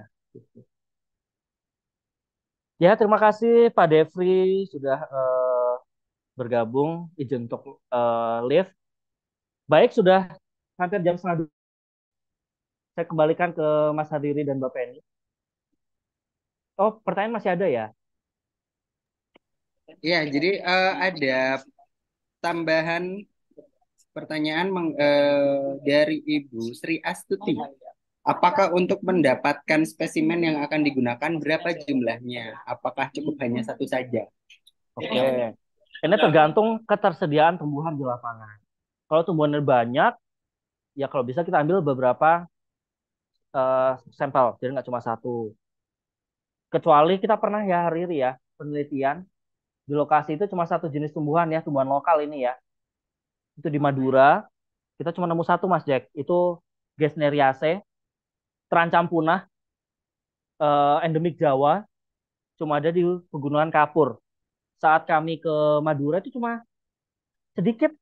Ya, terima kasih Pak Devri sudah uh, bergabung izin untuk uh, eh, live. Baik, sudah hampir jam setengah dua. Saya kembalikan ke Mas Hadiri dan Bapak ini. Oh, pertanyaan masih ada ya? Ya, jadi uh, ada tambahan pertanyaan meng, eh, dari Ibu Sri Astuti. Oh, iya. Apakah untuk mendapatkan spesimen yang akan digunakan berapa jumlahnya? Apakah cukup hanya satu saja? Oke. Okay. Ini tergantung ketersediaan tumbuhan di lapangan. Kalau tumbuhannya banyak, ya kalau bisa kita ambil beberapa uh, sampel, jadi nggak cuma satu. Kecuali kita pernah ya hari ini ya penelitian di lokasi itu cuma satu jenis tumbuhan ya, tumbuhan lokal ini ya itu di Madura kita cuma nemu satu mas Jack itu Gesneriase terancam punah uh, endemik Jawa cuma ada di pegunungan Kapur saat kami ke Madura itu cuma sedikit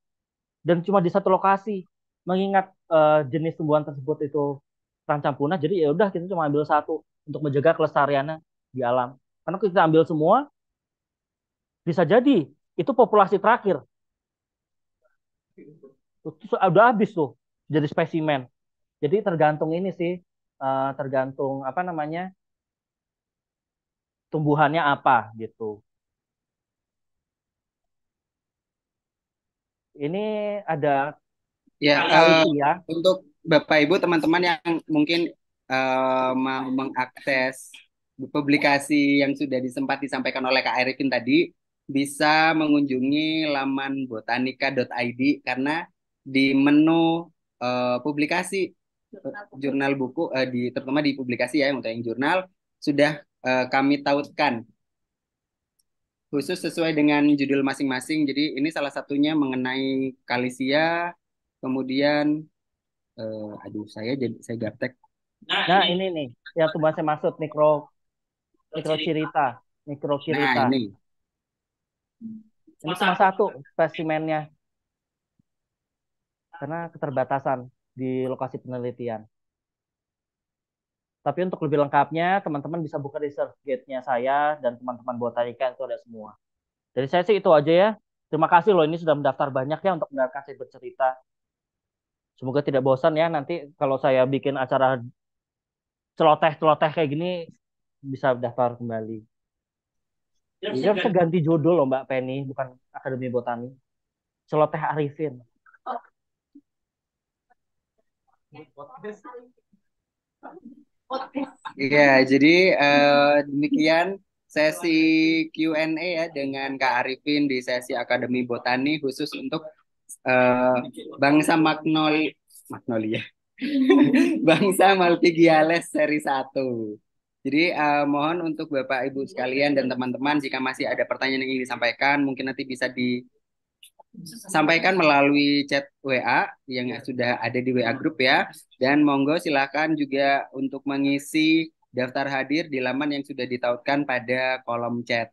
dan cuma di satu lokasi mengingat uh, jenis tumbuhan tersebut itu terancam punah jadi ya udah kita cuma ambil satu untuk menjaga kelestariannya di alam karena kita ambil semua bisa jadi itu populasi terakhir Terus udah habis tuh jadi spesimen. Jadi tergantung ini sih, uh, tergantung apa namanya tumbuhannya apa gitu. Ini ada ya, uh, ya. untuk Bapak Ibu teman-teman yang mungkin uh, mau mengakses publikasi yang sudah disempat disampaikan oleh Kak Erikin tadi bisa mengunjungi laman botanika.id karena di menu uh, publikasi jurnal, jurnal buku uh, di terutama di publikasi ya untuk yang jurnal sudah uh, kami tautkan khusus sesuai dengan judul masing-masing. Jadi ini salah satunya mengenai kalisia, kemudian uh, aduh saya jadi saya gaptek. Nah, nah ini nih yang tuh bahasa maksud mikro mikro cerita, mikro cerita. Nah, ini. Ini salah satu spesimennya. Karena keterbatasan di lokasi penelitian. Tapi untuk lebih lengkapnya, teman-teman bisa buka research gate nya saya dan teman-teman Botanika itu ada semua. Jadi saya sih itu aja ya. Terima kasih loh ini sudah mendaftar banyak ya untuk mendengarkan saya bercerita. Semoga tidak bosan ya nanti kalau saya bikin acara celoteh-celoteh kayak gini bisa daftar kembali. Ini harusnya ganti judul loh Mbak Penny, bukan Akademi Botani. Celoteh Arifin. Iya, jadi uh, demikian sesi Q&A ya dengan Kak Arifin di sesi Akademi Botani khusus untuk uh, bangsa Magnoli, Magnolia. (laughs) bangsa Maltigiales seri 1. Jadi uh, mohon untuk Bapak Ibu sekalian dan teman-teman jika masih ada pertanyaan yang ingin disampaikan mungkin nanti bisa disampaikan melalui chat WA yang iya. sudah ada di WA grup ya. Dan monggo silakan juga untuk mengisi daftar hadir di laman yang sudah ditautkan pada kolom chat.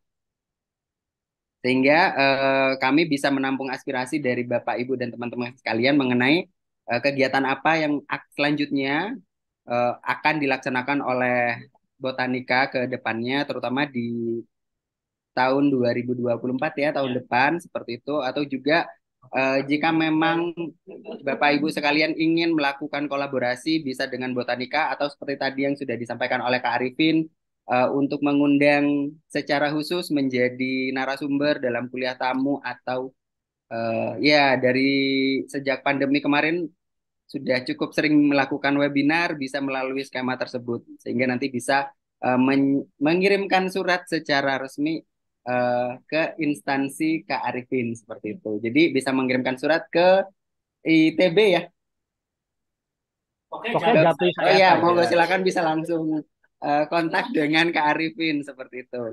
Sehingga uh, kami bisa menampung aspirasi dari Bapak Ibu dan teman-teman sekalian mengenai uh, kegiatan apa yang selanjutnya uh, akan dilaksanakan oleh botanika ke depannya terutama di tahun 2024 ya tahun iya. depan seperti itu atau juga uh, jika memang Bapak Ibu sekalian ingin melakukan kolaborasi bisa dengan botanika atau seperti tadi yang sudah disampaikan oleh Kak Arifin uh, untuk mengundang secara khusus menjadi narasumber dalam kuliah tamu atau uh, ya dari sejak pandemi kemarin sudah cukup sering melakukan webinar bisa melalui skema tersebut sehingga nanti bisa uh, men mengirimkan surat secara resmi uh, ke instansi Kak Arifin seperti itu. Jadi bisa mengirimkan surat ke ITB ya. Oke, Oke Japri saya. Oh iya, mau silakan bisa langsung uh, kontak dengan Kak Arifin seperti itu.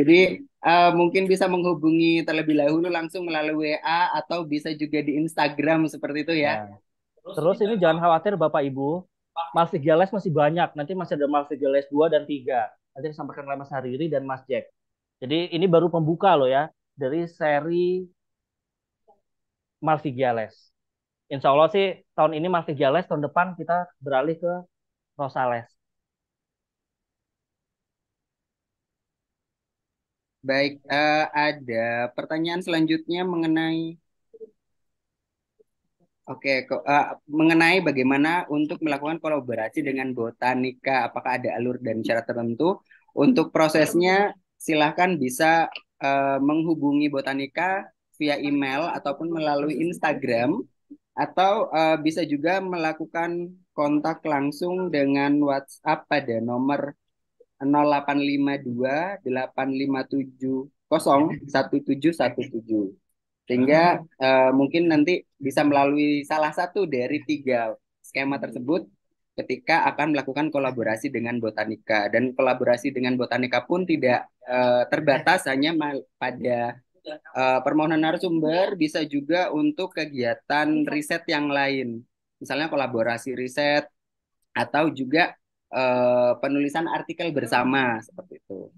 Jadi uh, mungkin bisa menghubungi terlebih dahulu langsung melalui WA atau bisa juga di Instagram seperti itu ya. ya Terus, Terus ini jangan khawatir Bapak Ibu, Mas Gales masih banyak. Nanti masih ada Mas Gales 2 dan 3. Nanti disampaikan oleh Mas Hariri dan Mas Jack. Jadi ini baru pembuka loh ya dari seri Gales. Insya Allah sih tahun ini Gales, tahun depan kita beralih ke Rosales. Baik, uh, ada pertanyaan selanjutnya mengenai Oke, okay, uh, eh, mengenai bagaimana untuk melakukan kolaborasi dengan Botanika, apakah ada alur dan syarat tertentu? Untuk prosesnya, silahkan bisa uh, menghubungi Botanika via email ataupun melalui Instagram, atau uh, bisa juga melakukan kontak langsung dengan WhatsApp pada nomor 0852 857 sehingga uh, mungkin nanti bisa melalui salah satu dari tiga skema tersebut ketika akan melakukan kolaborasi dengan botanika dan kolaborasi dengan botanika pun tidak uh, terbatas hanya pada uh, permohonan narasumber bisa juga untuk kegiatan riset yang lain misalnya kolaborasi riset atau juga uh, penulisan artikel bersama seperti itu.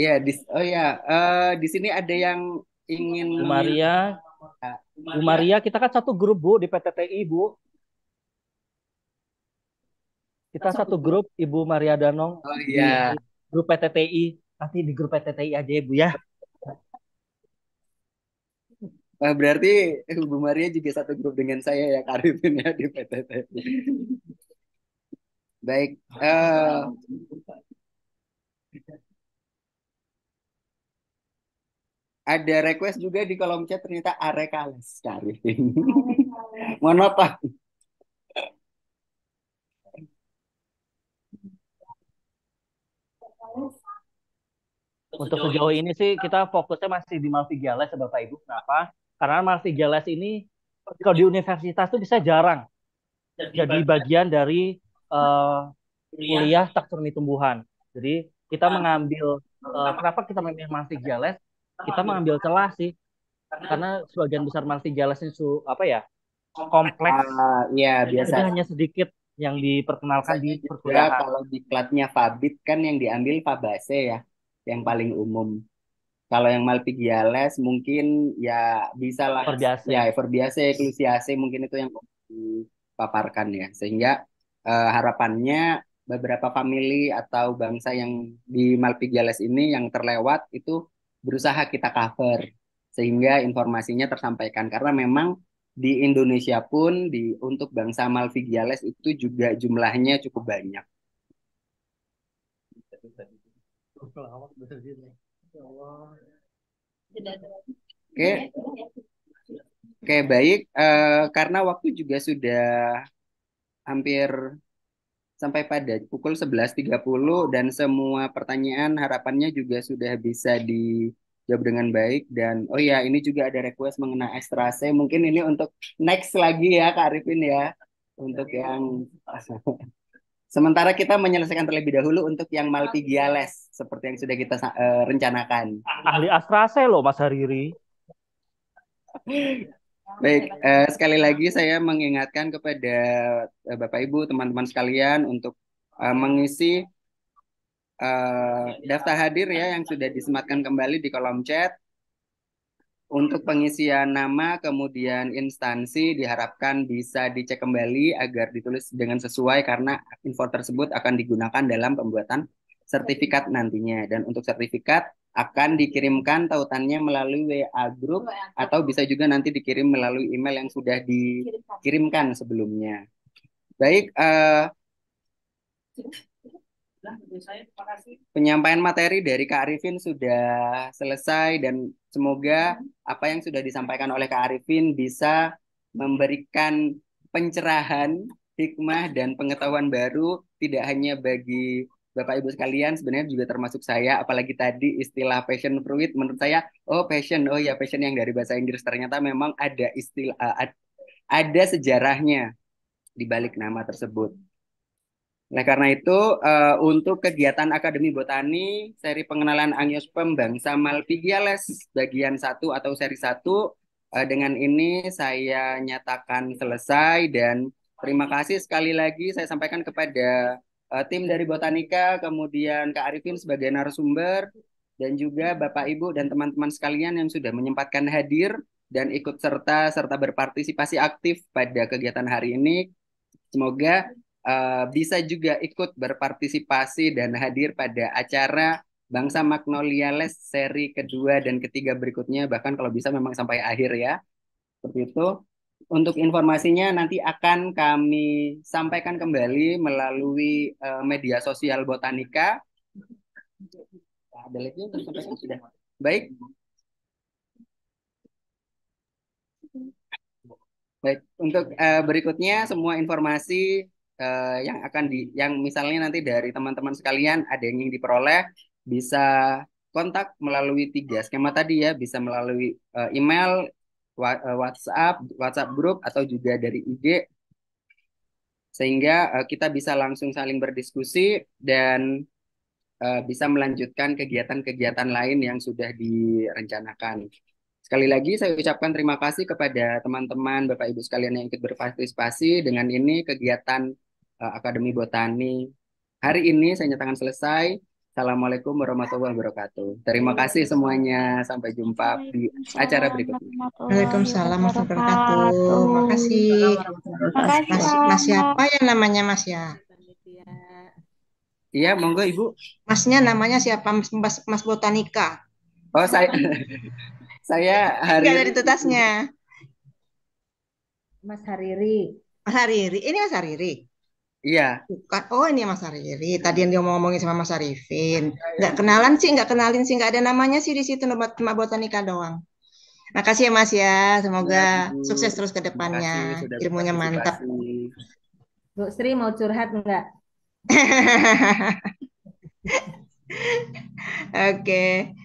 Ya, di, oh ya, uh, di sini ada yang ingin Maria. Bu Maria, kita kan satu grup Bu di PTTI Bu. Kita satu grup Ibu Maria Danong. Oh iya. Grup PTTI. Nanti di grup PTTI aja Ibu ya. Nah, berarti ibu Maria juga satu grup dengan saya ya Karifin ya di PTTI. Baik. Uh, ada request juga di kolom chat ternyata Arekales cari. Mohon Untuk sejauh ini sih kita fokusnya masih di multigales ya Bapak Ibu. Kenapa? Karena multigales ini kalau di universitas itu bisa jarang jadi bagian dari uh, kuliah taxonomi tumbuhan. Jadi kita ah. mengambil uh, kenapa kita memilih multigales? kita mengambil celah sih karena sebagian besar Martigalas su apa ya kompleks uh, ya biasa hanya sedikit yang diperkenalkan di perkuliahan ya, kalau diklatnya Fabit kan yang diambil Fabase ya yang paling umum kalau yang Maltigiales mungkin ya bisa lah Everbiase. ya Everbiase, Clusiase mungkin itu yang dipaparkan ya sehingga uh, harapannya beberapa family atau bangsa yang di Malpigiales ini yang terlewat itu berusaha kita cover sehingga informasinya tersampaikan karena memang di Indonesia pun di untuk bangsa Malvigiales itu juga jumlahnya cukup banyak. Oke, oke baik. Uh, karena waktu juga sudah hampir sampai pada pukul 11.30 dan semua pertanyaan harapannya juga sudah bisa dijawab dengan baik dan oh ya ini juga ada request mengenai estrase mungkin ini untuk next lagi ya Kak Arifin ya untuk Jadi, yang (laughs) sementara kita menyelesaikan terlebih dahulu untuk yang Maltigiales seperti yang sudah kita uh, rencanakan ahli astrase loh Mas Hariri (laughs) Baik, eh, sekali lagi saya mengingatkan kepada eh, Bapak Ibu, teman-teman sekalian untuk eh, mengisi eh, daftar hadir ya yang sudah disematkan kembali di kolom chat. Untuk pengisian nama kemudian instansi diharapkan bisa dicek kembali agar ditulis dengan sesuai karena info tersebut akan digunakan dalam pembuatan sertifikat nantinya. Dan untuk sertifikat akan dikirimkan tautannya melalui WA group atau bisa juga nanti dikirim melalui email yang sudah dikirimkan sebelumnya. Baik, uh, penyampaian materi dari Kak Arifin sudah selesai dan semoga hmm. apa yang sudah disampaikan oleh Kak Arifin bisa memberikan pencerahan, hikmah dan pengetahuan baru tidak hanya bagi Bapak Ibu sekalian sebenarnya juga termasuk saya apalagi tadi istilah passion fruit menurut saya oh passion oh ya passion yang dari bahasa Inggris ternyata memang ada istilah ada sejarahnya di balik nama tersebut. Nah, karena itu uh, untuk kegiatan Akademi Botani seri pengenalan Angiosperm bangsa Malpighiales bagian 1 atau seri 1 uh, eh, dengan ini saya nyatakan selesai dan terima kasih sekali lagi saya sampaikan kepada uh, tim dari Botanika, kemudian Kak Arifin sebagai narasumber, dan juga Bapak Ibu dan teman-teman sekalian yang sudah menyempatkan hadir dan ikut serta serta berpartisipasi aktif pada kegiatan hari ini. Semoga uh, bisa juga ikut berpartisipasi dan hadir pada acara Bangsa Magnolia Les seri kedua dan ketiga berikutnya bahkan kalau bisa memang sampai akhir ya. Seperti itu untuk informasinya nanti akan kami sampaikan kembali melalui uh, media sosial Botanika. Ada lagi untuk sampaikan sudah. Baik. Baik, untuk uh, berikutnya semua informasi uh, yang akan di yang misalnya nanti dari teman-teman sekalian ada yang ingin diperoleh bisa kontak melalui tiga skema tadi ya, bisa melalui uh, email, Eh, WhatsApp, WhatsApp group atau juga dari IG sehingga uh, kita bisa langsung saling berdiskusi dan uh, bisa melanjutkan kegiatan-kegiatan lain yang sudah direncanakan. Sekali lagi saya ucapkan terima kasih kepada teman-teman Bapak Ibu sekalian yang ikut berpartisipasi dengan ini kegiatan uh, Akademi Botani. Hari ini saya nyatakan selesai. Assalamualaikum warahmatullahi wabarakatuh. Iya, terima kasih semuanya. Sampai jumpa di acara berikutnya. Waalaikumsalam warahmatullahi wabarakatuh. Terima kasih. Mas, mas siapa ya namanya Mas ya? Iya, monggo Ibu. Masnya namanya siapa? Mas, mas Botanika. Oh, saya (laughs) saya hari Enggak dari tutasnya. Mas Hariri. Mas Hariri. Ini Mas Hariri. Iya. Bukan. Oh ini Mas Ariri. Tadi yang dia mau ngomongin sama Mas Arifin. Iya, iya. Gak kenalan sih, gak kenalin sih, gak ada namanya sih di situ buat nikah doang. Makasih ya Mas ya. Semoga ya, sukses terus ke depannya. Ilmunya mantap. Bu Sri mau curhat nggak? (laughs) Oke. okay.